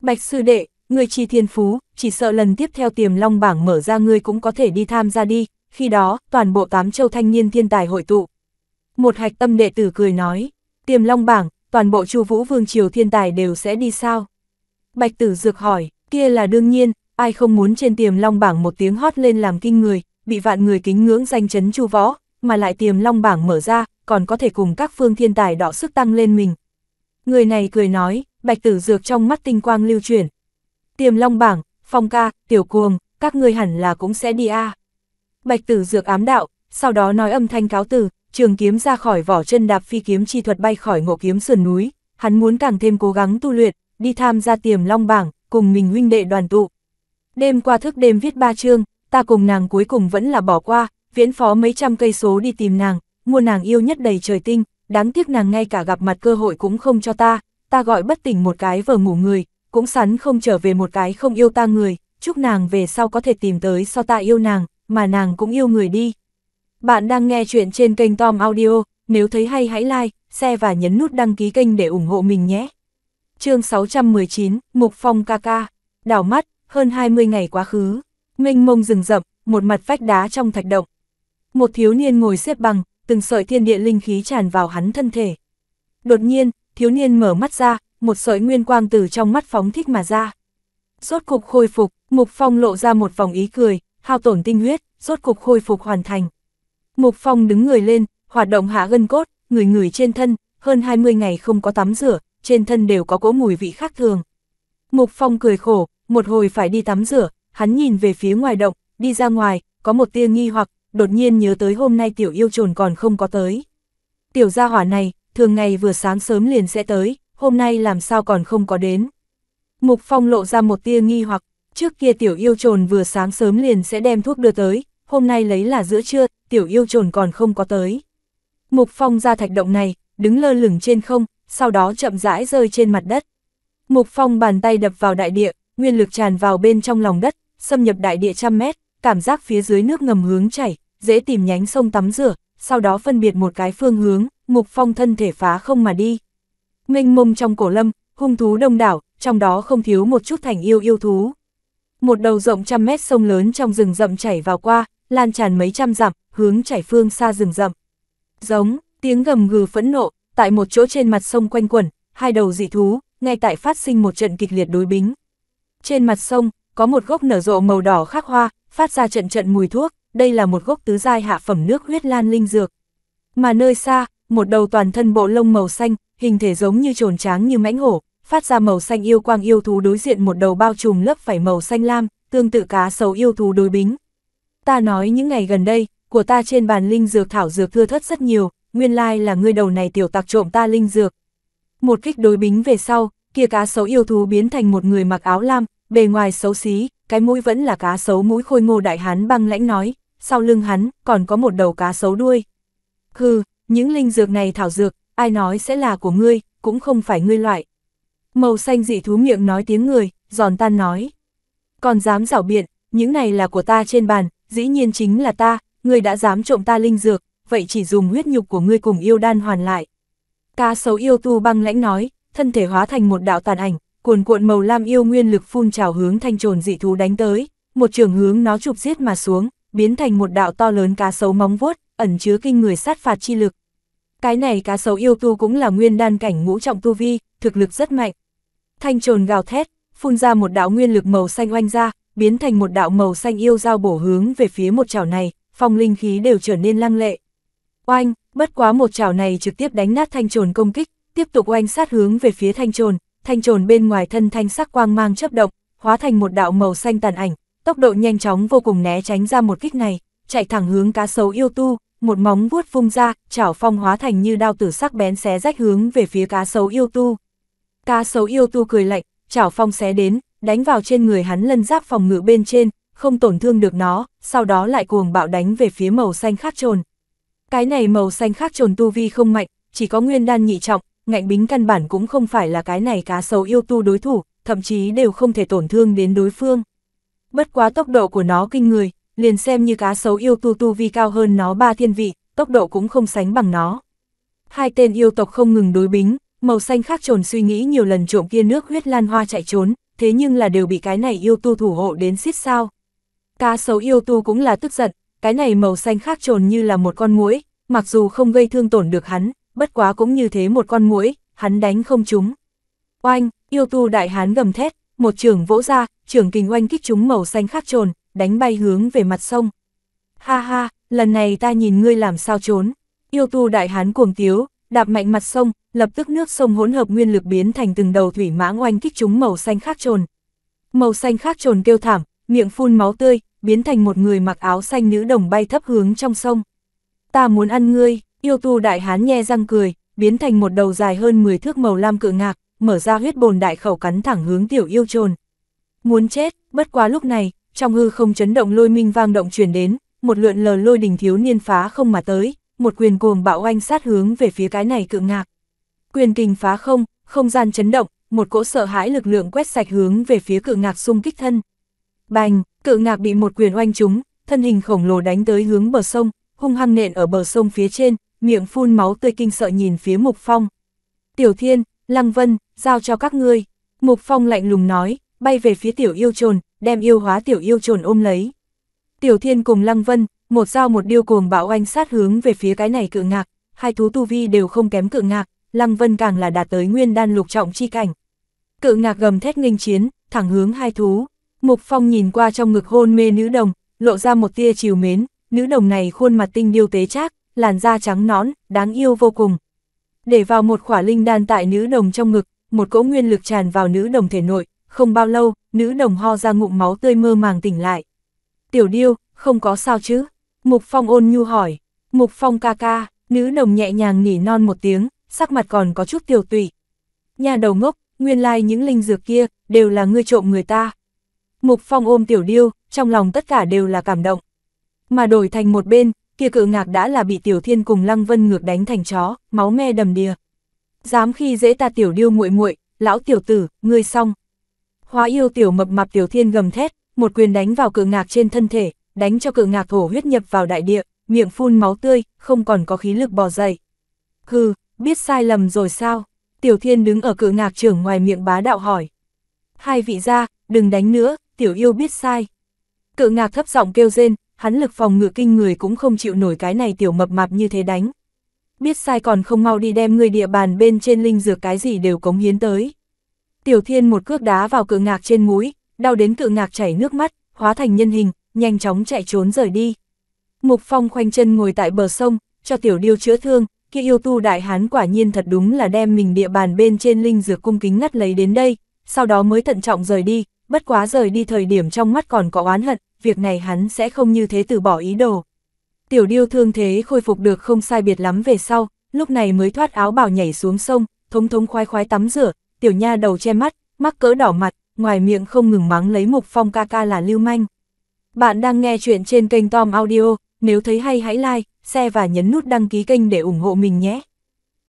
Bạch sư đệ, người chỉ thiên phú, chỉ sợ lần tiếp theo tiềm long bảng mở ra ngươi cũng có thể đi tham gia đi, khi đó, toàn bộ tám châu thanh niên thiên tài hội tụ. Một hạch tâm đệ tử cười nói, tiềm long bảng, toàn bộ chu vũ vương triều thiên tài đều sẽ đi sao? Bạch tử dược hỏi, kia là đương nhiên, ai không muốn trên tiềm long bảng một tiếng hót lên làm kinh người, bị vạn người kính ngưỡng danh chấn chu võ, mà lại tiềm long bảng mở ra, còn có thể cùng các phương thiên tài đọ sức tăng lên mình. Người này cười nói, bạch tử dược trong mắt tinh quang lưu chuyển. Tiềm long bảng, phong ca, tiểu cuồng, các ngươi hẳn là cũng sẽ đi a Bạch tử dược ám đạo, sau đó nói âm thanh cáo từ, trường kiếm ra khỏi vỏ chân đạp phi kiếm chi thuật bay khỏi ngộ kiếm sườn núi, hắn muốn càng thêm cố gắng tu luyện, đi tham gia tiềm long bảng, cùng mình huynh đệ đoàn tụ. Đêm qua thức đêm viết ba chương, ta cùng nàng cuối cùng vẫn là bỏ qua, viễn phó mấy trăm cây số đi tìm nàng, mua nàng yêu nhất đầy trời tinh, đáng tiếc nàng ngay cả gặp mặt cơ hội cũng không cho ta, ta gọi bất tỉnh một cái vờ ngủ người, cũng sắn không trở về một cái không yêu ta người, chúc nàng về sau có thể tìm tới sao ta yêu nàng, mà nàng cũng yêu người đi. Bạn đang nghe chuyện trên kênh Tom Audio, nếu thấy hay hãy like, share và nhấn nút đăng ký kênh để ủng hộ mình nhé. chương 619, Mục Phong ca ca, đảo mắt, hơn 20 ngày quá khứ, mênh mông rừng rậm, một mặt vách đá trong thạch động. Một thiếu niên ngồi xếp bằng, từng sợi thiên địa linh khí tràn vào hắn thân thể. Đột nhiên, thiếu niên mở mắt ra, một sợi nguyên quang từ trong mắt phóng thích mà ra. Rốt cục khôi phục, Mục Phong lộ ra một vòng ý cười, hao tổn tinh huyết, rốt cục khôi phục hoàn thành. Mục Phong đứng người lên, hoạt động hạ gân cốt, người người trên thân, hơn 20 ngày không có tắm rửa, trên thân đều có cỗ mùi vị khác thường. Mục Phong cười khổ, một hồi phải đi tắm rửa, hắn nhìn về phía ngoài động, đi ra ngoài, có một tia nghi hoặc, đột nhiên nhớ tới hôm nay tiểu yêu trồn còn không có tới. Tiểu gia hỏa này, thường ngày vừa sáng sớm liền sẽ tới, hôm nay làm sao còn không có đến. Mục Phong lộ ra một tia nghi hoặc, trước kia tiểu yêu trồn vừa sáng sớm liền sẽ đem thuốc đưa tới, hôm nay lấy là giữa trưa, tiểu yêu trồn còn không có tới. Mục Phong ra thạch động này, đứng lơ lửng trên không, sau đó chậm rãi rơi trên mặt đất. Mục Phong bàn tay đập vào đại địa, nguyên lực tràn vào bên trong lòng đất, xâm nhập đại địa trăm mét, cảm giác phía dưới nước ngầm hướng chảy, dễ tìm nhánh sông tắm rửa, sau đó phân biệt một cái phương hướng, Mục Phong thân thể phá không mà đi. Mênh mông trong cổ lâm, hung thú đông đảo, trong đó không thiếu một chút thành yêu yêu thú. Một đầu rộng trăm mét sông lớn trong rừng rậm chảy vào qua, lan tràn mấy trăm dặm, hướng chảy phương xa rừng rậm. Giống, tiếng gầm gừ phẫn nộ, tại một chỗ trên mặt sông quanh quẩn, hai đầu dị thú, ngay tại phát sinh một trận kịch liệt đối bính. Trên mặt sông, có một gốc nở rộ màu đỏ khác hoa, phát ra trận trận mùi thuốc, đây là một gốc tứ giai hạ phẩm nước huyết lan linh dược. Mà nơi xa, một đầu toàn thân bộ lông màu xanh, hình thể giống như trồn tráng như mãnh hổ, phát ra màu xanh yêu quang yêu thú đối diện một đầu bao trùm lớp phải màu xanh lam, tương tự cá sấu yêu thú đối bính. Ta nói những ngày gần đây, của ta trên bàn linh dược thảo dược thưa thất rất nhiều, nguyên lai là ngươi đầu này tiểu tặc trộm ta linh dược. Một kích đối bính về sau, kia cá sấu yêu thú biến thành một người mặc áo lam, bề ngoài xấu xí, cái mũi vẫn là cá sấu mũi khôi ngô đại hán băng lãnh nói, sau lưng hắn còn có một đầu cá sấu đuôi. Hừ, những linh dược này thảo dược, ai nói sẽ là của ngươi, cũng không phải ngươi loại. Màu xanh dị thú miệng nói tiếng người, giòn tan nói. Còn dám rảo biện, những này là của ta trên bàn, dĩ nhiên chính là ta, ngươi đã dám trộm ta linh dược, vậy chỉ dùng huyết nhục của ngươi cùng yêu đan hoàn lại. Cá sấu yêu tu băng lãnh nói, thân thể hóa thành một đạo tàn ảnh, cuồn cuộn màu lam yêu nguyên lực phun trào hướng thanh trồn dị thú đánh tới, một trường hướng nó chụp giết mà xuống, biến thành một đạo to lớn cá sấu móng vuốt, ẩn chứa kinh người sát phạt chi lực. Cái này cá sấu yêu tu cũng là nguyên đan cảnh ngũ trọng tu vi, thực lực rất mạnh. Thanh trồn gào thét, phun ra một đạo nguyên lực màu xanh oanh ra, biến thành một đạo màu xanh yêu dao bổ hướng về phía một chảo này, phong linh khí đều trở nên lăng lệ. Oanh, bất quá một chảo này trực tiếp đánh nát thanh trồn công kích, tiếp tục oanh sát hướng về phía thanh trồn, thanh trồn bên ngoài thân thanh sắc quang mang chấp động, hóa thành một đạo màu xanh tàn ảnh, tốc độ nhanh chóng vô cùng né tránh ra một kích này, chạy thẳng hướng cá sấu yêu tu, một móng vuốt vung ra, chảo phong hóa thành như đao tử sắc bén xé rách hướng về phía cá sấu yêu tu. Cá sấu yêu tu cười lạnh, chảo phong xé đến, đánh vào trên người hắn lân giáp phòng ngự bên trên, không tổn thương được nó, sau đó lại cuồng bạo đánh về phía màu xanh khác trồn. Cái này màu xanh khác trồn tu vi không mạnh, chỉ có nguyên đan nhị trọng, ngạnh bính căn bản cũng không phải là cái này cá sấu yêu tu đối thủ, thậm chí đều không thể tổn thương đến đối phương bất quá tốc độ của nó kinh người, liền xem như cá sấu yêu tu tu vi cao hơn nó ba thiên vị, tốc độ cũng không sánh bằng nó. Hai tên yêu tộc không ngừng đối bính, màu xanh khác trồn suy nghĩ nhiều lần trộm kia nước huyết lan hoa chạy trốn, thế nhưng là đều bị cái này yêu tu thủ hộ đến xít sao. Cá sấu yêu tu cũng là tức giận, cái này màu xanh khác trồn như là một con muỗi, mặc dù không gây thương tổn được hắn, bất quá cũng như thế một con muỗi, hắn đánh không trúng. Oanh, yêu tu đại hán gầm thét, một trường vỗ ra, trường kình oanh kích chúng màu xanh khác trồn, đánh bay hướng về mặt sông. Ha ha, lần này ta nhìn ngươi làm sao trốn. Yêu tu đại hán cuồng tiếu, đạp mạnh mặt sông, lập tức nước sông hỗn hợp nguyên lực biến thành từng đầu thủy mãng oanh kích chúng màu xanh khác trồn. Màu xanh khác trồn kêu thảm, miệng phun máu tươi, biến thành một người mặc áo xanh nữ đồng bay thấp hướng trong sông. Ta muốn ăn ngươi, yêu tu đại hán nhe răng cười, biến thành một đầu dài hơn 10 thước màu lam cự ngạc, mở ra huyết bồn đại khẩu cắn thẳng hướng tiểu yêu trồn. Muốn chết, bất quá lúc này, trong hư không chấn động lôi minh vang động truyền đến, một lượn lờ lôi đình thiếu niên phá không mà tới, một quyền cuồng bạo oanh sát hướng về phía cái này cự ngạc. Quyền kình phá không, không gian chấn động, một cỗ sợ hãi lực lượng quét sạch hướng về phía cự ngạc xung kích thân. Bành, cự ngạc bị một quyền oanh trúng, thân hình khổng lồ đánh tới hướng bờ sông, hung hăng nện ở bờ sông phía trên, miệng phun máu tươi kinh sợ nhìn phía Mục Phong. Tiểu Thiên, Lăng Vân, giao cho các ngươi. Mục Phong lạnh lùng nói, bay về phía tiểu yêu trồn, đem yêu hóa tiểu yêu trồn ôm lấy. Tiểu thiên cùng Lăng Vân, một dao một điêu cuồng bạo oanh sát hướng về phía cái này cự ngạc, hai thú tu vi đều không kém cự ngạc, Lăng Vân càng là đạt tới nguyên đan lục trọng chi cảnh. Cự ngạc gầm thét nghênh chiến, thẳng hướng hai thú. Mục Phong nhìn qua trong ngực hôn mê nữ đồng, lộ ra một tia chiều mến, nữ đồng này khuôn mặt tinh điêu tế trác, làn da trắng nõn, đáng yêu vô cùng. Để vào một khỏa linh đan tại nữ đồng trong ngực, một cỗ nguyên lực tràn vào nữ đồng thể nội, không bao lâu, nữ đồng ho ra ngụm máu tươi mơ màng tỉnh lại. Tiểu điêu, không có sao chứ? Mục Phong ôn nhu hỏi. Mục Phong ca ca, nữ đồng nhẹ nhàng nỉ non một tiếng, sắc mặt còn có chút tiểu tụy. Nhà đầu ngốc, nguyên lai những linh dược kia, đều là ngươi trộm người ta. Mục Phong ôm tiểu điêu, trong lòng tất cả đều là cảm động. Mà đổi thành một bên, kia cự ngạc đã là bị tiểu thiên cùng lăng vân ngược đánh thành chó, máu me đầm đìa. Dám khi dễ ta tiểu điêu muội muội, lão tiểu tử, ngươi xong. Hóa yêu tiểu mập mạp tiểu thiên gầm thét, một quyền đánh vào cự ngạc trên thân thể, đánh cho cự ngạc thổ huyết nhập vào đại địa, miệng phun máu tươi, không còn có khí lực bò dậy. Hừ, biết sai lầm rồi sao? Tiểu thiên đứng ở cự ngạc trưởng ngoài miệng bá đạo hỏi. Hai vị gia đừng đánh nữa, tiểu yêu biết sai. Cự ngạc thấp giọng kêu rên, hắn lực phòng ngự kinh người cũng không chịu nổi cái này tiểu mập mạp như thế đánh biết sai còn không mau đi đem người địa bàn bên trên linh dược cái gì đều cống hiến tới. Tiểu thiên một cước đá vào cự ngạc trên mũi, đau đến cự ngạc chảy nước mắt, hóa thành nhân hình, nhanh chóng chạy trốn rời đi. Mục phong khoanh chân ngồi tại bờ sông, cho tiểu điêu chữa thương, kia yêu tu đại hán quả nhiên thật đúng là đem mình địa bàn bên trên linh dược cung kính ngắt lấy đến đây, sau đó mới thận trọng rời đi, bất quá rời đi thời điểm trong mắt còn có oán hận, việc này hắn sẽ không như thế từ bỏ ý đồ tiểu điêu thương thế khôi phục được không sai biệt lắm về sau, lúc này mới thoát áo bảo nhảy xuống sông, thống thống khoái khoái tắm rửa, tiểu nha đầu che mắt, mắc cỡ đỏ mặt, ngoài miệng không ngừng mắng lấy mục phong ca ca là lưu manh. Bạn đang nghe chuyện trên kênh Tom Audio, nếu thấy hay hãy like, share và nhấn nút đăng ký kênh để ủng hộ mình nhé.